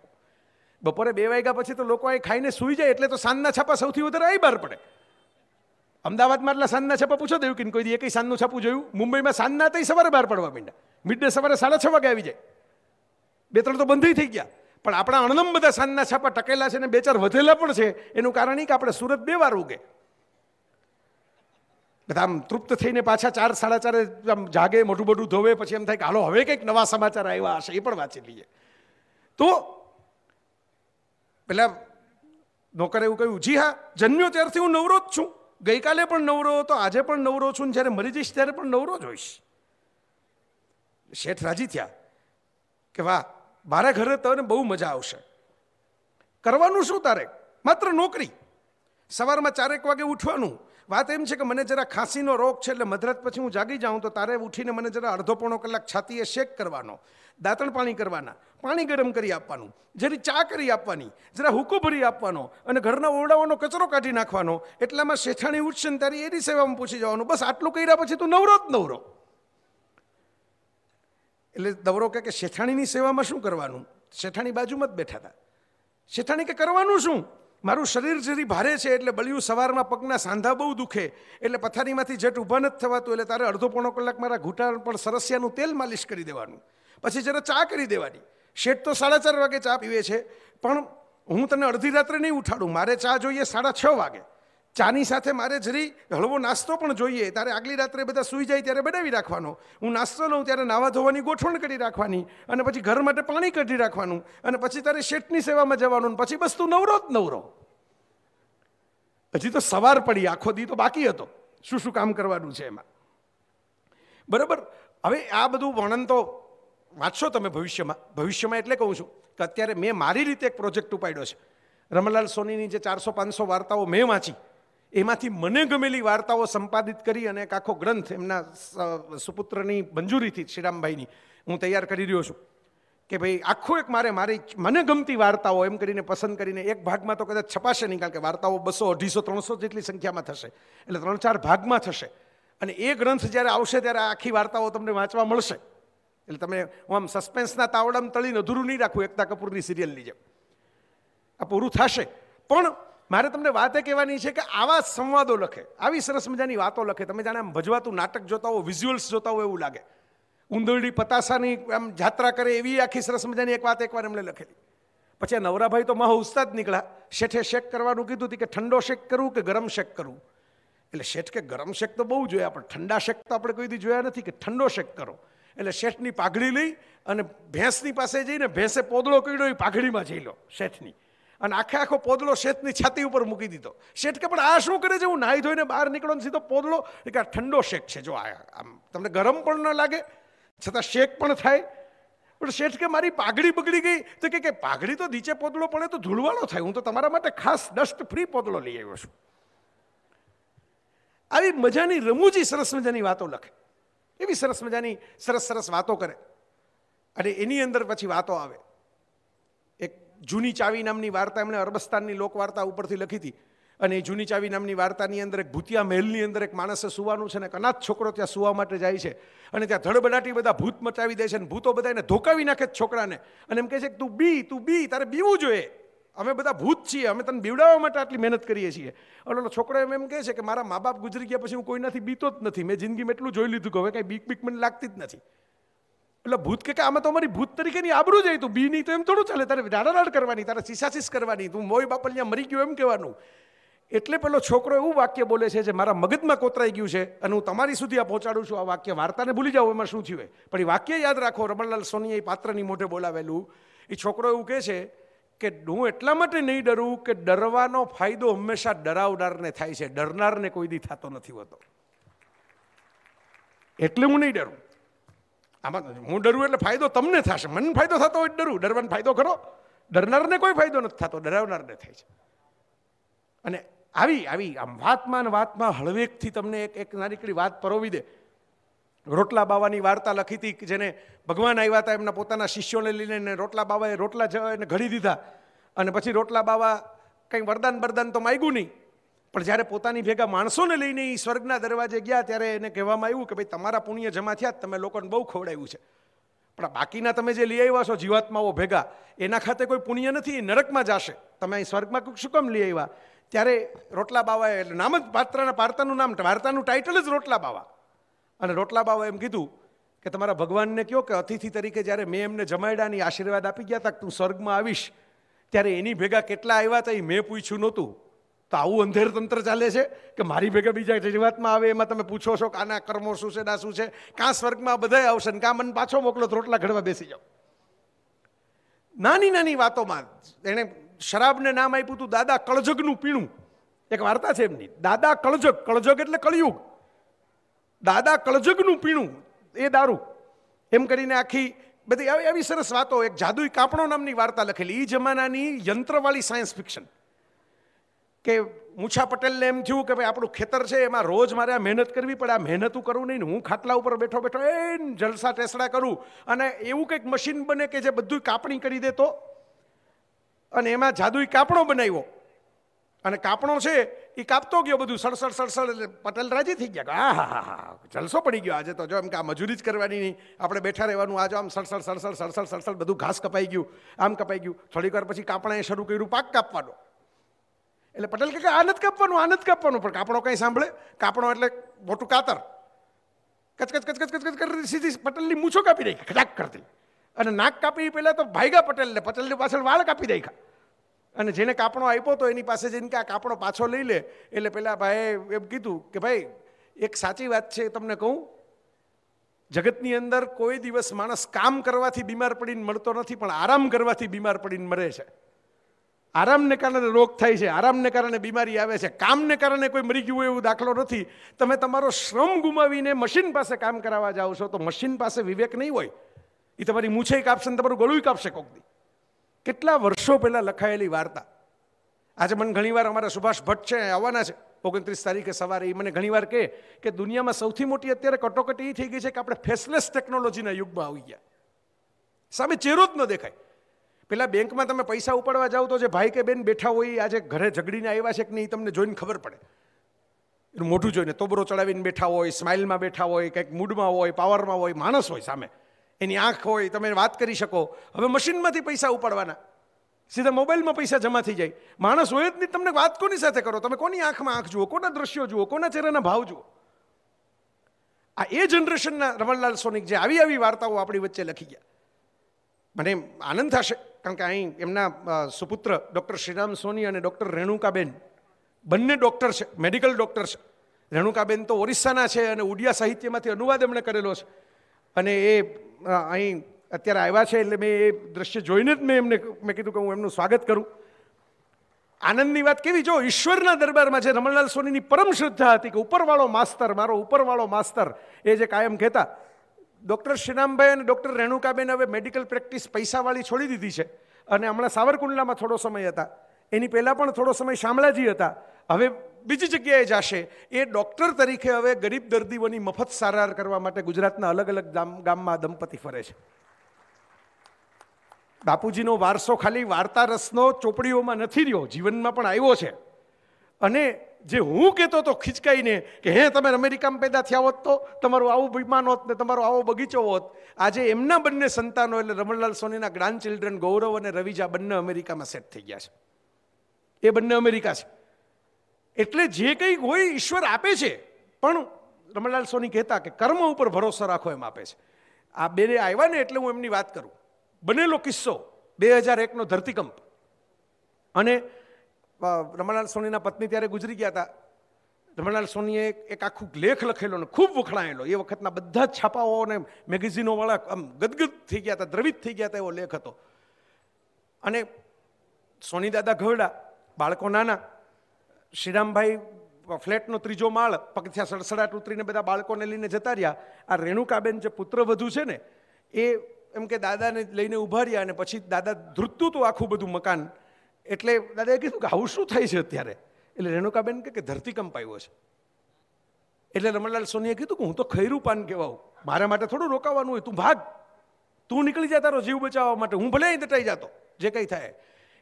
B: બપોરે બે વાગ્યા પછી તો લોકો અહીં ખાઈને સૂઈ જાય એટલે તો સાંજના છાપા સૌથી વધારે અહીં બહાર પડે અમદાવાદમાં એટલા સાંજના છાપા પૂછો દેવું કે કોઈ દી એકઈ સાંજનું છાપું જોયું મુંબઈમાં સાંજના તઈ સવારે બહાર પડવા માંડ્યા મિડ ડે સવારે સાડા છ વાગે આવી જાય બે ત્રણ તો બંધ થઈ ગયા પણ આપણા અણનમ બધા સાંજના છાપા ટકેલા છે ને બે ચાર વધેલા પણ છે એનું કારણ એ કે આપણે સુરત બે વાર ઉગે બધા આમ તૃપ્ત થઈને પાછા ચાર સાડા ચારે આમ જાગે મોટું મોટું ધોવે પછી એમ થાય કે હાલો હવે કંઈક નવા સમાચાર આવ્યા હશે એ પણ વાંચી લઈએ તો પેલા નોકરે એવું કહ્યું જી હા જન્મ્યો ત્યારથી હું નવરો જ છું ગઈકાલે પણ નવરો હતો આજે પણ નવરો છું ને જ્યારે મરી જઈશ ત્યારે પણ નવરો જ હોઈશ શેઠ રાજી થયા કે વાહ મારા ઘરે તને બહુ મજા આવશે કરવાનું શું તારે માત્ર નોકરી સવારમાં ચારેક વાગે ઉઠવાનું વાત એમ છે કે મને જરા ખાંસીનો રોગ છે એટલે મધરાત પછી હું જાગી જાઉં તો તારે ઉઠીને મને જરા અડધો પોણો કલાક છાતીએ શેક કરવાનો દાંતણ પાણી કરવાના પાણી ગરમ કરી આપવાનું જરી ચા કરી આપવાની જરા હુકો ભરી આપવાનો અને ઘરના ઓરડાઓનો કચરો કાઢી નાખવાનો એટલામાં શેઠાણી ઉઠશે ને તારી એની સેવામાં પૂછી જવાનું બસ આટલું કર્યા પછી તું નવરો જ નવરો એટલે દવરો કે શેઠાણીની સેવામાં શું કરવાનું શેઠાણી બાજુમાં જ બેઠા હતા શેઠાણી કે કરવાનું શું મારું શરીર જરી ભારે છે એટલે બળ્યું સવારમાં પગના સાંધા બહુ દુખે એટલે પથારીમાંથી જેટ ઊભા નથી થવાતું એટલે તારે અડધો પોણો કલાક મારા ઘૂંટા પણ સરસિયાનું તેલ માલિશ કરી દેવાનું પછી જરા ચા કરી દેવાની શેઠ તો સાડા ચાર વાગે ચા પીવે છે પણ હું તને અડધી રાત્રે નહીં ઉઠાડું મારે ચા જોઈએ સાડા છ વાગે ચાની સાથે મારે જરી હળવો નાસ્તો પણ જોઈએ તારે આગલી રાત્રે બધા સૂઈ જાય ત્યારે બનાવી રાખવાનો હું નાસ્તો લઉં ત્યારે નાવા ધોવાની ગોઠવણ કરી રાખવાની અને પછી ઘર માટે પાણી કાઢી રાખવાનું અને પછી તારે શેઠની સેવામાં જવાનું પછી બસ તું નવરો જ નવરો હજી તો સવાર પડી આખો દી તો બાકી હતો શું શું કામ કરવાનું છે એમાં બરાબર હવે આ બધું વર્ણન તો વાંચશો તમે ભવિષ્યમાં ભવિષ્યમાં એટલે કહું છું કે અત્યારે મેં મારી રીતે એક પ્રોજેક્ટ ઉપાડ્યો છે રમલાલ સોનીની જે ચારસો પાંચસો વાર્તાઓ મેં વાંચી એમાંથી મને ગમેલી વાર્તાઓ સંપાદિત કરી અને એક આખો ગ્રંથ એમના સુપુત્રની મંજૂરીથી શ્રીરામભાઈની હું તૈયાર કરી રહ્યો છું કે ભાઈ આખું એક મારે મારી મને ગમતી વાર્તાઓ એમ કરીને પસંદ કરીને એક ભાગમાં તો કદાચ છપાશે નહીં કારણ કે વાર્તાઓ બસો અઢીસો ત્રણસો જેટલી સંખ્યામાં થશે એટલે ત્રણ ચાર ભાગમાં થશે અને એ ગ્રંથ જ્યારે આવશે ત્યારે આખી વાર્તાઓ તમને વાંચવા મળશે એટલે તમે હું આમ સસ્પેન્સના તાવડામ તળીને અધૂરું નહીં રાખું એકતા કપૂરની સિરિયલની જેમ આ પૂરું થશે પણ મારે તમને વાત એ કહેવાની છે કે આવા સંવાદો લખે આવી સરસ મજાની વાતો લખે તમે જાણે આમ ભજવાતું નાટક જોતા હો વિઝ્યુઅલ્સ જોતા હો એવું લાગે ઉંદરડી પતાસાની આમ જાત્રા કરે એવી આખી સરસ મજાની એક વાત એકવાર એમણે લખેલી પછી આ નવરાભાઈ તો મહા ઉસ્તાદ નીકળ્યા શેઠે શેક કરવાનું કીધું કે ઠંડો શેક કરવું કે ગરમ શેક કરવું એટલે શેઠ કે ગરમ શેક તો બહુ જોયા પણ ઠંડા શેક તો આપણે કોઈ દી જોયા નથી કે ઠંડો શેક કરો એટલે શેઠની પાઘડી લઈ અને ભેંસની પાસે જઈને ભેંસે પોદળો કર્યો એ પાઘડીમાં જઈ લો શેઠની અને આખે આખો પોદલો શેઠની છાતી ઉપર મૂકી દીધો શેઠ કે પણ આ શું કરે છે હું નાહી ધોઈને બહાર નીકળો ને સીધો પોદલો કે આ ઠંડો શેક છે જો આ આમ તમને ગરમ પણ ન લાગે છતાં શેક પણ થાય પણ શેઠ કે મારી પાઘડી બગડી ગઈ તો કે પાઘડી તો નીચે પોદળો પડે તો ધૂળવાળો થાય હું તો તમારા માટે ખાસ ડસ્ટ ફ્રી પોદળો લઈ આવ્યો છું આવી મજાની રમૂજી સરસ મજાની વાતો લખે એવી સરસ મજાની સરસ સરસ વાતો કરે અને એની અંદર પછી વાતો આવે જૂની ચાવી નામની વાર્તા એમણે અરબસ્તાનની લોકવાર્તા ઉપરથી લખી હતી અને એ જૂની ચાવી નામની વાર્તાની અંદર એક ભૂતિયા મહેલની અંદર એક માણસે સુવાનું છે ને એક અનાથ છોકરો ત્યાં સુવા માટે જાય છે અને ત્યાં ધડબડાટી બધા ભૂત મચાવી દે છે અને ભૂતો બધા એને ધોકાવી નાખે છે છોકરાને અને એમ કહે છે કે તું બી તું બી તારે બીવું જોઈએ અમે બધા ભૂત છીએ અમે તને બીવડાવવા માટે આટલી મહેનત કરીએ છીએ એટલે છોકરો એમ એમ કહે છે કે મારા મા બાપ ગુજરી ગયા પછી હું કોઈનાથી બીતો જ નથી મેં જિંદગીમાં એટલું જોઈ લીધું કે હવે કાંઈ બીક બીક મને લાગતી જ નથી એટલે ભૂત કે આમાં તો અમારી ભૂત તરીકેની આબરું જાય તું બીની તો એમ થોડું ચાલે તારે રાડારાડ કરવાની તારે શીશાશીસ કરવાની તું મોય બાપલ મરી ગયો એમ કહેવાનું એટલે પેલો છોકરો એવું વાક્ય બોલે છે જે મારા મગજમાં કોતરાઈ ગયું છે અને હું તમારી સુધી આ પહોંચાડું છું આ વાક્ય વાર્તાને ભૂલી જાઉં એમાં શું થયું પણ એ વાક્ય યાદ રાખો રમણલાલ સોનીએ પાત્રની મોઢે બોલાવેલું એ છોકરો એવું કહે છે કે હું એટલા માટે નહીં ડરું કે ડરવાનો ફાયદો હંમેશા ડરાવનારને થાય છે ડરનારને કોઈ દી થતો નથી હોતો એટલે હું નહીં ડરું આમાં હું ડરું એટલે ફાયદો તમને થશે મને ફાયદો થતો હોય ડરું ડરવાનો ફાયદો ખરો ડરનારને કોઈ ફાયદો નથી થતો ડરાવનારને થાય છે અને આવી આવી આમ વાતમાં ને વાતમાં હળવેકથી તમને એક એક નાનીકડી વાત પરોવી દે રોટલા બાવાની વાર્તા લખી હતી જેને ભગવાન આવ્યા હતા એમના પોતાના શિષ્યોને લઈને રોટલા બાવાએ રોટલા એને ઘડી દીધા અને પછી રોટલા બાવા કંઈ વરદાન બરદાન તો માગ્યું નહીં પણ જ્યારે પોતાની ભેગા માણસોને લઈને એ સ્વર્ગના દરવાજે ગયા ત્યારે એને કહેવામાં આવ્યું કે ભાઈ તમારા પુણ્ય જમા થયા તમે લોકોને બહુ ખવડાવ્યું છે પણ બાકીના તમે જે લઈ આવ્યા છો જીવાત્માઓ ભેગા એના ખાતે કોઈ પુણ્ય નથી એ નરકમાં જશે તમે અહીં સ્વર્ગમાં શું કેમ લઈ આવ્યા ત્યારે રોટલા બાવા એટલે નામ જ પાત્રના પાર્તાનું નામ વાર્તાનું ટાઇટલ જ રોટલા બાવા અને રોટલા બાવા એમ કીધું કે તમારા ભગવાનને કહો કે અતિથિ તરીકે જ્યારે મેં એમને જમાડાની આશીર્વાદ આપી ગયા હતા તું સ્વર્ગમાં આવીશ ત્યારે એની ભેગા કેટલા આવ્યા હતા એ મેં પૂછ્યું નહોતું તો આવું અંધેર તંત્ર ચાલે છે કે મારી ભેગા બીજા રજૂઆતમાં આવે એમાં તમે પૂછો છો કે આના કર્મો શું છે ના શું છે કાં સ્વર્ગમાં બધા આવશે ને કાં મન પાછો મોકલો રોટલા ઘડવા બેસી જાઓ નાની નાની વાતોમાં એણે શરાબને નામ આપ્યું હતું દાદા કળજગનું પીણું એક વાર્તા છે એમની દાદા કળજગ કળજગ એટલે કળિયુગ દાદા કળજગનું પીણું એ દારૂ એમ કરીને આખી બધી આવી સરસ વાતો એક જાદુઈ કાપણો નામની વાર્તા લખેલી એ જમાનાની યંત્રવાળી સાયન્સ ફિક્શન કે મૂછા પટેલને એમ થયું કે ભાઈ આપણું ખેતર છે એમાં રોજ મારે આ મહેનત કરવી પડે આ મહેનત હું કરું નહીં ને હું ખાટલા ઉપર બેઠો બેઠો એ જલસા ટેસડા કરું અને એવું કંઈક મશીન બને કે જે બધું કાપણી કરી દેતો અને એમાં જાદુઈ કાપણો બનાવ્યો અને કાપણો છે એ કાપતો ગયો બધું સડસડ સડસડ પટેલ રાજી થઈ ગયા હા હા હા જલસો પડી ગયો આજે તો જો એમ કે આ મજૂરી જ કરવાની નહીં આપણે બેઠા રહેવાનું આજે આમ સડસડ સડસડ સડસડ સડસડ બધું ઘાસ કપાઈ ગયું આમ કપાઈ ગયું થોડીક વાર પછી કાપણાએ શરૂ કર્યું પાક કાપવાનો એટલે પટેલ કે આ નથી કાપવાનું આ નથી કાપવાનું પણ કાપડો કંઈ સાંભળે કાપડો એટલે મોટું કાતર કચકચ કચકચ કચકચ કરતી સીધી પટેલની મૂછો કાપી દઈ ખટાક કરતી અને નાક કાપી પહેલાં તો ભાઈગા પટેલને પટેલની પાછળ વાળ કાપી દઈ અને જેને કાપડો આપ્યો તો એની પાસે જઈને કે આ કાપડો પાછો લઈ લે એટલે પહેલાં ભાઈએ એમ કીધું કે ભાઈ એક સાચી વાત છે તમને કહું જગતની અંદર કોઈ દિવસ માણસ કામ કરવાથી બીમાર પડીને મળતો નથી પણ આરામ કરવાથી બીમાર પડીને મરે છે આરામને કારણે રોગ થાય છે આરામને કારણે બીમારી આવે છે કામને કારણે કોઈ મરી ગયું હોય એવું દાખલો નથી તમે તમારો શ્રમ ગુમાવીને મશીન પાસે કામ કરાવવા જાઓ છો તો મશીન પાસે વિવેક નહીં હોય એ તમારી મૂછાઈ કાપશે ને તમારું ગળું કાપશે કોકની કેટલા વર્ષો પહેલાં લખાયેલી વાર્તા આજે મને ઘણીવાર અમારા સુભાષ ભટ્ટ છે આવવાના છે ઓગણત્રીસ તારીખે સવારે એ મને ઘણીવાર કહે કે દુનિયામાં સૌથી મોટી અત્યારે કટોકટી એ થઈ ગઈ છે કે આપણે ફેસલેસ ટેકનોલોજીના યુગમાં આવી ગયા સામે ચહેરો જ ન દેખાય પેલા બેંકમાં તમે પૈસા ઉપાડવા જાઓ તો જે ભાઈ કે બેન બેઠા હોય આજે ઘરે ઝઘડીને આવ્યા છે કે નહીં તમને જોઈને ખબર પડે એનું મોઢું જોઈને તોબરો ચડાવીને બેઠા હોય સ્માઇલમાં બેઠા હોય કંઈક મૂડમાં હોય પાવરમાં હોય માણસ હોય સામે એની આંખ હોય તમે વાત કરી શકો હવે મશીનમાંથી પૈસા ઉપાડવાના સીધા મોબાઈલમાં પૈસા જમા થઈ જાય માણસ હોય જ નહીં તમને વાત કોની સાથે કરો તમે કોની આંખમાં આંખ જુઓ કોના દ્રશ્યો જુઓ કોના ચહેરાના ભાવ જુઓ આ એ જનરેશનના રમણલાલ સોનિક જે આવી આવી વાર્તાઓ આપણી વચ્ચે લખી ગયા મને આનંદ થશે કારણ કે અહીં એમના સુપુત્ર ડૉક્ટર શ્રીરામ સોની અને ડૉક્ટર રેણુકાબેન બંને ડૉક્ટર છે મેડિકલ ડૉક્ટર છે રેણુકાબેન તો ઓરિસ્સાના છે અને ઉડિયા સાહિત્યમાંથી અનુવાદ એમણે કરેલો છે અને એ અહીં અત્યારે આવ્યા છે એટલે મેં એ દ્રશ્ય જોઈને જ મેં એમને મેં કીધું કે હું એમનું સ્વાગત કરું આનંદની વાત કેવી જો ઈશ્વરના દરબારમાં જે રમણલાલ સોનીની પરમ શ્રદ્ધા હતી કે ઉપરવાળો માસ્તર મારો ઉપરવાળો માસ્તર એ જે કાયમ કહેતા ડૉક્ટર શ્રીરામભાઈ અને ડૉક્ટર રેણુકાબેન હવે મેડિકલ પ્રેક્ટિસ પૈસાવાળી છોડી દીધી છે અને હમણાં સાવરકુંડલામાં થોડો સમય હતા એની પહેલાં પણ થોડો સમય શામળાજી હતા હવે બીજી જગ્યાએ જશે એ ડૉક્ટર તરીકે હવે ગરીબ દર્દીઓની મફત સારવાર કરવા માટે ગુજરાતના અલગ અલગ ગામમાં દંપતી ફરે છે બાપુજીનો વારસો ખાલી વાર્તા રસનો ચોપડીઓમાં નથી રહ્યો જીવનમાં પણ આવ્યો છે અને જે હું કહેતો હતો ખિચકાઈને કે હે તમે અમેરિકામાં પેદા થયા હોત તો તમારું આવું વિમાન હોત ને તમારો આવો બગીચો હોત આજે એમના બંને સંતાનો એટલે રમણલાલ સોનીના ગ્રાન્ડ ચિલ્ડ્રન ગૌરવ અને રવિજા બંને અમેરિકામાં સેટ થઈ ગયા છે એ બંને અમેરિકા છે એટલે જે કંઈ હોય ઈશ્વર આપે છે પણ રમણલાલ સોની કહેતા કે કર્મ ઉપર ભરોસો રાખો એમ આપે છે આ બેને આવ્યા ને એટલે હું એમની વાત કરું બનેલો કિસ્સો બે હજાર એકનો ધરતીકંપ અને રમણલાલ સોનીના પત્ની ત્યારે ગુજરી ગયા હતા રમણલાલ સોનીએ એક આખું લેખ લખેલો ને ખૂબ વખણાયેલો એ વખતના બધા જ છાપાઓ અને મેગેઝિનોવાળા આમ ગદગદ થઈ ગયા હતા દ્રવિત થઈ ગયા હતા એવો લેખ હતો અને સોની દાદા ઘરડા બાળકો નાના શ્રીરામભાઈ ફ્લેટનો ત્રીજો માળ પગથિયા સડસડાટ ઉતરીને બધા બાળકોને લઈને જતા રહ્યા આ રેણુકાબેન જે પુત્ર વધુ છે ને એ એમ કે દાદાને લઈને ઉભા રહ્યા અને પછી દાદા ધ્રુતતું હતું આખું બધું મકાન એટલે દાદાએ કીધું કે આવું શું થાય છે અત્યારે એટલે રેણુકાબેન કે ધરતીકંપ આવ્યો છે એટલે રમણલાલ સોનીએ કીધું કે હું તો ખૈરું પાન કહેવાઉં મારા માટે થોડું રોકાવાનું હોય તું ભાગ તું નીકળી જા તારો જીવ બચાવવા માટે હું ભલે અહીં દટાઈ જતો જે કંઈ થાય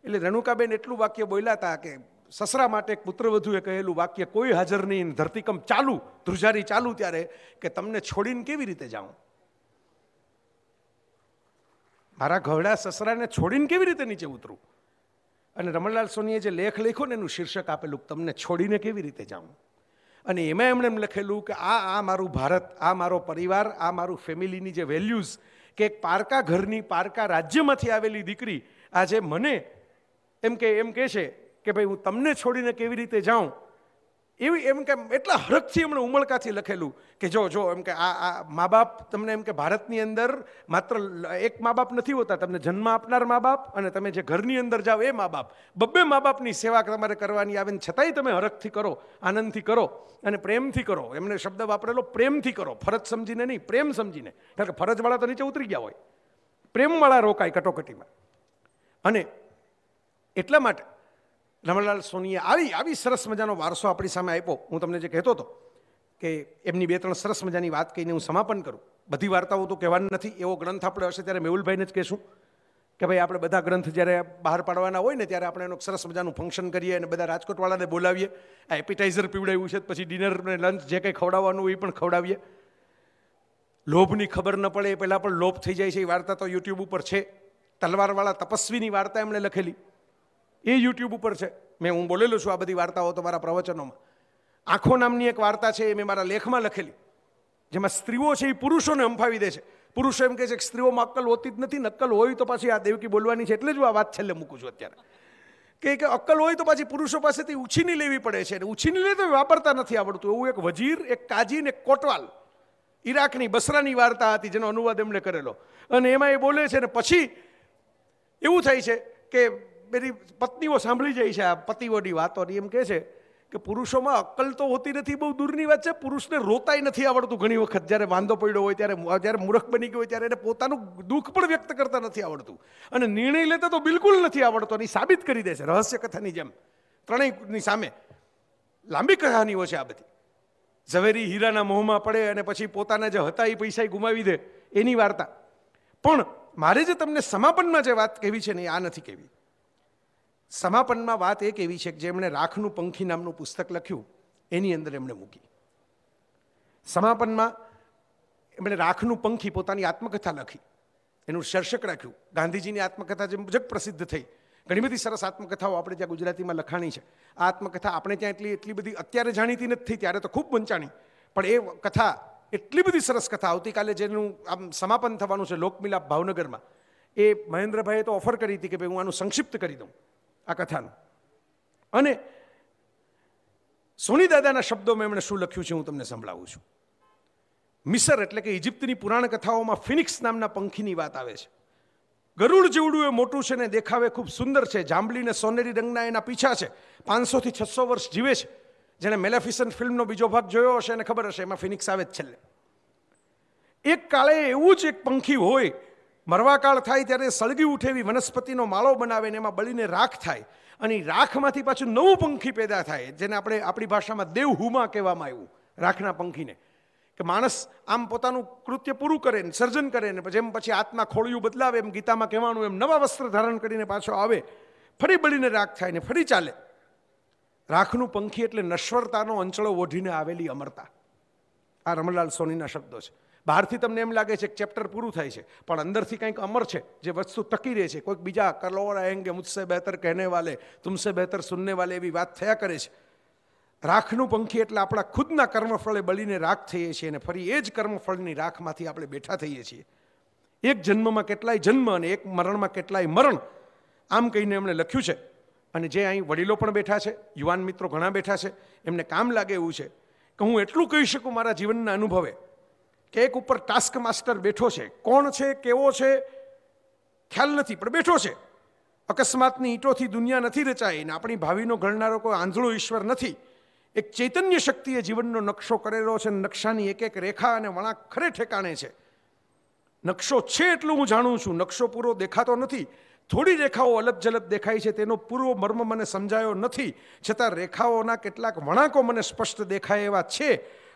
B: એટલે રેણુકાબેન એટલું વાક્ય બોલ્યા હતા કે સસરા માટે એક પુત્રવધુએ કહેલું વાક્ય કોઈ હાજર નહીં ધરતીકંપ ચાલુ ધ્રુજારી ચાલુ ત્યારે કે તમને છોડીને કેવી રીતે જાઉં મારા ઘરડા સસરાને છોડીને કેવી રીતે નીચે ઉતરું અને રમણલાલ સોનીએ જે લેખ લખ્યો ને એનું શીર્ષક આપેલું તમને છોડીને કેવી રીતે જાઉં અને એમાં એમણે એમ લખેલું કે આ આ મારું ભારત આ મારો પરિવાર આ મારું ફેમિલીની જે વેલ્યુઝ કે એક પારકા ઘરની પારકા રાજ્યમાંથી આવેલી દીકરી આજે મને એમ કે એમ કહે છે કે ભાઈ હું તમને છોડીને કેવી રીતે જાઉં એવી એમ કે એટલા હરખથી એમણે ઉમળકાથી લખેલું કે જો જો એમ કે આ આ મા બાપ તમને એમ કે ભારતની અંદર માત્ર એક મા બાપ નથી હોતા તમને જન્મ આપનાર મા બાપ અને તમે જે ઘરની અંદર જાઓ એ મા બાપ બબ્બે મા બાપની સેવા તમારે કરવાની આવે ને છતાંય તમે હરખથી કરો આનંદથી કરો અને પ્રેમથી કરો એમને શબ્દ વાપરેલો પ્રેમથી કરો ફરજ સમજીને નહીં પ્રેમ સમજીને કારણ કે ફરજવાળા તો નીચે ઉતરી ગયા હોય પ્રેમવાળા રોકાય કટોકટીમાં અને એટલા માટે રમણલાલ સોનીએ આવી આવી સરસ મજાનો વારસો આપણી સામે આપ્યો હું તમને જે કહેતો હતો કે એમની બે ત્રણ સરસ મજાની વાત કહીને હું સમાપન કરું બધી વાર્તાઓ તો કહેવાની નથી એવો ગ્રંથ આપણે હશે ત્યારે મેહુલભાઈને જ કહેશું કે ભાઈ આપણે બધા ગ્રંથ જ્યારે બહાર પાડવાના હોય ને ત્યારે આપણે એનું સરસ મજાનું ફંક્શન કરીએ અને બધા રાજકોટવાળાને બોલાવીએ આ એપિટાઇઝર પીવડાવ્યું છે પછી ડિનર અને લંચ જે કંઈ ખવડાવવાનું એ પણ ખવડાવીએ લોભની ખબર ન પડે એ પહેલાં પણ લોભ થઈ જાય છે એ વાર્તા તો યુટ્યુબ ઉપર છે તલવારવાળા તપસ્વીની વાર્તા એમણે લખેલી એ યુટ્યુબ ઉપર છે મેં હું બોલેલો છું આ બધી વાર્તાઓ તો મારા પ્રવચનોમાં આંખો નામની એક વાર્તા છે એ મેં મારા લેખમાં લખેલી જેમાં સ્ત્રીઓ છે એ પુરુષોને હંફાવી દે છે પુરુષો એમ કહે છે કે સ્ત્રીઓમાં અક્કલ હોતી જ નથી નક્કલ હોય તો પાછી આ દેવકી બોલવાની છે એટલે જ આ વાત છેલ્લે મૂકું છું અત્યારે કે અક્કલ હોય તો પાછી પુરુષો પાસેથી ઉછીની લેવી પડે છે અને ઉછીની લે તો વાપરતા નથી આવડતું એવું એક વજીર એક કાજી ને એક કોટવાલ ઈરાકની બસરાની વાર્તા હતી જેનો અનુવાદ એમણે કરેલો અને એમાં એ બોલે છે ને પછી એવું થાય છે કે પેલી પત્નીઓ સાંભળી જાય છે આ પતિઓની વાતો એમ કહે છે કે પુરુષોમાં અક્કલ તો હોતી નથી બહુ દૂરની વાત છે પુરુષને રોતાય નથી આવડતું ઘણી વખત જ્યારે વાંધો પડ્યો હોય ત્યારે જ્યારે મૂર્ખ બની ગયો હોય ત્યારે એને પોતાનું દુઃખ પણ વ્યક્ત કરતા નથી આવડતું અને નિર્ણય લેતા તો બિલકુલ નથી આવડતો અને સાબિત કરી દે છે રહસ્ય કથાની જેમ ત્રણેયની સામે લાંબી કહાનીઓ છે આ બધી ઝવેરી હીરાના મોહમાં પડે અને પછી પોતાના જે હતા એ પૈસા ગુમાવી દે એની વાર્તા પણ મારે જે તમને સમાપનમાં જે વાત કહેવી છે ને આ નથી કહેવી સમાપનમાં વાત એક એવી છે કે જેમણે રાખનું પંખી નામનું પુસ્તક લખ્યું એની અંદર એમણે મૂકી સમાપનમાં એમણે રાખનું પંખી પોતાની આત્મકથા લખી એનું શીર્ષક રાખ્યું ગાંધીજીની આત્મકથા જે જગ પ્રસિદ્ધ થઈ ઘણી બધી સરસ આત્મકથાઓ આપણે જ્યાં ગુજરાતીમાં લખાણી છે આ આત્મકથા આપણે ત્યાં એટલી એટલી બધી અત્યારે જાણીતી નથી ત્યારે તો ખૂબ વંચાણી પણ એ કથા એટલી બધી સરસ કથા આવતીકાલે જેનું આમ સમાપન થવાનું છે લોકમિલાપ ભાવનગરમાં એ મહેન્દ્રભાઈએ તો ઓફર કરી હતી કે ભાઈ હું આનું સંક્ષિપ્ત કરી દઉં આ કથાનું અને સોની દાદાના શબ્દોમાં એમણે શું લખ્યું છે હું તમને સંભળાવું છું મિસર એટલે કે ઇજિપ્તની પુરાણ કથાઓમાં ફિનિક્સ નામના પંખીની વાત આવે છે ગરુડ જેવડું એ મોટું છે ને દેખાવે ખૂબ સુંદર છે જાંબલી ને સોનેરી રંગના એના પીછા છે પાંચસોથી છસો વર્ષ જીવે છે જેણે મેલેફિસન ફિલ્મનો બીજો ભાગ જોયો હશે એને ખબર હશે એમાં ફિનિક્સ આવે જ છેલ્લે એક કાળે એવું જ એક પંખી હોય મરવાકાળ થાય ત્યારે સળગી ઉઠે એવી વનસ્પતિનો માળો બનાવે ને એમાં બળીને રાખ થાય અને રાખમાંથી પાછું નવું પંખી પેદા થાય જેને આપણે આપણી ભાષામાં દેવહુમા કહેવામાં આવ્યું રાખના પંખીને કે માણસ આમ પોતાનું કૃત્ય પૂરું કરે ને સર્જન કરે ને જેમ પછી આત્મા ખોળિયું બદલાવે એમ ગીતામાં કહેવાનું એમ નવા વસ્ત્ર ધારણ કરીને પાછો આવે ફરી બળીને રાખ થાય ને ફરી ચાલે રાખનું પંખી એટલે નશ્વરતાનો અંચળો ઓઢીને આવેલી અમરતા આ રમણલાલ સોનીના શબ્દો છે બહારથી તમને એમ લાગે છે કે ચેપ્ટર પૂરું થાય છે પણ અંદરથી કંઈક અમર છે જે વસ્તુ ટકી રહે છે કોઈક બીજા કલોર આએંગે મુજસે બહેતર કહેને વાલે તુમસે બહેતર સુનને વાલે એવી વાત થયા કરે છે રાખનું પંખી એટલે આપણા ખુદના કર્મફળે બળીને રાખ થઈએ છીએ અને ફરી એ જ કર્મફળની રાખમાંથી આપણે બેઠા થઈએ છીએ એક જન્મમાં કેટલાય જન્મ અને એક મરણમાં કેટલાય મરણ આમ કહીને એમણે લખ્યું છે અને જે અહીં વડીલો પણ બેઠા છે યુવાન મિત્રો ઘણા બેઠા છે એમને કામ લાગે એવું છે કે હું એટલું કહી શકું મારા જીવનના અનુભવે કે એક ઉપર ટાસ્ક માસ્ટર બેઠો છે કોણ છે કેવો છે ખ્યાલ નથી પણ બેઠો છે અકસ્માતની ઈંટોથી દુનિયા નથી રચાઈ ને આપણી ભાવિનો ગણનારો કોઈ આંધળો ઈશ્વર નથી એક ચૈતન્ય શક્તિએ જીવનનો નકશો કરેલો છે નકશાની એક એક રેખા અને વળાંક ખરે ઠેકાણે છે નકશો છે એટલું હું જાણું છું નકશો પૂરો દેખાતો નથી થોડી રેખાઓ અલગ જલગ દેખાય છે તેનો પૂરો મર્મ મને સમજાયો નથી છતાં રેખાઓના કેટલાક વણાંકો મને સ્પષ્ટ દેખાય એવા છે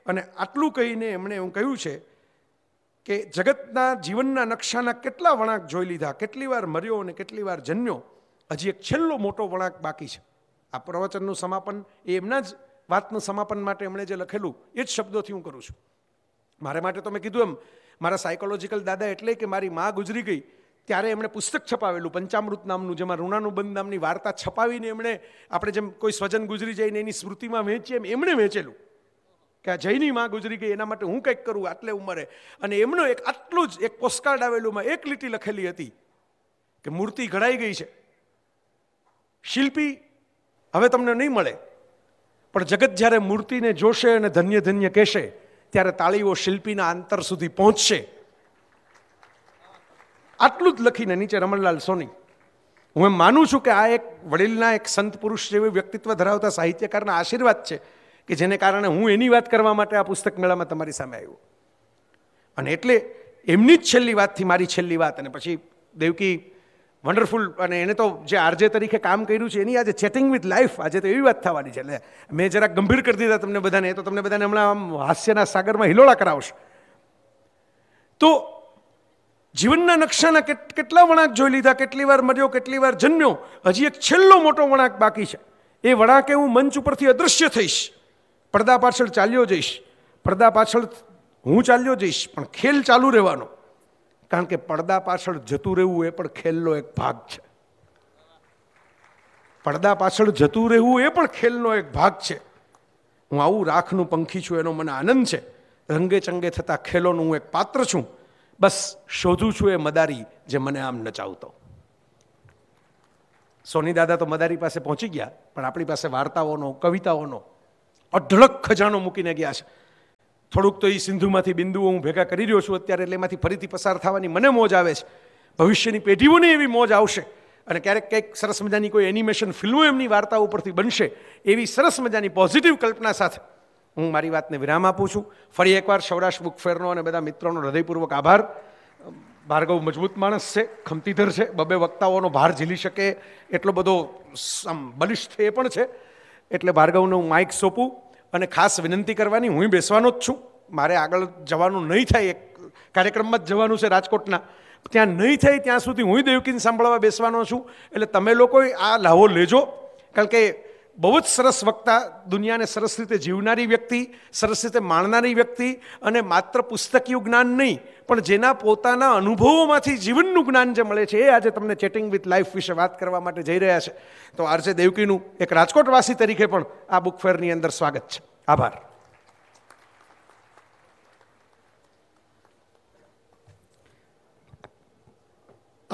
B: અને આટલું કહીને એમણે એવું કહ્યું છે કે જગતના જીવનના નકશાના કેટલા વળાંક જોઈ લીધા કેટલી વાર મર્યો અને કેટલી વાર જન્મ્યો હજી એક છેલ્લો મોટો વળાંક બાકી છે આ પ્રવચનનું સમાપન એ એમના જ વાતનું સમાપન માટે એમણે જે લખેલું એ જ શબ્દોથી હું કરું છું મારે માટે તો મેં કીધું એમ મારા સાયકોલોજીકલ દાદા એટલે કે મારી માં ગુજરી ગઈ ત્યારે એમણે પુસ્તક છપાવેલું પંચામૃત નામનું જેમાં ઋણાનું બંધ નામની વાર્તા છપાવીને એમણે આપણે જેમ કોઈ સ્વજન ગુજરી જઈને એની સ્મૃતિમાં વહેંચીએ એમ એમણે વહેંચેલું કે આ જયની માં ગુજરી ગઈ એના માટે હું કંઈક કરું આટલે ઉંમરે અને એમનો એક આટલું જ એક પોસ્ટકાર્ડ આવેલુંમાં એક લીટી લખેલી હતી કે મૂર્તિ ઘડાઈ ગઈ છે શિલ્પી હવે તમને નહીં મળે પણ જગત જ્યારે મૂર્તિને જોશે અને ધન્ય ધન્ય કહેશે ત્યારે તાળીઓ શિલ્પીના અંતર સુધી પહોંચશે આટલું જ લખીને નીચે રમણલાલ સોની હું એમ માનું છું કે આ એક વડીલના એક સંત પુરુષ જેવી વ્યક્તિત્વ ધરાવતા સાહિત્યકારના આશીર્વાદ છે કે જેને કારણે હું એની વાત કરવા માટે આ પુસ્તક મેળામાં તમારી સામે આવ્યો અને એટલે એમની જ છેલ્લી વાતથી મારી છેલ્લી વાત અને પછી દેવકી વન્ડરફુલ અને એને તો જે આરજે તરીકે કામ કર્યું છે એની આજે ચેટિંગ વિથ લાઈફ આજે તો એવી વાત થવાની છે એટલે મેં જરાક ગંભીર કરી દીધા તમને બધાને એ તો તમને બધાને હમણાં આમ હાસ્યના સાગરમાં હિલોળા કરાવશે તો જીવનના નકશાના કેટલા વળાંક જોઈ લીધા કેટલી વાર મર્યો કેટલી વાર જન્મ્યો હજી એક છેલ્લો મોટો વળાંક બાકી છે એ વળાંકે હું મંચ ઉપરથી અદૃશ્ય થઈશ પડદા પાછળ ચાલ્યો જઈશ પડદા પાછળ હું ચાલ્યો જઈશ પણ ખેલ ચાલુ રહેવાનો કારણ કે પડદા પાછળ જતું રહેવું એ પણ ખેલનો એક ભાગ છે પડદા પાછળ જતું રહેવું એ પણ ખેલનો એક ભાગ છે હું આવું રાખનું પંખી છું એનો મને આનંદ છે રંગે ચંગે થતા ખેલોનું હું એક પાત્ર છું બસ શોધું છું એ મદારી જે મને આમ નચાવતો સોની દાદા તો મદારી પાસે પહોંચી ગયા પણ આપણી પાસે વાર્તાઓનો કવિતાઓનો અઢળક ખજાનો મૂકીને ગયા છે થોડુંક તો એ સિંધુમાંથી બિંદુઓ હું ભેગા કરી રહ્યો છું અત્યારે એટલે એમાંથી ફરીથી પસાર થવાની મને મોજ આવે છે ભવિષ્યની પેઢીઓને એવી મોજ આવશે અને ક્યારેક કંઈક સરસ મજાની કોઈ એનિમેશન ફિલ્મો એમની વાર્તાઓ ઉપરથી બનશે એવી સરસ મજાની પોઝિટિવ કલ્પના સાથે હું મારી વાતને વિરામ આપું છું ફરી એકવાર સૌરાષ્ટ્ર બુક અને બધા મિત્રોનો હૃદયપૂર્વક આભાર ભાર્ગવ મજબૂત માણસ છે ખમતીધર છે બબે વક્તાઓનો ભાર ઝીલી શકે એટલો બધો બલિષ્ઠ એ પણ છે એટલે ભાર્ગવને હું માઇક સોંપું અને ખાસ વિનંતી કરવાની હું બેસવાનો જ છું મારે આગળ જવાનું નહીં થાય એક કાર્યક્રમમાં જ જવાનું છે રાજકોટના ત્યાં નહીં થાય ત્યાં સુધી હું દેવકીને સાંભળવા બેસવાનો છું એટલે તમે લોકો આ લાવો લેજો કારણ કે બહુ જ સરસ વક્તા દુનિયાને સરસ રીતે જીવનારી વ્યક્તિ સરસ રીતે માણનારી વ્યક્તિ અને માત્ર પુસ્તકીય જ્ઞાન નહીં પણ જેના પોતાના અનુભવોમાંથી જીવનનું જ્ઞાન જે મળે છે એ આજે તમને ચેટિંગ વિથ લાઈફ વિશે વાત કરવા માટે જઈ રહ્યા છે તો આરજે દેવકીનું એક રાજકોટવાસી તરીકે પણ આ બુક ફેરની અંદર સ્વાગત છે આભાર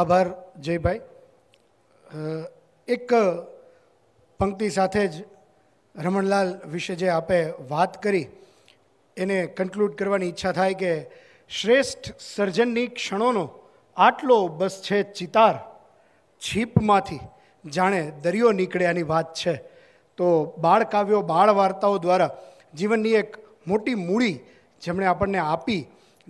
A: આભાર જયભાઈ એક પંક્તિ સાથે જ રમણલાલ વિશે જે આપે વાત કરી એને કન્ક્લુડ કરવાની ઈચ્છા થાય કે શ્રેષ્ઠ સર્જનની ક્ષણોનો આટલો બસ છે ચિતાર છીપમાંથી જાણે દરિયો નીકળ્યાની વાત છે તો બાળ કાવ્યો બાળ વાર્તાઓ દ્વારા જીવનની એક મોટી મૂડી જેમણે આપણને આપી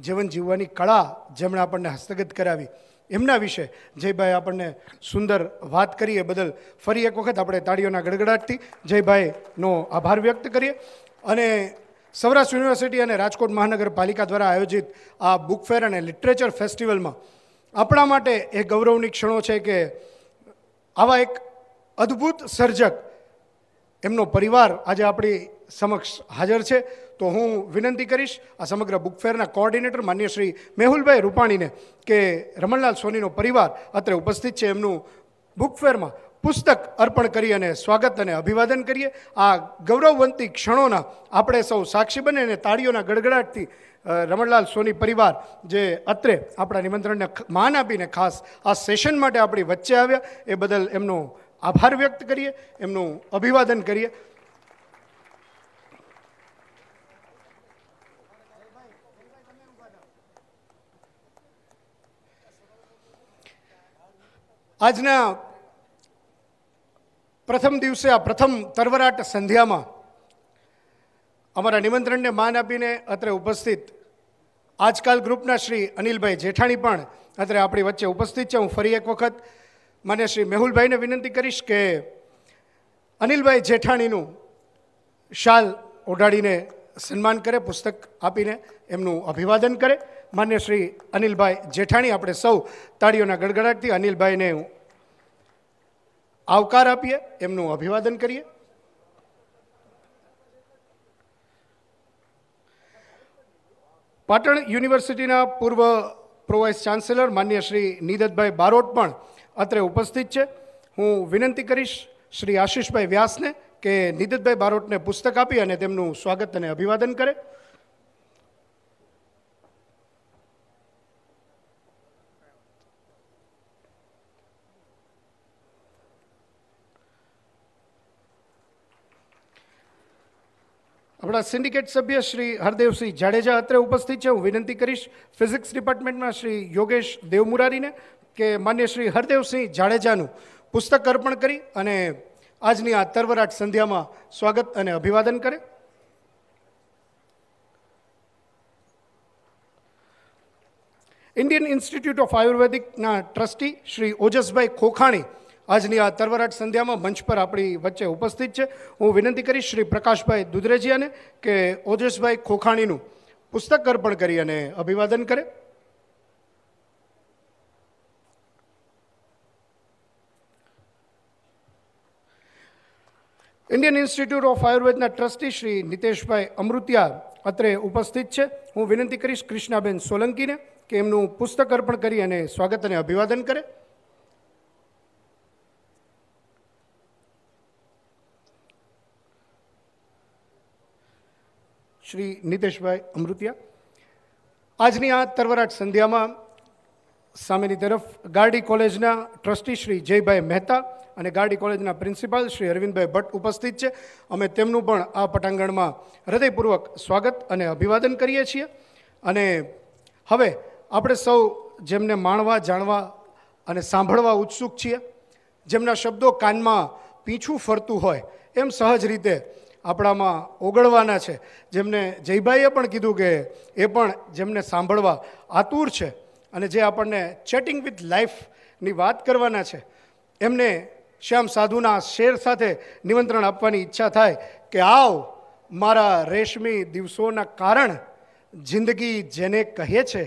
A: જીવન જીવવાની કળા જેમણે આપણને હસ્તગત કરાવી એમના વિશે જયભાઈ આપણને સુંદર વાત કરીએ બદલ ફરી એક વખત આપણે તાળીઓના ગડગડાટથી જયભાઈનો આભાર વ્યક્ત કરીએ અને સૌરાષ્ટ્ર યુનિવર્સિટી અને રાજકોટ મહાનગરપાલિકા દ્વારા આયોજિત આ બુક ફેર અને લિટરેચર ફેસ્ટિવલમાં આપણા માટે એ ગૌરવની ક્ષણો છે કે આવા એક અદ્ભુત સર્જક એમનો પરિવાર આજે આપણી સમક્ષ હાજર છે તો હું વિનંતી કરીશ આ સમગ્ર બુકફેરના કોઓર્ડિનેટર માન્ય શ્રી મેહુલભાઈ રૂપાણીને કે રમણલાલ સોનીનો પરિવાર અત્રે ઉપસ્થિત છે એમનું બુકફેરમાં પુસ્તક અર્પણ કરી અને સ્વાગત અને અભિવાદન કરીએ આ ગૌરવવંતી ક્ષણોના આપણે સૌ સાક્ષી બને અને તાળીઓના ગડગડાટથી રમણલાલ સોની પરિવાર જે અત્રે આપણા નિમંત્રણને માન આપીને ખાસ આ સેશન માટે આપણી વચ્ચે આવ્યા એ બદલ એમનો આભાર વ્યક્ત કરીએ એમનું અભિવાદન કરીએ આજના પ્રથમ દિવસે આ પ્રથમ તરવરાટ સંધ્યામાં અમારા નિમંત્રણને માન આપીને અત્રે ઉપસ્થિત આજકાલ ગ્રુપના શ્રી અનિલભાઈ જેઠાણી પણ અત્રે આપણી વચ્ચે ઉપસ્થિત છે હું ફરી એક વખત મને શ્રી મેહુલભાઈને વિનંતી કરીશ કે અનિલભાઈ જેઠાણીનું શાલ ઓઢાડીને સન્માન કરે પુસ્તક આપીને એમનું અભિવાદન કરે માન્ય શ્રી અનિલભાઈ જેઠાણી આપણે સૌ તાળીઓના ગડગડાટથી અનિલભાઈને હું આવકાર આપીએ એમનું અભિવાદન કરીએ પાટણ યુનિવર્સિટીના પૂર્વ પ્રોવાઇસ ચાન્સેલર માન્ય શ્રી નીદતભાઈ બારોટ પણ અત્રે ઉપસ્થિત છે હું વિનંતી કરીશ શ્રી આશિષભાઈ વ્યાસને કે નીદતભાઈ બારોટને પુસ્તક આપી અને તેમનું સ્વાગત અને અભિવાદન કરે આપણા સિન્ડિકેટ સભ્ય શ્રી હરદેવસિંહ જાડેજા અત્રે ઉપસ્થિત છે હું વિનંતી કરીશ ફિઝિક્સ ડિપાર્ટમેન્ટના શ્રી યોગેશ દેવમુરારીને કે માન્ય શ્રી હરદેવસિંહ જાડેજાનું પુસ્તક અર્પણ કરી અને આજની આ તરવરાટ સંધ્યામાં સ્વાગત અને અભિવાદન કરે ઇન્ડિયન ઇન્સ્ટિટ્યૂટ ઓફ આયુર્વેદિકના ટ્રસ્ટી શ્રી ઓજસભાઈ ખોખાણી આજની આ તરવરાટ સંધ્યામાં મંચ પર આપણી વચ્ચે ઉપસ્થિત છે હું વિનંતી કરીશ શ્રી પ્રકાશભાઈ દુધરેજીયાને કે ઓજેશભાઈ ખોખાણીનું પુસ્તક અર્પણ કરી અને અભિવાદન કરે ઇન્ડિયન ઇન્સ્ટિટ્યૂટ ઓફ આયુર્વેદના ટ્રસ્ટી શ્રી નિતેશભાઈ અમૃત્યા અત્રે ઉપસ્થિત છે હું વિનંતી કરીશ કૃષ્ણાબેન સોલંકીને કે એમનું પુસ્તક અર્પણ કરી અને સ્વાગત અને અભિવાદન કરે શ્રી નિતેશભાઈ અમૃતિયા આજની આ તરવરાટ સંધ્યામાં સામેની તરફ ગાર્ડી કોલેજના ટ્રસ્ટી શ્રી જયભાઈ મહેતા અને ગાર્ડી કોલેજના પ્રિન્સિપાલ શ્રી અરવિંદભાઈ ભટ્ટ ઉપસ્થિત છે અમે તેમનું પણ આ પટાંગણમાં હૃદયપૂર્વક સ્વાગત અને અભિવાદન કરીએ છીએ અને હવે આપણે સૌ જેમને માણવા જાણવા અને સાંભળવા ઉત્સુક છીએ જેમના શબ્દો કાનમાં પીછું ફરતું હોય એમ સહજ રીતે આપણામાં ઓગળવાના છે જેમને જયભાઈએ પણ કીધું કે એ પણ જેમને સાંભળવા આતુર છે અને જે આપણને ચેટિંગ વિથ લાઈફની વાત કરવાના છે એમને શ્યામ સાધુના શેર સાથે નિમંત્રણ આપવાની ઈચ્છા થાય કે આવ મારા રેશમી દિવસોના કારણ જિંદગી જેને કહે છે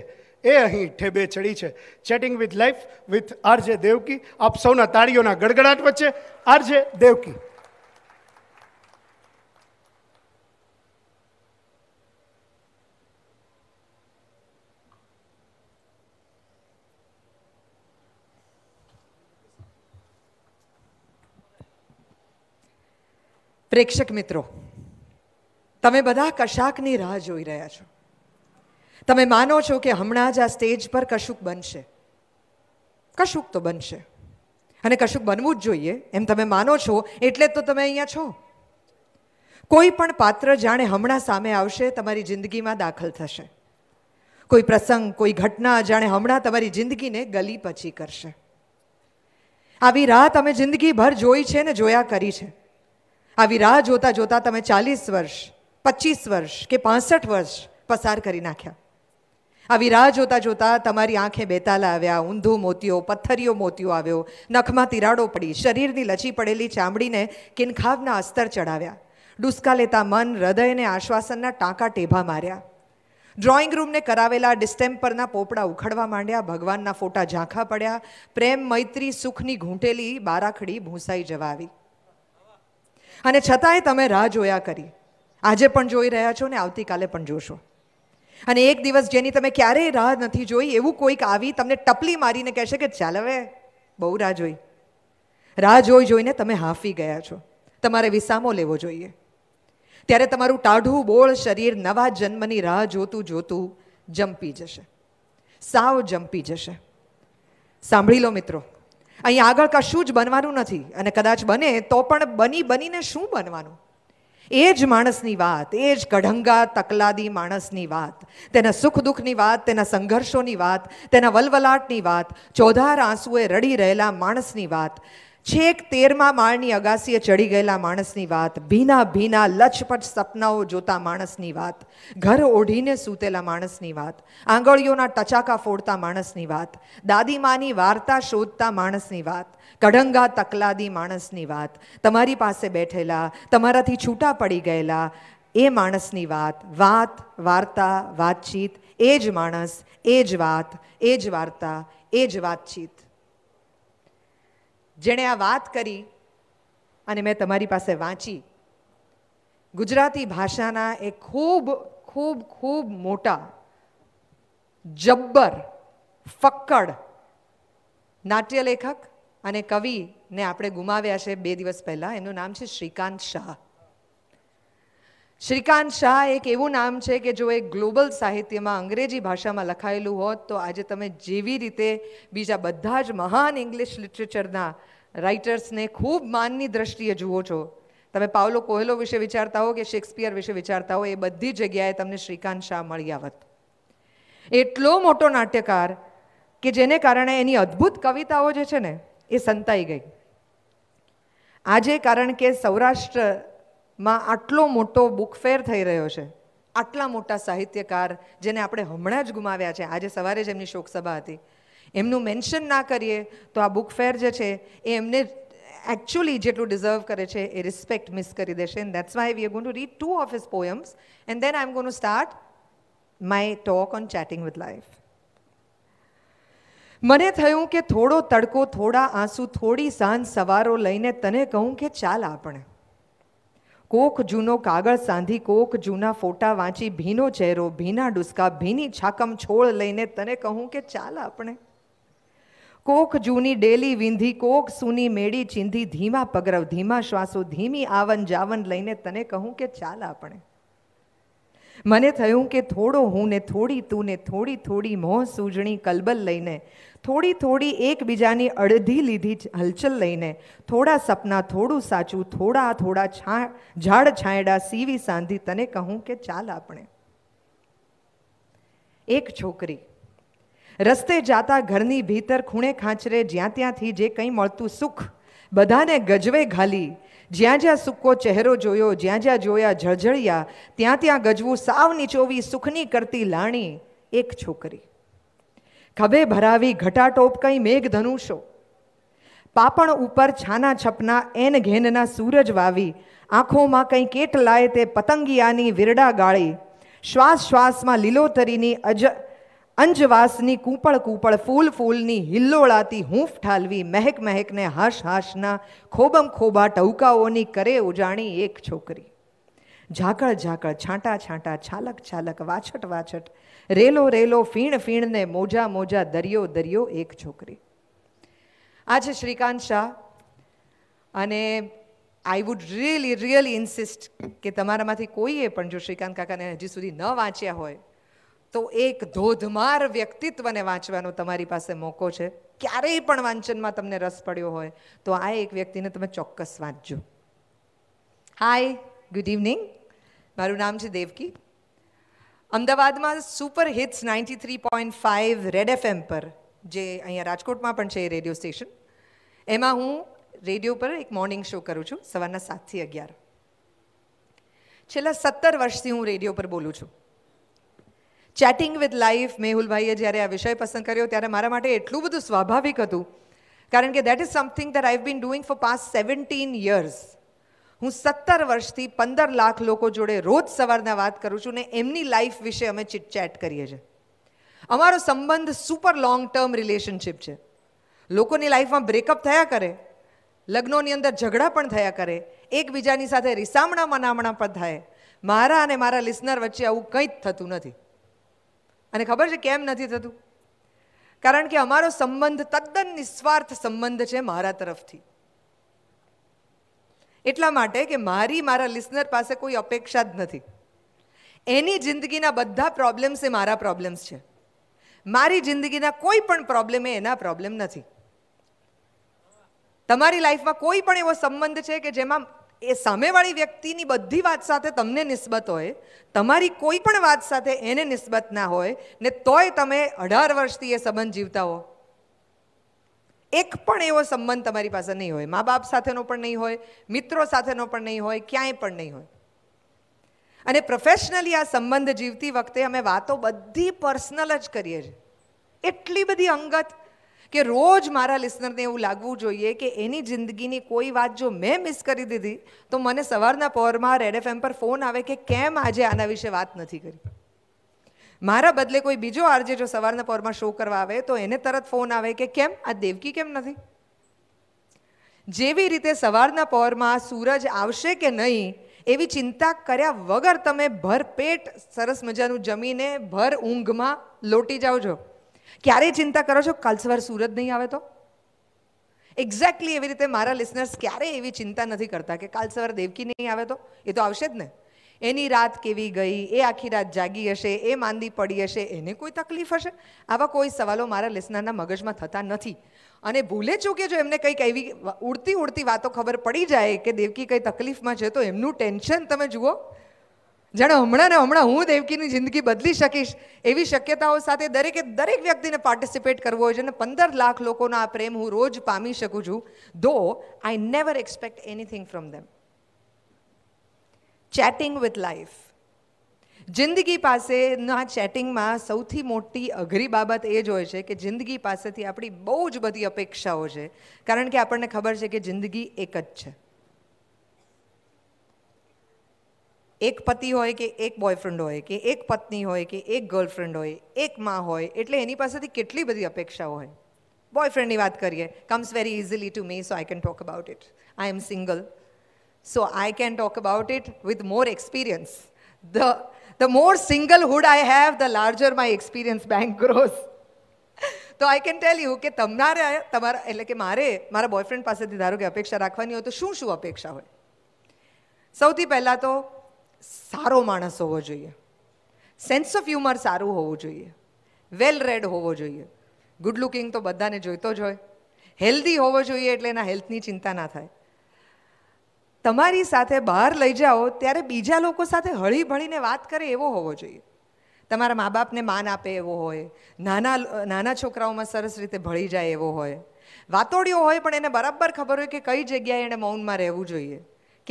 A: એ અહીં ઠેબે ચડી છે chatting with life with RJ Devaki આપ સૌના તાળીઓના ગડગડાટ વચ્ચે આરજે દેવકી
C: પ્રેક્ષક મિત્રો તમે બધા કશાકની રાહ જોઈ રહ્યા છો તમે માનો છો કે હમણાં જ આ સ્ટેજ પર કશુંક બનશે કશુંક તો બનશે અને કશુંક બનવું જ જોઈએ એમ તમે માનો છો એટલે જ તો તમે અહીંયા છો કોઈ પણ પાત્ર જાણે હમણાં સામે આવશે તમારી જિંદગીમાં દાખલ થશે કોઈ પ્રસંગ કોઈ ઘટના જાણે હમણાં તમારી જિંદગીને ગલી પછી કરશે આવી રાહ તમે જિંદગીભર જોઈ છે ને જોયા કરી છે આવી રાહ જોતા જોતા તમે ચાલીસ વર્ષ પચીસ વર્ષ કે પાસઠ વર્ષ પસાર કરી નાખ્યા આવી રાહ જોતા જોતા તમારી આંખે બેતાલા આવ્યા ઊંધો મોતિયો પથ્થરીઓ મોતિયો આવ્યો નખમાં તિરાડો પડી શરીરની લચી પડેલી ચામડીને કિનખાવના અસ્તર ચડાવ્યા ડુસકા લેતા મન હૃદયને આશ્વાસનના ટાંકા ટેભા માર્યા ડ્રોઈંગ રૂમને કરાવેલા ડિસ્ટેમ્પરના પોપડા ઉખડવા માંડ્યા ભગવાનના ફોટા ઝાંખા પડ્યા પ્રેમ મૈત્રી સુખની ઘૂંટેલી બારાખડી ભૂંસાઈ જવા આવી અને છતાંય તમે રાહ જોયા કરી આજે પણ જોઈ રહ્યા છો ને આવતીકાલે પણ જોશો અને એક દિવસ જેની તમે ક્યારેય રાહ નથી જોઈ એવું કોઈક આવી તમને ટપલી મારીને કહેશે કે ચાલ હવે બહુ રાહ જોઈ રાહ જોઈ જોઈને તમે હાંફી ગયા છો તમારે વિસામો લેવો જોઈએ ત્યારે તમારું ટાઢું બોળ શરીર નવા જન્મની રાહ જોતું જોતું જંપી જશે સાવ જંપી જશે સાંભળી લો મિત્રો અહીં આગળ કશું જ બનવાનું નથી અને કદાચ બને તો પણ બની બનીને શું બનવાનું એ જ માણસની વાત એ જ કઢંગા તકલાદી માણસની વાત તેના સુખ દુઃખની વાત તેના સંઘર્ષોની વાત તેના વલવલાટની વાત ચોધાર આંસુએ રડી રહેલા માણસની વાત છેક તેરમા માળની અગાસીએ ચડી ગયેલા માણસની વાત ભીના ભીના લચપટ સપનાઓ જોતા માણસની વાત ઘર ઓઢીને સૂતેલા માણસની વાત આંગળીઓના ટચાકા ફોડતા માણસની વાત દાદીમાની વાર્તા શોધતા માણસની વાત કઢંગા તકલાદી માણસની વાત તમારી પાસે બેઠેલા તમારાથી છૂટા પડી ગયેલા એ માણસની વાત વાત વાર્તા વાતચીત એ જ માણસ એ જ વાત એ જ વાર્તા એ જ વાતચીત જેણે આ વાત કરી અને મેં તમારી પાસે વાંચી ગુજરાતી ભાષાના એ ખૂબ ખૂબ ખૂબ મોટા જબ્બર ફક્કડ નાટ્ય લેખક અને કવિને આપણે ગુમાવ્યા છે બે દિવસ પહેલાં એનું નામ છે શ્રીકાંત શાહ શ્રીકાંત શાહ એક એવું નામ છે કે જો એ ગ્લોબલ સાહિત્યમાં અંગ્રેજી ભાષામાં લખાયેલું હોત તો આજે તમે જેવી રીતે બીજા બધા જ મહાન ઇંગ્લિશ લિટરેચરના રાઇટર્સને ખૂબ માનની દ્રષ્ટિએ જુઓ છો તમે પાવલો કોહલો વિશે વિચારતા હો કે શેક્સપિયર વિશે વિચારતા હો એ બધી જગ્યાએ તમને શ્રીકાંત શાહ મળી આવત એટલો મોટો નાટ્યકાર કે જેને કારણે એની અદ્ભુત કવિતાઓ જે છે ને એ સંતાઈ ગઈ આજે કારણ કે સૌરાષ્ટ્ર માં આટલો મોટો બુકફેર થઈ રહ્યો છે આટલા મોટા સાહિત્યકાર જેને આપણે હમણાં જ ગુમાવ્યા છે આજે સવારે જ એમની શોકસભા હતી એમનું મેન્શન ના કરીએ તો આ બુક ફેર જે છે એ એમને એકચ્યુઅલી જેટલું ડિઝર્વ કરે છે એ રિસ્પેક્ટ મિસ કરી દેશે and that's why we are gonna read two of his poems and then I am gonna start my talk on chatting with life મને થયું કે થોડો તડકો થોડા આંસુ થોડી સાંજ સવારો લઈને તને કહું કે ચાલ આપણે કોક જૂનો કાગળ સાંધી કોક જૂના ફોટા વાંચી ભીનો ચહેરો ભીના ડુસકા ભીની છાકમ છોડ લઈને તને કહું કે ચાલ આપણે કોક જૂની ડેલી વિંધી કોક સૂની મેળી ચીંધી ધીમા પગરવ ધીમા શ્વાસો ધીમી આવન જાવન લઈને તને કહું કે ચાલ આપણે મને થયું કે થોડો હું ને થોડી તું ને થોડી થોડી મોં સૂજણી કલબલ લઈને થોડી થોડી એકબીજાની અડધી લીધી હલચલ લઈને થોડા સપના થોડું સાચું થોડા થોડા છા ઝાડ છાંયડા સીવી સાંધી તને કહું કે ચાલ આપણે એક છોકરી રસ્તે જાતા ઘરની ભીતર ખૂણે ખાંચરે જ્યાં ત્યાંથી જે કંઈ મળતું સુખ બધાને ગજવે ઘાલી જ્યાં જ્યાં સુકો ચહેરો જોયો જ્યાં જ્યાં જોયા ઝળઝળિયા ત્યાં ત્યાં ગજવું સાવ નીચોવી સુખની કરતી લાણી એક છોકરી ખભે ભરાવી ઘટાટોપ કંઈ મેઘધનુષો પાપણ ઉપર છાના છપના એન ઘેનના સૂરજ વાવી આંખોમાં કંઈ કેટલાય તે પતંગિયાની વિરડા ગાળી શ્વાસ શ્વાસમાં લીલોતરીની અજ અંજવાસની કૂંપળ કૂંપળ ફૂલ ફૂલની હિલ્લોળાતી હૂંફ ઠાલવી મહેક મહેકને હાશ હાશના ખોબમ ખોબા ટૌકાઓની કરે ઉજાણી એક છોકરી ઝાકળ ઝાકળ છાંટા છાંટા છાલક છાલક વાછટ વાછટ રેલો રેલો ફીણ ફીણને મોજા મોજા દરિયો દરિયો એક છોકરી આ છે શ્રીકાંત શાહ અને I would really really insist કે તમારામાંથી કોઈએ પણ જો શ્રીકાંત કાકાને હજી સુધી ન વાંચ્યા હોય તો એક ધોધમાર વ્યક્તિત્વને વાંચવાનો તમારી પાસે મોકો છે ક્યારેય પણ વાંચનમાં તમને રસ પડ્યો હોય તો આ એક વ્યક્તિને તમે ચોક્કસ વાંચજો હાય ગુડ ઇવનિંગ મારું નામ છે દેવકી અમદાવાદમાં super hits ninety three point five red F M પર જે અહીંયા રાજકોટમાં પણ છે એ રેડિયો સ્ટેશન એમાં હું રેડિયો પર એક મોર્નિંગ શો કરું છું સવારના સાતથી અગિયાર છેલ્લા સત્તર વર્ષથી હું રેડિયો પર બોલું છું ચેટિંગ વિથ લાઈફ મેહુલભાઈએ જ્યારે આ વિષય પસંદ કર્યો ત્યારે મારા માટે એટલું બધું સ્વાભાવિક હતું કારણ કે that is something that I've been doing for past seventeen years હું સત્તર વર્ષથી પંદર લાખ લોકો જોડે રોજ સવારના વાત કરું છું ને એમની લાઈફ વિશે અમે ચિટચેટ કરીએ છીએ અમારો સંબંધ સુપર લોંગ ટર્મ રિલેશનશિપ છે લોકોની લાઈફમાં બ્રેકઅપ થયા કરે લગ્નોની અંદર ઝઘડા પણ થયા કરે એકબીજાની સાથે રિસામણા મનામણા પણ થાય મારા અને મારા લિસનર વચ્ચે આવું કંઈ જ થતું નથી અને ખબર છે કેમ નથી થતું કારણ કે અમારો સંબંધ તદ્દન નિસ્વાર્થ સંબંધ છે મારા તરફથી એટલા માટે કે મારી મારા લિસનર પાસે કોઈ અપેક્ષા જ નથી એની જિંદગીના બધા પ્રોબ્લેમ્સ એ મારા પ્રોબ્લેમ્સ છે મારી જિંદગીના કોઈ પણ પ્રોબ્લેમ એ એના પ્રોબ્લેમ નથી તમારી લાઈફમાં કોઈ પણ એવો સંબંધ છે કે જેમાં એ સામેવાળી વ્યક્તિની બધી વાત સાથે તમને નિસ્બત હોય તમારી કોઈ પણ વાત સાથે એને નિસ્બત ના હોય ને તોય તમે અઢાર વર્ષથી એ સંબંધ જીવતા હો એક પણ એવો સંબંધ તમારી પાસે નહીં હોય મા બાપ સાથેનો પણ નહીં હોય મિત્રો સાથેનો પણ નહીં હોય ક્યાંય પણ નહીં હોય અને પ્રોફેશનલી આ સંબંધ જીવતી વખતે અમે વાતો બધી પર્સનલ જ કરીએ છીએ એટલી બધી અંગત કે રોજ મારા લિસનરને એવું લાગવું જોઈએ કે એની જિંદગીની કોઈ વાત જો મેં મિસ કરી દીધી તો મને સવારના પહોરમાં રેડ એમ પર ફોન આવે કે કેમ આજે આના વિશે વાત નથી કરી મારા બદલે કોઈ બીજો આરજે જો સવારના પોરમાં શો કરવા આવે તો એને તરત ફોન આવે કે કેમ આ દેવકી કેમ નથી જેવી રીતે સવારના પોરમાં સૂરજ આવશે કે નહીં એવી ચિંતા કર્યા વગર તમે ભરપેટ સરસ મજાનું જમીને ભર ઊંઘમાં લોટી જાઓ છો ક્યારે ચિંતા કરો છો કાલ સવાર સૂરજ નહીં આવે તો એક્ઝેક્ટલી એવી રીતે મારા લિસનર્સ ક્યારેય એવી ચિંતા નથી કરતા કે કાલ સવાર દેવકી નહીં આવે તો એ તો આવશે જ ને એની રાત કેવી ગઈ એ આખી રાત જાગી હશે એ માંદી પડી હશે એને કોઈ તકલીફ હશે આવા કોઈ સવાલો મારા લિસનરના મગજમાં થતા નથી અને ભૂલે ચૂકે જો એમને કંઈક એવી ઉડતી ઉડતી વાતો ખબર પડી જાય કે દેવકી કંઈ તકલીફમાં છે તો એમનું ટેન્શન તમે જુઓ જાણે હમણાં ને હમણાં હું દેવકીની જિંદગી બદલી શકીશ એવી શક્યતાઓ સાથે દરેકે દરેક વ્યક્તિને પાર્ટિસિપેટ કરવો હોય છે અને પંદર લાખ લોકોનો આ પ્રેમ હું રોજ પામી શકું છું though I never expect anything from them chatting with life જિંદગી પાસેના ચેટિંગમાં સૌથી મોટી અઘરી બાબત એ જ હોય છે કે જિંદગી પાસેથી આપણી બહુ જ બધી અપેક્ષાઓ છે કારણ કે આપણને ખબર છે કે જિંદગી એક જ છે એક પતિ હોય કે એક બોયફ્રેન્ડ હોય કે એક પત્ની હોય કે એક ગર્લફ્રેન્ડ હોય એક માં હોય એટલે એની પાસેથી કેટલી બધી અપેક્ષાઓ હોય બોયફ્રેન્ડની વાત કરીએ comes very easily to me so I can talk about it I am single So I can talk about it with more experience. The, the more singlehood I have, the larger my experience bank grows. તો I can tell you કે તમારે તમારા એટલે કે મારે મારા boyfriend પાસેથી ધારો કે અપેક્ષા રાખવાની હોય તો શું શું અપેક્ષા હોય સૌથી પહેલાં તો સારો માણસ હોવો જોઈએ સેન્સ ઓફ હ્યુમર સારું હોવું જોઈએ વેલ રેડ હોવો જોઈએ ગુડ લુકિંગ તો બધાને જોઈતો જ હોય હેલ્ધી હોવો જોઈએ એટલે એના હેલ્થની ચિંતા ના થાય તમારી સાથે બહાર લઈ જાઓ ત્યારે બીજા લોકો સાથે હળી ભળીને વાત કરે એવો હોવો જોઈએ તમારા મા બાપને માન આપે એવો હોય નાના નાના છોકરાઓમાં સરસ રીતે ભળી જાય એવો હોય વાતોડિયો હોય પણ એને બરાબર ખબર હોય કે કઈ જગ્યાએ એણે મૌનમાં રહેવું જોઈએ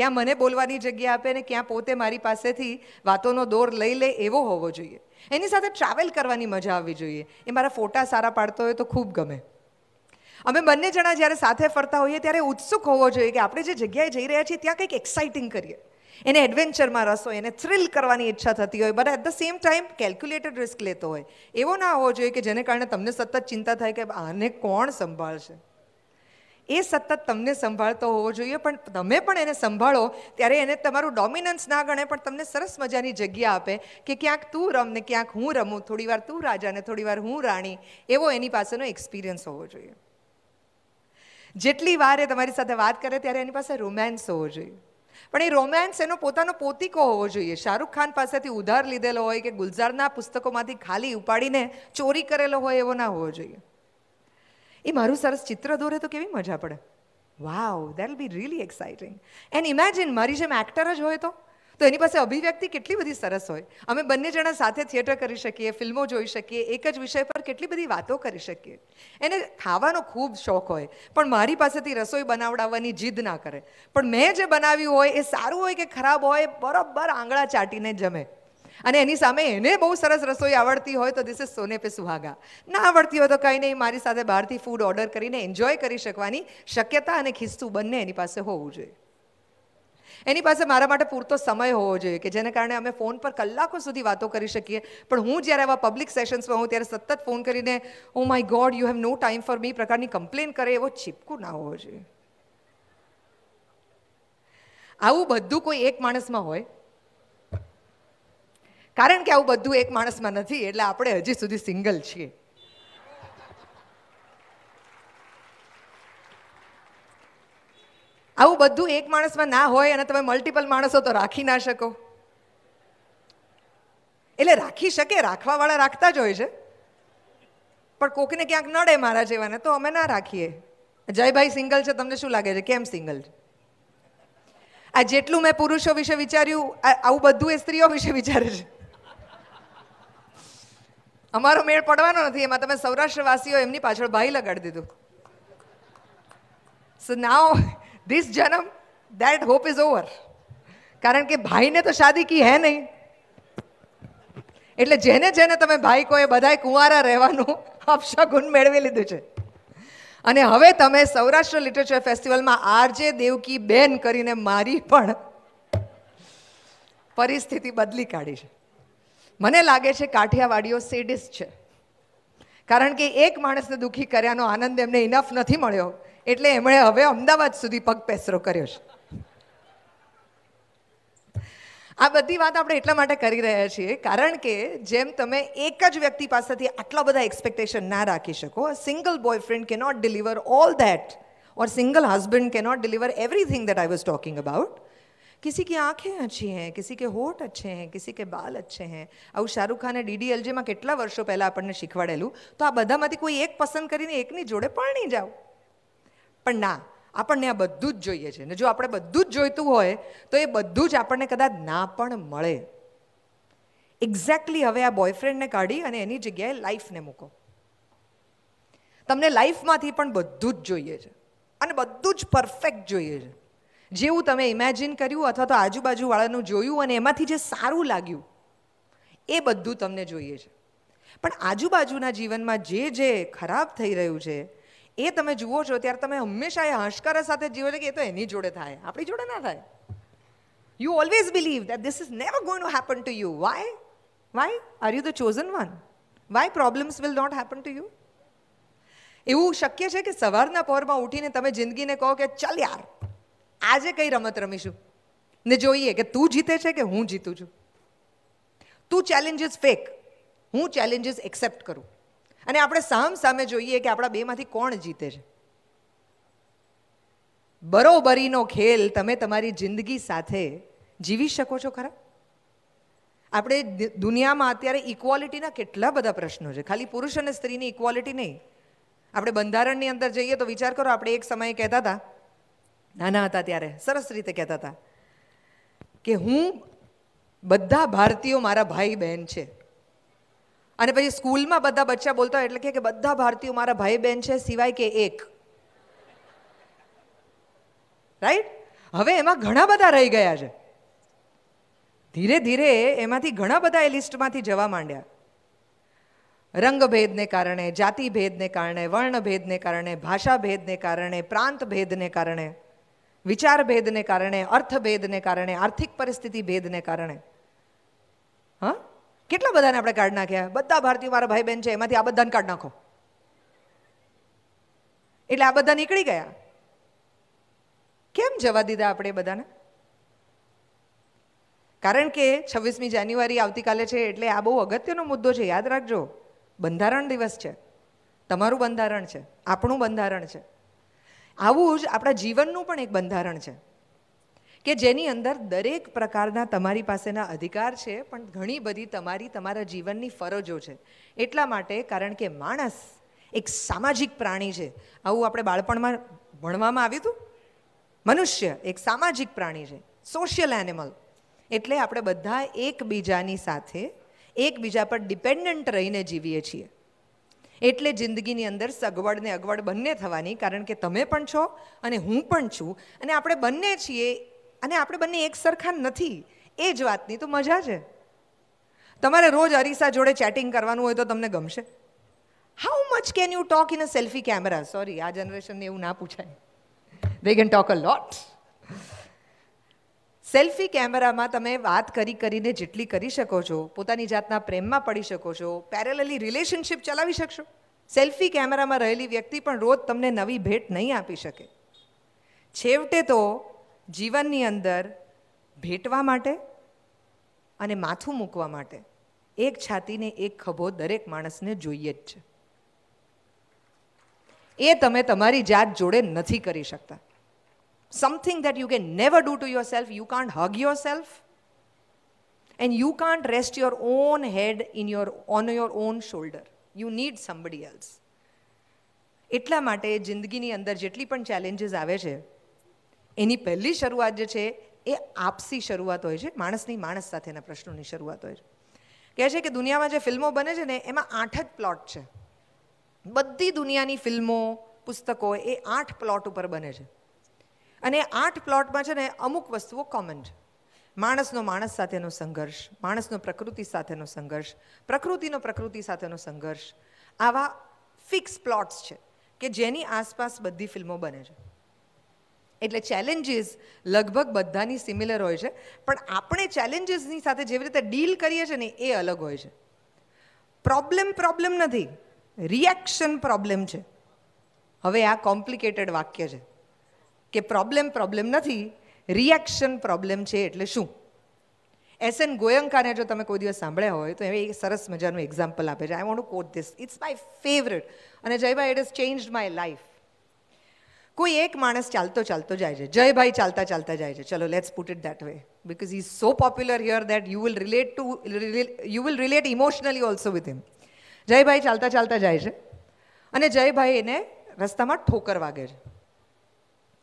C: ક્યાં મને બોલવાની જગ્યા આપે ને ક્યાં પોતે મારી પાસેથી વાતોનો દોર લઈ લે એવો હોવો જોઈએ એની સાથે ટ્રાવેલ કરવાની મજા આવવી જોઈએ એ મારા ફોટા સારા પાડતો હોય તો ખૂબ ગમે અમે બંને જણા જ્યારે સાથે ફરતા હોઈએ ત્યારે ઉત્સુક હોવો જોઈએ કે આપણે જે જગ્યાએ જઈ રહ્યા છીએ ત્યાં કંઈક એક્સાઇટિંગ કરીએ એને એડવેન્ચરમાં રસ હોય એને થ્રિલ કરવાની ઈચ્છા થતી હોય but at the same time calculated risk લેતો હોય એવો ના હોવો જોઈએ કે જેને કારણે તમને સતત ચિંતા થાય કે આને કોણ સંભાળશે એ સતત તમને સંભાળતો હોવો જોઈએ પણ તમે પણ એને સંભાળો ત્યારે એને તમારું ડોમિનન્સ ના ગણે પણ તમને સરસ મજાની જગ્યા આપે કે ક્યાંક તું રમ ને ક્યાંક હું રમું થોડીવાર તું રાજા ને થોડીવાર હું રાણી એવો એની પાસેનો એક્સપિરિયન્સ હોવો જોઈએ જેટલી વાર એ તમારી સાથે વાત કરે ત્યારે એની પાસે રોમેન્સ હોવો જોઈએ પણ એ રોમેન્સ એનો પોતાનો પોતિકો હોવો જોઈએ શાહરૂખ ખાન પાસેથી ઉધાર લીધેલો હોય કે ગુલઝારના પુસ્તકોમાંથી ખાલી ઉપાડીને ચોરી કરેલો હોય એવો ના હોવો જોઈએ એ મારું સરસ ચિત્ર દોરે તો કેવી મજા પડે wow that be really exciting and imagine મારી જેમ એક્ટર જ હોય તો તો એની પાસે અભિવ્યક્તિ કેટલી બધી સરસ હોય અમે બંને જણા સાથે થિયેટર કરી શકીએ ફિલ્મો જોઈ શકીએ એક જ વિષય પર કેટલી બધી વાતો કરી શકીએ એને ખાવાનો ખૂબ શોખ હોય પણ મારી પાસેથી રસોઈ બનાવડાવવાની જીદ ના કરે પણ મેં જે બનાવ્યું હોય એ સારું હોય કે ખરાબ હોય બરાબર આંગળા ચાટીને જમે અને એની સામે એને બહુ સરસ રસોઈ આવડતી હોય તો ધીસ ઇઝ સોને પે સુહાગા ના આવડતી હોય તો કંઈ નહીં મારી સાથે બહારથી ફૂડ ઓર્ડર કરીને એન્જોય કરી શકવાની શક્યતા અને ખિસ્સું બંને એની પાસે હોવું જોઈએ એની પાસે મારા માટે પૂરતો સમય હોવો જોઈએ કે જેને કારણે અમે ફોન પર કલાકો સુધી વાતો કરી શકીએ પણ હું જ્યારે આવા પબ્લિક સેશન્સમાં હોઉં ત્યારે સતત ફોન કરીને oh my god you have no time for me પ્રકારની કમ્પ્લેન કરે એવો ચીપકું ના હોવો જોઈએ આવું બધું કોઈ એક માણસમાં હોય કારણ કે આવું બધું એક માણસમાં નથી એટલે આપણે હજી સુધી સિંગલ છીએ આવું બધું એક માણસમાં ના હોય અને તમે મલ્ટિપલ માણસો તો રાખી ના શકો એટલે રાખી શકે રાખવાવાળા રાખતા જ હોય છે પણ કોકને ક્યાંક નડે મારા જેવાને તો અમે ના રાખીએ જયભાઈ સિંગલ છે તમને શું લાગે છે કેમ સિંગલ છે આ જેટલું મેં પુરુષો વિશે વિચાર્યું આવું બધું એ સ્ત્રીઓ વિશે વિચારે છે અમારો મેળ પડવાનો નથી એમાં તમે સૌરાષ્ટ્રવાસીઓ એમની પાછળ ભાઈ લગાડી દીધું સો નાવ દિસ જનમ દેટ હોપ ઇઝ ઓવર કારણ કે ભાઈને તો શાદી કી હે નહીં એટલે જેને જેને તમે ભાઈ કહો એ બધાએ કુંવારા રહેવાનું [laughs] અપશગુન મેળવી લીધું છે અને હવે તમે સૌરાષ્ટ્ર લિટરેચર ફેસ્ટિવલમાં આરજે દેવકી બેન કરીને મારી પણ પરિસ્થિતિ બદલી કાઢી છે મને લાગે છે કાઠિયાવાડીઓ સેડિસ છે કારણ કે એક માણસને દુઃખી કર્યાનો આનંદ એમને ઇનફ નથી મળ્યો એટલે એમણે હવે અમદાવાદ સુધી પગ પેસરો કર્યો છે આ બધી વાત આપણે એટલા માટે કરી રહ્યા છીએ કારણ કે જેમ તમે એક જ વ્યક્તિ પાસેથી આટલા બધા એક્સપેક્ટેશન ના રાખી શકો સિંગલ બોયફ્રેન્ડ કે not deliver all that or single husband કે not deliver everything that I was talking about કિસી કે आंखें अच्छी हैं किसी के होठ अच्छे हैं કિસી કે બાલ अच्छे हैं આવું શાહરૂખ ખાને ડીડીએલજેમાં કેટલા વર્ષો પહેલાં આપણને શીખવાડેલું તો આ બધામાંથી કોઈ એક પસંદ કરીને એકની જોડે પરણી જાઓ પણ ના આપણને આ બધું જ જોઈએ છે ને જો આપણે બધું જ જોઈતું હોય તો એ બધું જ આપણને કદાચ ના પણ મળે એક્ઝેક્ટલી હવે આ બોયફ્રેન્ડને કાઢી અને એની જગ્યાએ લાઈફને મૂકો તમને લાઈફમાંથી પણ બધું જ જોઈએ છે અને બધું જ પરફેક્ટ જોઈએ છે જેવું તમે ઇમેજિન કર્યું અથવા તો આજુબાજુવાળાનું જોયું અને એમાંથી જે સારું લાગ્યું એ બધું તમને જોઈએ છે પણ આજુબાજુના જીવનમાં જે જે ખરાબ થઈ રહ્યું છે એ તમે જુઓ છો ત્યારે તમે હંમેશા એ હંશકારા સાથે જીવો છો કે એ તો એની જોડે થાય આપણી જોડે ના થાય you always believe that this is never going to happen to you why why are you the chosen one why problems will not happen to you એવું શક્ય છે કે સવારના પહોરમાં ઉઠીને તમે જિંદગીને કહો કે ચાલ યાર આજે કઈ રમત રમીશું ને જોઈએ કે તું જીતે છે કે હું જીતું છું તું ચેલેન્જીસ ફેક હું ચેલેન્જીસ એક્સેપ્ટ કરું અને આપણે સામ સામે જોઈએ કે આપણા બેમાંથી કોણ જીતે છે બરોબરીનો ખેલ તમે તમારી જિંદગી સાથે જીવી શકો છો ખરા આપણે દુનિયામાં અત્યારે ઇક્વોલિટીના કેટલા બધા પ્રશ્નો છે ખાલી પુરુષ અને સ્ત્રીની ઇક્વોલિટી નહીં આપણે બંધારણની અંદર જઈએ તો વિચાર કરો આપણે એક સમયે કહેતા હતા નાના હતા ત્યારે સરસ રીતે કહેતા હતા કે હું બધા ભારતીયો મારા ભાઈ બહેન છે અને પછી સ્કૂલમાં બધા બચ્ચા બોલતા હોય એટલે કે બધા ભારતીયો મારા ભાઈ બહેન છે સિવાય કે એક રાઈટ હવે એમાં ઘણા બધા રહી ગયા છે ધીરે ધીરે એમાંથી ઘણા બધા એ લિસ્ટમાંથી જવા માંડ્યા રંગભેદને કારણે જાતિભેદને કારણે વર્ણભેદને કારણે ભાષાભેદને કારણે પ્રાંત ભેદને કારણે વિચાર ભેદને કારણે અર્થભેદને કારણે આર્થિક પરિસ્થિતિ ભેદને કારણે હા કેટલા બધાને આપણે કાઢ નાખ્યા બધા ભારતીય મારા ભાઈ બહેન છે એમાંથી આ બધાને કાઢ નાખો એટલે આ બધા નીકળી ગયા કેમ જવા દીધા આપણે બધાને કારણ કે છવ્વીસમી જાન્યુઆરી આવતીકાલે છે એટલે આ બહુ અગત્યનો મુદ્દો છે યાદ રાખજો બંધારણ દિવસ છે તમારું બંધારણ છે આપણું બંધારણ છે આવું જ આપણા જીવનનું પણ એક બંધારણ છે કે જેની અંદર દરેક પ્રકારના તમારી પાસેના અધિકાર છે પણ ઘણી બધી તમારી તમારા જીવનની ફરજો છે એટલા માટે કારણ કે માણસ એક સામાજિક પ્રાણી છે આવું આપણે બાળપણમાં ભણવામાં આવ્યું હતું મનુષ્ય એક સામાજિક પ્રાણી છે સોશિયલ એનિમલ એટલે આપણે બધા એકબીજાની સાથે એકબીજા પર ડિપેન્ડન્ટ રહીને જીવીએ છીએ એટલે જિંદગીની અંદર સગવડ ને અગવડ બંને થવાની કારણ કે તમે પણ છો અને હું પણ છું અને આપણે બંને છીએ અને આપણે બંને એક સરખા નથી એ જ વાતની તો મજા છે તમારે રોજ અરીસા જોડે ચેટિંગ કરવાનું હોય તો તમને ગમશે how much can you talk in a selfie camera sorry આ જનરેશનને એવું ના પૂછાય they can talk a lot selfie કેમેરામાં તમે વાત કરી કરીને જેટલી કરી શકો છો પોતાની જાતના પ્રેમમાં પડી શકો છો પેરેલલી રિલેશનશિપ ચલાવી શકશો સેલ્ફી કેમેરામાં રહેલી વ્યક્તિ પણ રોજ તમને નવી ભેટ નહીં આપી શકે છેવટે તો જીવનની અંદર ભેટવા માટે અને માથું મૂકવા માટે એક છાતીને એક ખભો દરેક માણસને જોઈએ જ છે એ તમે તમારી જાત જોડે નથી કરી શકતા something that you can never do to yourself. You can't hug yourself, and you can't rest your own head in your on your own shoulder. You need somebody else. એટલા માટે જિંદગીની અંદર જેટલી પણ ચેલેન્જીસ આવે છે એની પહેલી શરૂઆત જે છે એ આપસી શરૂઆત હોય છે માણસની માણસ સાથેના પ્રશ્નોની શરૂઆત હોય છે કહે છે કે દુનિયામાં જે ફિલ્મો બને છે ને એમાં આઠ જ પ્લોટ છે બધી દુનિયાની ફિલ્મો પુસ્તકો એ આઠ પ્લોટ ઉપર બને છે અને આઠ પ્લોટમાં છે ને અમુક વસ્તુઓ કોમન છે માણસનો માણસ સાથેનો સંઘર્ષ માણસનો પ્રકૃતિ સાથેનો સંઘર્ષ પ્રકૃતિનો પ્રકૃતિ સાથેનો સંઘર્ષ આવા ફિક્સ પ્લોટ્સ છે કે જેની આસપાસ બધી ફિલ્મો બને છે એટલે ચેલેન્જીસ લગભગ બધાની સિમિલર હોય છે પણ આપણે ચેલેન્જીસની સાથે જેવી રીતે ડીલ કરીએ છીએ ને એ અલગ હોય છે પ્રોબ્લેમ પ્રોબ્લેમ નથી રિએક્શન પ્રોબ્લેમ છે હવે આ કોમ્પ્લિકેટેડ વાક્ય છે કે પ્રોબ્લેમ પ્રોબ્લેમ નથી રિએક્શન પ્રોબ્લેમ છે એટલે શું એસ એન ગોયંકાને જો તમે કોઈ દિવસ સાંભળ્યા હોય તો એ એક સરસ મજાનું એક્ઝામ્પલ આપે છે I want quote this it's my favourite અને Jaybhai it is change my life કોઈ એક માણસ ચાલતો ચાલતો જાય છે જયભાઈ ચાલતા ચાલતા જાય છે ચલો let's put it that way because is so popular here that you will relate to you will relate emotionally also with him Jaybhai ચાલતા ચાલતા જાય છે અને જયભાઈ એને રસ્તામાં ઠોકર વાગે છે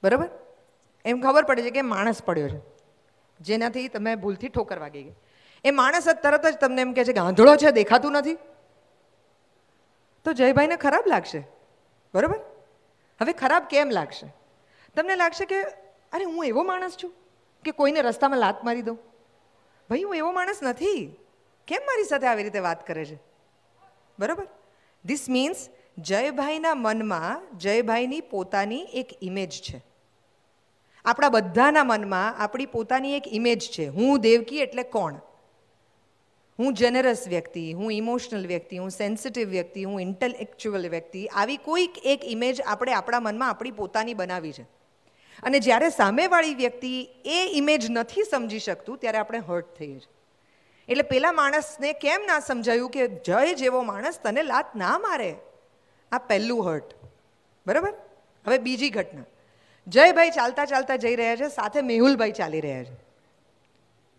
C: બરાબર એમ ખબર પડે છે કે માણસ પડ્યો છે જેનાથી તમે ભૂલથી ઠોકર વાગી ગઈ એ માણસ જ તરત જ તમને એમ કહે છે કે આંધળો છે દેખાતું નથી તો જયભાઈને ખરાબ લાગશે બરાબર હવે ખરાબ કેમ લાગશે તમને લાગશે કે અરે હું એવો માણસ છું કે કોઈને રસ્તામાં લાત મારી દઉં ભાઈ હું એવો માણસ નથી કેમ મારી સાથે આવી રીતે વાત કરે છે બરાબર ધીસ મીન્સ જયભાઈના મનમાં જયભાઈની પોતાની એક ઇમેજ છે આપણા બધાના મનમાં આપણી પોતાની એક ઇમેજ છે હું દેવકી એટલે કોણ હું જનરસ વ્યક્તિ હું ઇમોશનલ વ્યક્તિ હું સેન્સિટિવ વ્યક્તિ હું ઇન્ટેલેક્ચ્યુઅલ વ્યક્તિ આવી કોઈક એક ઇમેજ આપણે આપણા મનમાં આપણી પોતાની બનાવી છે અને જ્યારે સામેવાળી વ્યક્તિ એ ઇમેજ નથી સમજી શકતું ત્યારે આપણે હર્ટ થઈએ છીએ એટલે પેલા માણસને કેમ ના સમજાયું કે જય જેવો માણસ તને લાત ના મારે આ પહેલું હર્ટ બરાબર હવે બીજી ઘટના જયભાઈ ચાલતા ચાલતા જઈ રહ્યા છે સાથે મેહુલભાઈ ચાલી રહ્યા છે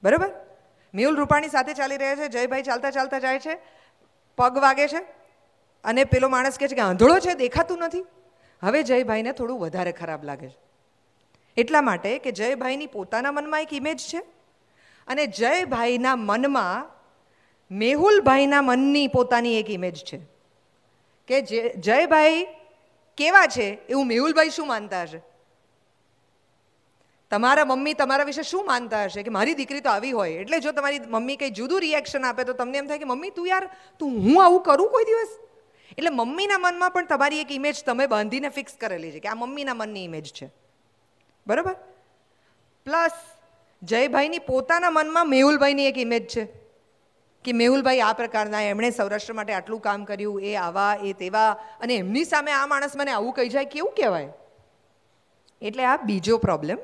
C: બરાબર મેહુલ રૂપાણી સાથે ચાલી રહ્યા છે જયભાઈ ચાલતા ચાલતા જાય છે પગ વાગે છે અને પેલો માણસ કહે છે કે આંધળો છે દેખાતું નથી હવે જયભાઈને થોડું વધારે ખરાબ લાગે છે એટલા માટે કે જયભાઈની પોતાના મનમાં એક ઇમેજ છે અને જયભાઈના મનમાં મેહુલભાઈના મનની પોતાની એક ઇમેજ છે કે જે જયભાઈ કેવા છે એવું મેહુલભાઈ શું માનતા હશે તમારા મમ્મી તમારા વિશે શું માનતા હશે કે મારી દીકરી તો આવી હોય એટલે જો તમારી મમ્મી કંઈ જુદું રિએક્શન આપે તો તમને એમ થાય કે મમ્મી તું યાર તું હું આવું કરું કોઈ દિવસ એટલે મમ્મીના મનમાં પણ તમારી એક ઇમેજ તમે બાંધીને ફિક્સ કરેલી છે કે આ મમ્મીના મનની ઇમેજ છે બરાબર પ્લસ જયભાઈની પોતાના મનમાં મેહુલભાઈની એક ઇમેજ છે કે મેહુલભાઈ આ પ્રકારના એમણે સૌરાષ્ટ્ર માટે આટલું કામ કર્યું એ આવા એ તેવા અને એમની સામે આ માણસ મને આવું કહી જાય કેવું કહેવાય એટલે આ બીજો પ્રોબ્લેમ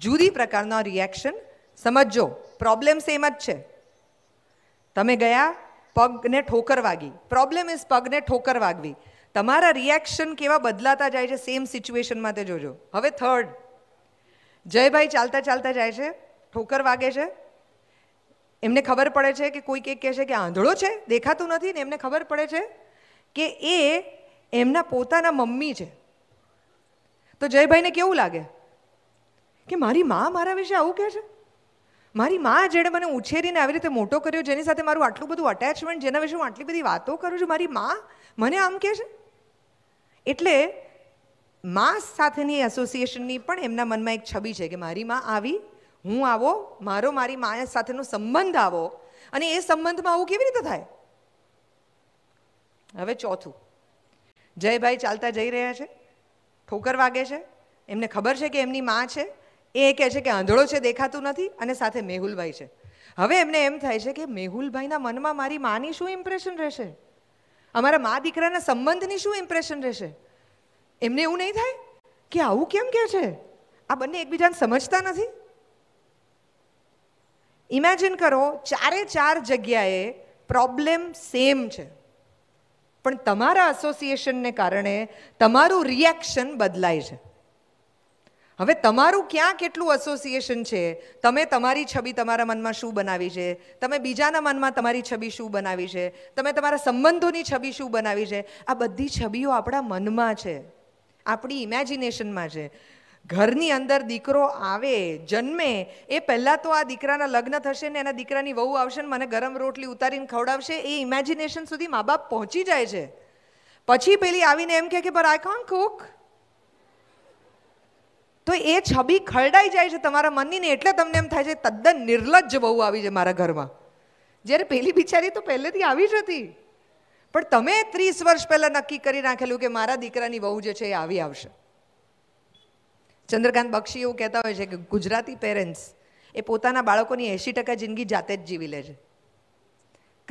C: જુદી પ્રકારના રિએક્શન સમજો પ્રોબ્લેમ સેમ જ છે તમે ગયા પગને ઠોકર વાગી પ્રોબ્લેમ ઇઝ પગને ઠોકર વાગવી તમારા રિએક્શન કેવા બદલાતા જાય છે સેમ સિચ્યુએશનમાં તે જોજો હવે થર્ડ જયભાઈ ચાલતા ચાલતા જાય છે ઠોકર વાગે છે એમને ખબર પડે છે કે કોઈ કંઈક કહે છે કે આંધળો છે દેખાતું નથી ને એમને ખબર પડે છે કે એ એમના પોતાના મમ્મી છે તો જયભાઈને કેવું લાગે કે મારી મા મારા વિશે આવું કહે છે મારી મા જેણે મને ઉછેરીને આવી રીતે મોટો કર્યો જેની સાથે મારું આટલું બધું અટેચમેન્ટ જેના વિશે હું આટલી બધી વાતો કરું છું મારી મા મને આમ કહે છે એટલે મા સાથેની એસોસિએશનની પણ એમના મનમાં એક છબી છે કે મારી મા આવી હું આવો મારો મારી મા સાથેનો સંબંધ આવો અને એ સંબંધમાં આવું કેવી રીતે થાય હવે ચોથું જયભાઈ ચાલતા જઈ રહ્યા છે ઠોકર વાગે છે એમને ખબર છે કે એમની મા છે એ કહે છે કે આંધળો છે દેખાતું નથી અને સાથે મેહુલભાઈ છે હવે એમને એમ થાય છે કે મેહુલભાઈના મનમાં મારી માની શું ઇમ્પ્રેશન રહેશે અમારા મા દીકરાના સંબંધની શું ઇમ્પ્રેશન રહેશે એમને એવું નહીં થાય કે આવું કેમ કે છે આ બંને એકબીજાને સમજતા નથી ઇમેજિન કરો ચારે ચાર જગ્યાએ પ્રોબ્લેમ સેમ છે પણ તમારા અસોસિએશનને કારણે તમારું રિએક્શન બદલાય છે હવે તમારું ક્યાં કેટલું અસોસિએશન છે તમે તમારી છબી તમારા મનમાં શું બનાવી છે તમે બીજાના મનમાં તમારી છબી શું બનાવી છે તમે તમારા સંબંધોની છબી શું બનાવી છે આ બધી છબીઓ આપણા મનમાં છે આપણી ઇમેજિનેશનમાં છે ઘરની અંદર દીકરો આવે જન્મે એ પહેલાં તો આ દીકરાના લગ્ન થશે ને એના દીકરાની વહુ આવશે ને મને ગરમ રોટલી ઉતારીને ખવડાવશે એ ઇમેજિનેશન સુધી મા બાપ પહોંચી જાય છે પછી પેલી આવીને એમ કહે કે પર આઈ કોન કુક તો એ છબી ખરડાઈ જાય છે તમારા મનની ને એટલે તમને એમ થાય છે તદ્દન નિર્લજ્જ બહુ આવી છે મારા ઘરમાં જ્યારે પેલી બિચારી તો પહેલેથી આવી જ હતી પણ તમે ત્રીસ વર્ષ પહેલાં નક્કી કરી નાખેલું કે મારા દીકરાની વહુ જે છે એ આવી આવશે ચંદ્રકાંત બક્ષી એવું કહેતા હોય છે કે ગુજરાતી પેરેન્ટ્સ એ પોતાના બાળકોની એંશી ટકા જિંદગી જાતે જ જીવી લે છે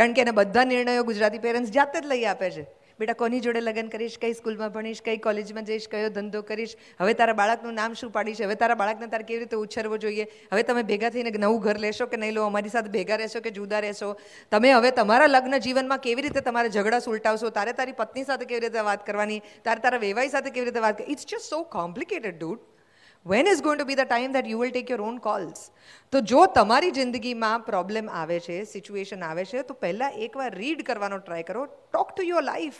C: કારણ કે એને બધા નિર્ણયો ગુજરાતી પેરેન્ટ્સ જાતે જ લઈ આપે છે બેટા કોની જોડે લગ્ન કરીશ કઈ સ્કૂલમાં ભણીશ કઈ કોલેજમાં જઈશ કયો ધંધો કરીશ હવે તારા બાળકનું નામ શું પાડીશ હવે તારા બાળકને તારે કેવી રીતે ઉછરવો જોઈએ હવે તમે ભેગા થઈને નવું ઘર લેશો કે નહીં લો અમારી સાથે ભેગા રહેશો કે જુદા રહેશો તમે હવે તમારા લગ્ન જીવનમાં કેવી રીતે તમારે ઝઘડા સુલટાવશો તારે તારી પત્ની સાથે કેવી રીતે વાત કરવાની તારે તારા વેવાઈ સાથે કેવી રીતે વાત it's just so complicated doubt when is going to be the time that you will take your own calls તો જો તમારી જિંદગીમાં પ્રોબ્લેમ આવે છે સિચ્યુએશન આવે છે તો પહેલાં એકવાર રીડ કરવાનો ટ્રાય કરો talk to your life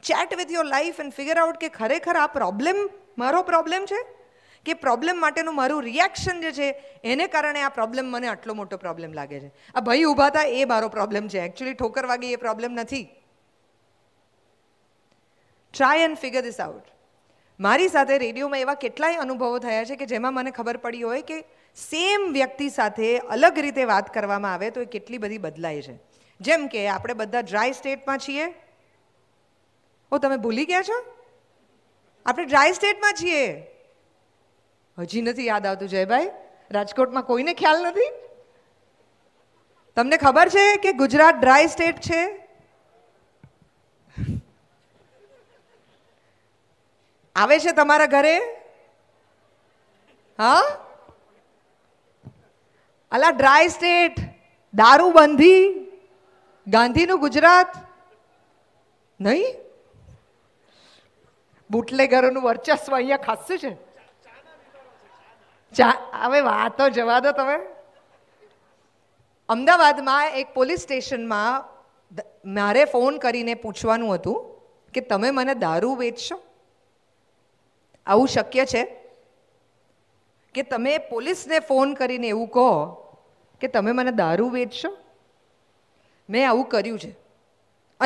C: chat with your life and figure out કે ખરેખર આ પ્રોબ્લેમ મારો પ્રોબ્લેમ છે કે પ્રોબ્લેમ માટેનું મારું રિએક્શન જે છે એને કારણે આ પ્રોબ્લેમ મને આટલો મોટો પ્રોબ્લેમ લાગે છે આ ભાઈ ઊભા હતા એ મારો પ્રોબ્લેમ છે એકચ્યુઅલી ઠોકર વાગે એ પ્રોબ્લેમ નથી try and figure this out મારી સાથે રેડિયોમાં એવા કેટલાય અનુભવો થયા છે કે જેમાં મને ખબર પડી હોય કે સેમ વ્યક્તિ સાથે અલગ રીતે વાત કરવામાં આવે તો એ કેટલી બધી બદલાય છે જેમ કે આપણે બધા ડ્રાય સ્ટેટમાં છીએ ઓ તમે ભૂલી ગયા છો આપણે ડ્રાય સ્ટેટમાં છીએ હજી નથી યાદ આવતું જયભાઈ રાજકોટમાં કોઈને ખ્યાલ નથી તમને ખબર છે કે ગુજરાત ડ્રાય સ્ટેટ છે આવે છે તમારા ઘરે હા અલા ડ્રાય સ્ટેટ દારૂ દારૂબંધી ગાંધીનું ગુજરાત નહીં બુટલે ઘરોનું વર્ચસ્વ અહીંયા ખાસું છે ચા હવે વાતો જવા દો તમે અમદાવાદમાં એક પોલીસ સ્ટેશનમાં મારે ફોન કરીને પૂછવાનું હતું કે તમે મને દારૂ વેચશો આવું શક્ય છે કે તમે પોલીસને ફોન કરીને એવું કહો કે તમે મને દારૂ વેચશો મેં આવું કર્યું છે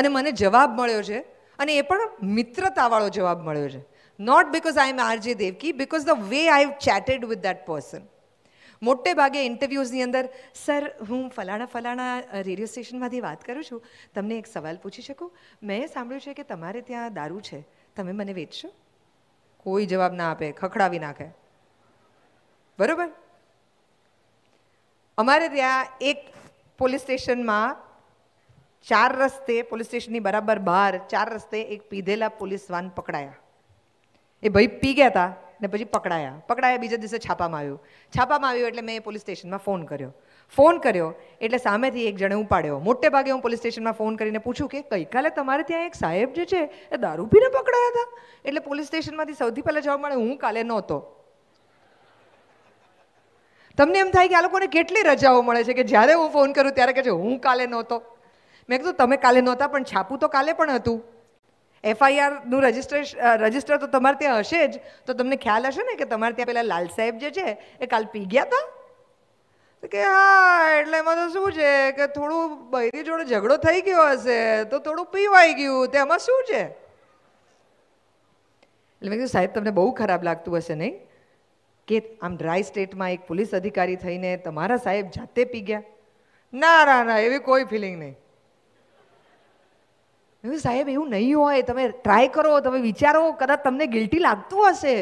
C: અને મને જવાબ મળ્યો છે અને એ પણ મિત્રતાવાળો જવાબ મળ્યો છે not because I am RJ Devaki because the way I chatted with that person મોટે ભાગે ઇન્ટરવ્યૂઝની અંદર સર હું ફલાણા ફલાણા રેડિયો સ્ટેશનમાંથી વાત કરું છું તમને એક સવાલ પૂછી શકું મેં સાંભળ્યું છે કે તમારે ત્યાં દારૂ છે તમે મને વેચશો કોઈ જવાબ ના આપે ખખડાવી નાખે બરોબર અમારે ત્યાં એક પોલીસ સ્ટેશનમાં ચાર રસ્તે પોલીસ સ્ટેશનની બરાબર બહાર ચાર રસ્તે એક પીધેલા પોલીસ વાન પકડાયા એ ભાઈ પી ગયા હતા ને પછી પકડાયા પકડાયા બીજા દિવસે છાપામાં આવ્યું છાપામાં આવ્યું એટલે મેં પોલીસ સ્ટેશનમાં ફોન કર્યો ફોન કર્યો એટલે સામેથી એક જણે ઉપાડ્યો મોટે ભાગે હું પોલીસ સ્ટેશનમાં ફોન કરીને પૂછું કે ગઈકાલે તમારે ત્યાં એક સાહેબ જે છે એ દારૂ પીને પકડાયા હતા એટલે પોલીસ સ્ટેશનમાંથી સૌથી પહેલાં જવાબ મળે હું કાલે નહોતો તમને એમ થાય કે આ લોકોને કેટલી રજાઓ મળે છે કે જ્યારે હું ફોન કરું ત્યારે કહે છે હું કાલે નહોતો મેં કીધું તમે કાલે નહોતા પણ છાપું તો કાલે પણ હતું એફઆઈઆરનું રજિસ્ટ્રેશન રજિસ્ટર તો તમારે ત્યાં હશે જ તો તમને ખ્યાલ હશે ને કે તમારે ત્યાં પહેલાં લાલ સાહેબ જે છે એ કાલ પી ગયા હતા તો કે હા એટલે એમાં તો શું છે કે થોડું બૈરી જોડે ઝઘડો થઈ ગયો હશે તો થોડું પીવાઈ ગયું તે એમાં શું છે એટલે મેં કીધું સાહેબ તમને બહુ ખરાબ લાગતું હશે નહીં કે આમ ડ્રાય સ્ટેટમાં એક પોલીસ અધિકારી થઈને તમારા સાહેબ જાતે પી ગયા ના ના ના એવી કોઈ ફિલિંગ નહીં મેં સાહેબ એવું નહીં હોય તમે ટ્રાય કરો તમે વિચારો કદાચ તમને ગિલ્ટી લાગતું હશે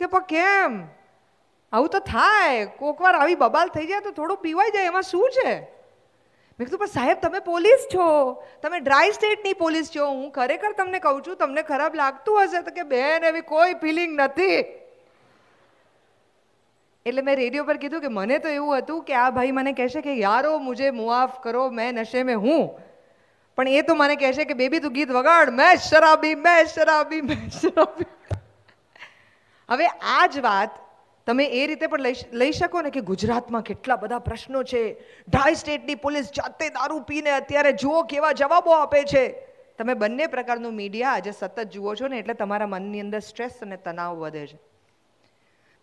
C: કે પણ કેમ આવું તો થાય વાર આવી બબાલ થઈ જાય તો થોડું પીવાઈ જાય એમાં શું છે મેં કીધું પણ સાહેબ તમે પોલીસ છો તમે ડ્રાય સ્ટેટની પોલીસ છો હું ખરેખર તમને કહું છું તમને ખરાબ લાગતું હશે તો કે બેન એવી કોઈ ફિલિંગ નથી એટલે મેં રેડિયો પર કીધું કે મને તો એવું હતું કે આ ભાઈ મને કહેશે કે યારો મુજે મુઆફ કરો મેં નશે મેં હું પણ એ તો મને કહેશે કે બેબી તું ગીત વગાડ મેં શરાબી મેં શરાબી મેં શરાબી હવે આ જ વાત તમે એ રીતે પણ લઈ શકો ને કે ગુજરાતમાં કેટલા બધા પ્રશ્નો છે ઢાઈ સ્ટેટની પોલીસ જાતે દારૂ પીને અત્યારે જુઓ કેવા જવાબો આપે છે તમે બંને પ્રકારનું મીડિયા આજે સતત જુઓ છો ને એટલે તમારા મનની અંદર સ્ટ્રેસ અને તણાવ વધે છે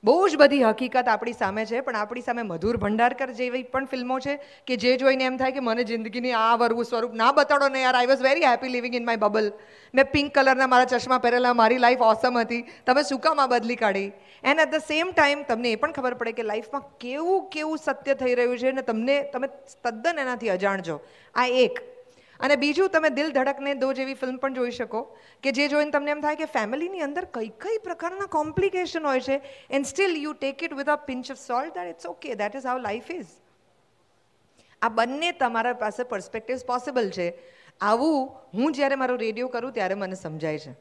C: બહુ જ બધી હકીકત આપણી સામે છે પણ આપણી સામે મધુર ભંડારકર જેવી પણ ફિલ્મો છે કે જે જોઈને એમ થાય કે મને જિંદગીની આ વરવું સ્વરૂપ ના બતાડો ને યાર I was very happy living in my bubble મેં પિંક કલરના મારા ચશ્મા પહેરેલા મારી લાઈફ ઓસમ હતી તમે શું કામ આ બદલી કાઢી and at the same time તમને એ પણ ખબર પડે કે લાઈફમાં કેવું કેવું સત્ય થઈ રહ્યું છે ને તમને તમે તદ્દન એનાથી અજાણજો આ એક અને બીજું તમે દિલ ધડકને દો જેવી ફિલ્મ પણ જોઈ શકો કે જે જોઈને તમને એમ થાય કે ફેમિલીની અંદર કઈ કઈ પ્રકારના કોમ્પ્લિકેશન હોય છે and still you take it with a pinch of salt that it's okay that is how life is આ બંને તમારા પાસે પર્સપેક્ટિવ્સ પોસિબલ છે આવું હું જ્યારે મારો રેડિયો કરું ત્યારે મને સમજાય છે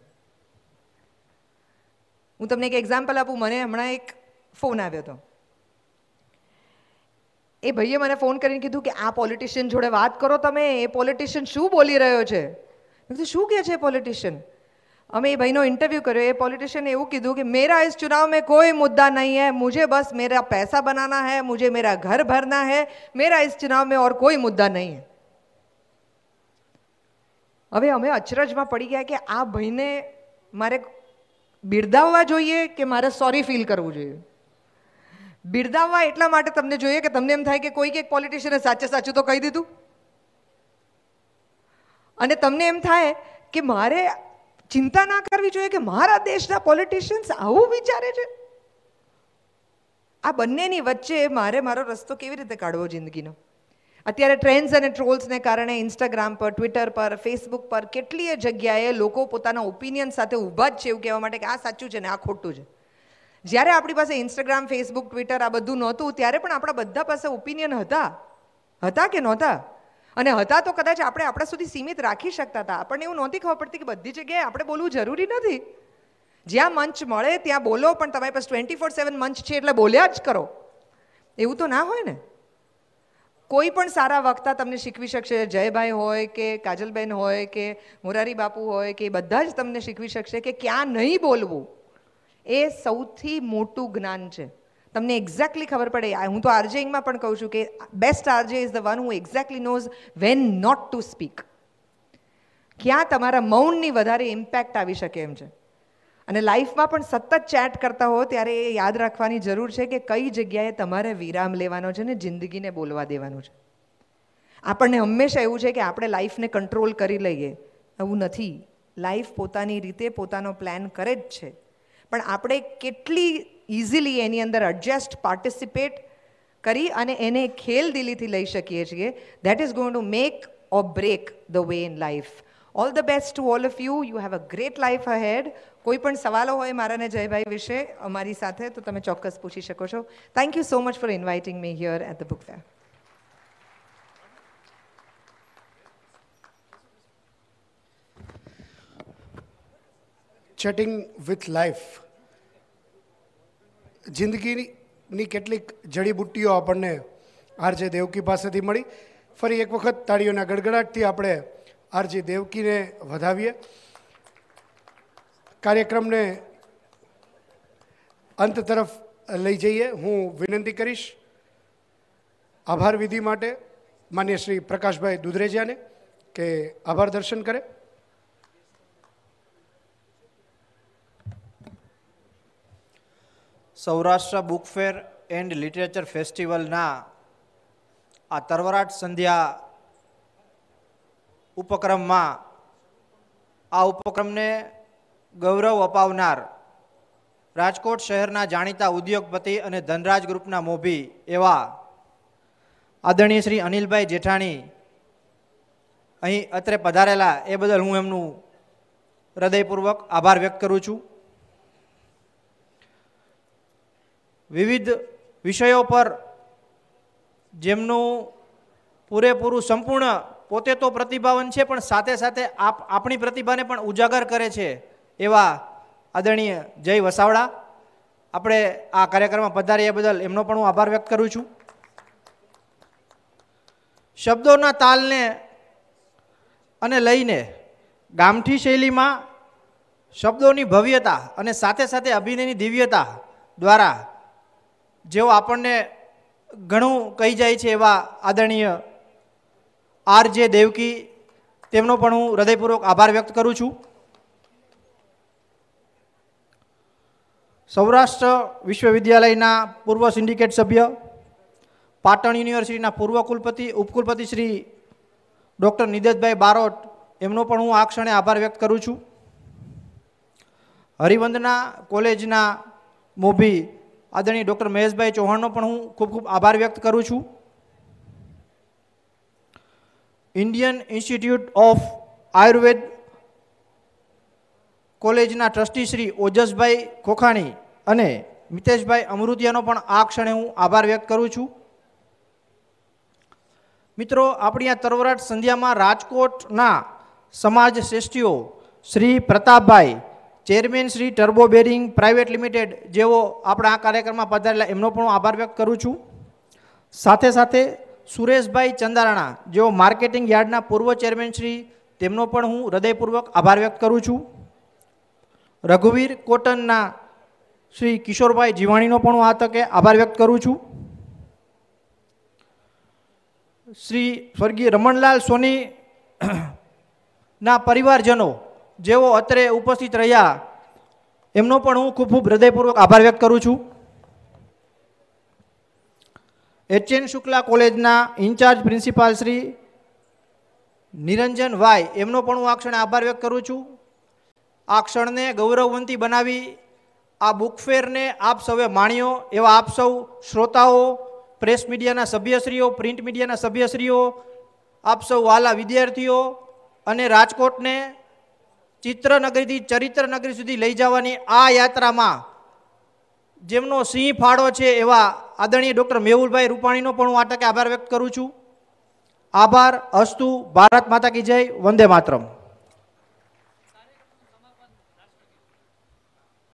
C: હું તમને એક એક્ઝામ્પલ આપું મને હમણાં એક ફોન આવ્યો હતો એ ભાઈએ મને ફોન કરીને કીધું કે આ પોલિટિશિયન જોડે વાત કરો તમે એ પોલિટિશિયન શું બોલી રહ્યો છે કીધું શું કહે છે પોલિટિશિયન અમે એ ભાઈનો ઇન્ટરવ્યૂ કર્યો એ પોલિટિશિયન એવું કીધું કે મેરા ઇસ ચુનાવ મેં કોઈ મુદ્દા નહીં હૈ મુજે બસ મેરા પૈસા બનાના હૈ મુજે મેરા ઘર ભરના હૈ મેરા ઇસ ચુનાવ મેં ઓર કોઈ મુદ્દા નહીં હૈ હવે અમે અચરજમાં પડી ગયા કે આ ભાઈને મારે બિરદાવવા જોઈએ કે મારે સોરી ફીલ કરવું જોઈએ બિરદાવવા એટલા માટે તમને જોઈએ કે તમને એમ થાય કે કોઈ એક પોલિટિશિયને સાચે સાચું તો કહી દીધું અને તમને એમ થાય કે મારે ચિંતા ના કરવી જોઈએ કે મારા દેશના પોલિટિશિયન્સ આવું વિચારે છે આ બંનેની વચ્ચે મારે મારો રસ્તો કેવી રીતે કાઢવો જિંદગીનો અત્યારે ટ્રેન્ડ્સ અને ટ્રોલ્સને કારણે ઇન્સ્ટાગ્રામ પર ટ્વિટર પર ફેસબુક પર કેટલીય જગ્યાએ લોકો પોતાના ઓપિનિયન સાથે ઊભા જ છે એવું કહેવા માટે કે આ સાચું છે ને આ ખોટું છે જ્યારે આપણી પાસે ઇન્સ્ટાગ્રામ ફેસબુક ટ્વિટર આ બધું નહોતું ત્યારે પણ આપણા બધા પાસે ઓપિનિયન હતા હતા કે નહોતા અને હતા તો કદાચ આપણે આપણા સુધી સીમિત રાખી શકતા હતા આપણને એવું નહોતી ખબર પડતી કે બધી જગ્યાએ આપણે બોલવું જરૂરી નથી જ્યાં મંચ મળે ત્યાં બોલો પણ તમારી પાસે ટ્વેન્ટી ફોર સેવન મંચ છે એટલે બોલ્યા જ કરો એવું તો ના હોય ને કોઈ પણ સારા વક્તા તમને શીખવી શકશે જયભાઈ હોય કે કાજલબેન હોય કે મોરારી બાપુ હોય કે બધા જ તમને શીખવી શકશે કે ક્યાં નહીં બોલવું એ સૌથી મોટું જ્ઞાન છે તમને એક્ઝેક્ટલી ખબર પડે હું તો આરજેઈંગમાં પણ કહું છું કે best RJ is the one who exactly knows when not to speak ક્યાં તમારા મૌનની વધારે ઇમ્પેક્ટ આવી શકે એમ છે અને લાઈફમાં પણ સતત ચેટ કરતા હો ત્યારે એ યાદ રાખવાની જરૂર છે કે કઈ જગ્યાએ તમારે વિરામ લેવાનો છે ને જિંદગીને બોલવા દેવાનું છે આપણને હંમેશા એવું છે કે આપણે લાઈફને કંટ્રોલ કરી લઈએ એવું નથી લાઈફ પોતાની રીતે પોતાનો પ્લાન કરે જ છે પણ આપણે કેટલી ઇઝીલી એની અંદર એડજસ્ટ પાર્ટિસિપેટ કરી અને એને ખેલ દિલીથી લઈ શકીએ છીએ that is going to make or break the way in life all the best to all of you you have a great life ahead કોઈ પણ સવાલો હોય મારા મારાને જયભાઈ વિશે અમારી સાથે તો તમે ચોક્કસ પૂછી શકો છો thank you so much for inviting me here at the book fair
A: chatting with life જિંદગીની કેટલીક જડીબુટ્ટીઓ આપણને આરજે દેવકી પાસેથી મળી ફરી એક વખત તાળીઓના ગડગડાટથી આપણે આરજી દેવકીને વધાવીએ કાર્યક્રમને અંત તરફ લઈ જઈએ હું વિનંતી કરીશ આભાર વિધિ માટે માન્ય શ્રી પ્રકાશભાઈ દુધરેજાને કે
D: આભાર દર્શન કરે Saurashtra book fair and literature ફેસ્ટિવલના આ તરવરાટ સંધ્યા ઉપક્રમમાં આ ઉપક્રમને ગૌરવ અપાવનાર રાજકોટ શહેરના જાણીતા ઉદ્યોગપતિ અને ધનરાજ ગ્રુપના મોભી એવા આદરણીય શ્રી અનિલભાઈ જેઠાણી અહીં અત્રે પધારેલા એ બદલ હું એમનું હૃદયપૂર્વક આભાર વ્યક્ત કરું છું વિવિધ વિષયો પર જેમનું પૂરેપૂરું સંપૂર્ણ પોતે તો પ્રતિભાવન છે પણ સાથે સાથે આપ આપણી પ્રતિભાને પણ ઉજાગર કરે છે એવા આદરણીય જય વસાવડા આપણે આ કાર્યક્રમમાં પધાર્યા બદલ એમનો પણ હું આભાર વ્યક્ત કરું છું શબ્દોના તાલને અને લઈને ગામઠી શૈલીમાં શબ્દોની ભવ્યતા અને સાથે સાથે અભિનયની દિવ્યતા દ્વારા જેઓ આપણને ઘણું કહી જાય છે એવા આદરણીય આર જે દેવકી તેમનો પણ હું હૃદયપૂર્વક આભાર વ્યક્ત કરું છું સૌરાષ્ટ્ર વિશ્વવિદ્યાલયના પૂર્વ સિન્ડિકેટ સભ્ય પાટણ યુનિવર્સિટીના પૂર્વ કુલપતિ ઉપકુલપતિ શ્રી ડૉક્ટર નિદેશભાઈ બારોટ એમનો પણ હું આ ક્ષણે આભાર વ્યક્ત કરું છું હરિવંદના કોલેજના મોભી આદરણીય ડૉક્ટર મહેશભાઈ ચૌહાણનો પણ હું ખૂબ ખૂબ આભાર વ્યક્ત કરું છું ઇન્ડિયન ઇન્સ્ટિટ્યૂટ ઓફ આયુર્વેદ કોલેજના ટ્રસ્ટી શ્રી ઓજસભાઈ ખોખાણી અને મિતેશભાઈ અમૃતિયાનો પણ આ ક્ષણે હું આભાર વ્યક્ત કરું છું મિત્રો આપણી આ તરવરાટ સંધ્યામાં રાજકોટના સમાજ શ્રેષ્ઠીઓ Shri Pratapbhai chairman Shri Turbo bearing Private Limited જેઓ આપણા આ કાર્યક્રમમાં પધારેલા એમનો પણ હું આભાર વ્યક્ત કરું છું સાથે સાથે સુરેશભાઈ ચંદારાણા જેઓ માર્કેટિંગ યાર્ડના પૂર્વ ચેરમેન શ્રી તેમનો પણ હું હૃદયપૂર્વક આભાર વ્યક્ત કરું છું રઘુવીર કોટનના શ્રી કિશોરભાઈ જીવાણીનો પણ હું આ તકે આભાર વ્યક્ત કરું છું શ્રી સ્વર્ગીય રમણલાલ સોની ના પરિવારજનો જેઓ અત્રે ઉપસ્થિત રહ્યા એમનો પણ હું ખૂબ ખૂબ હૃદયપૂર્વક આભાર વ્યક્ત કરું છું એચએન શુક્લા કોલેજના ઇન્ચાર્જ પ્રિન્સિપાલ શ્રી નિરંજન ભાઈ એમનો પણ હું આ ક્ષણે આભાર વ્યક્ત કરું છું આ ક્ષણને ગૌરવવંતી બનાવી આ બુકફેરને આપ સૌએ માણ્યો એવા આપ સૌ શ્રોતાઓ પ્રેસ મીડિયાના સભ્યશ્રીઓ પ્રિન્ટ મીડિયાના સભ્યશ્રીઓ આપ સૌ વાલા વિદ્યાર્થીઓ અને રાજકોટને ચિત્રનગરીથી ચરિત્રનગરી સુધી લઈ જવાની આ યાત્રામાં જેમનો સિંહ ફાળો છે એવા આદરણીય ડૉક્ટર મેહુલભાઈ રૂપાણીનો પણ હું આ તકે આભાર વ્યક્ત કરું છું આભાર અસ્તુ ભારત માતા કી જય વંદે માતરમ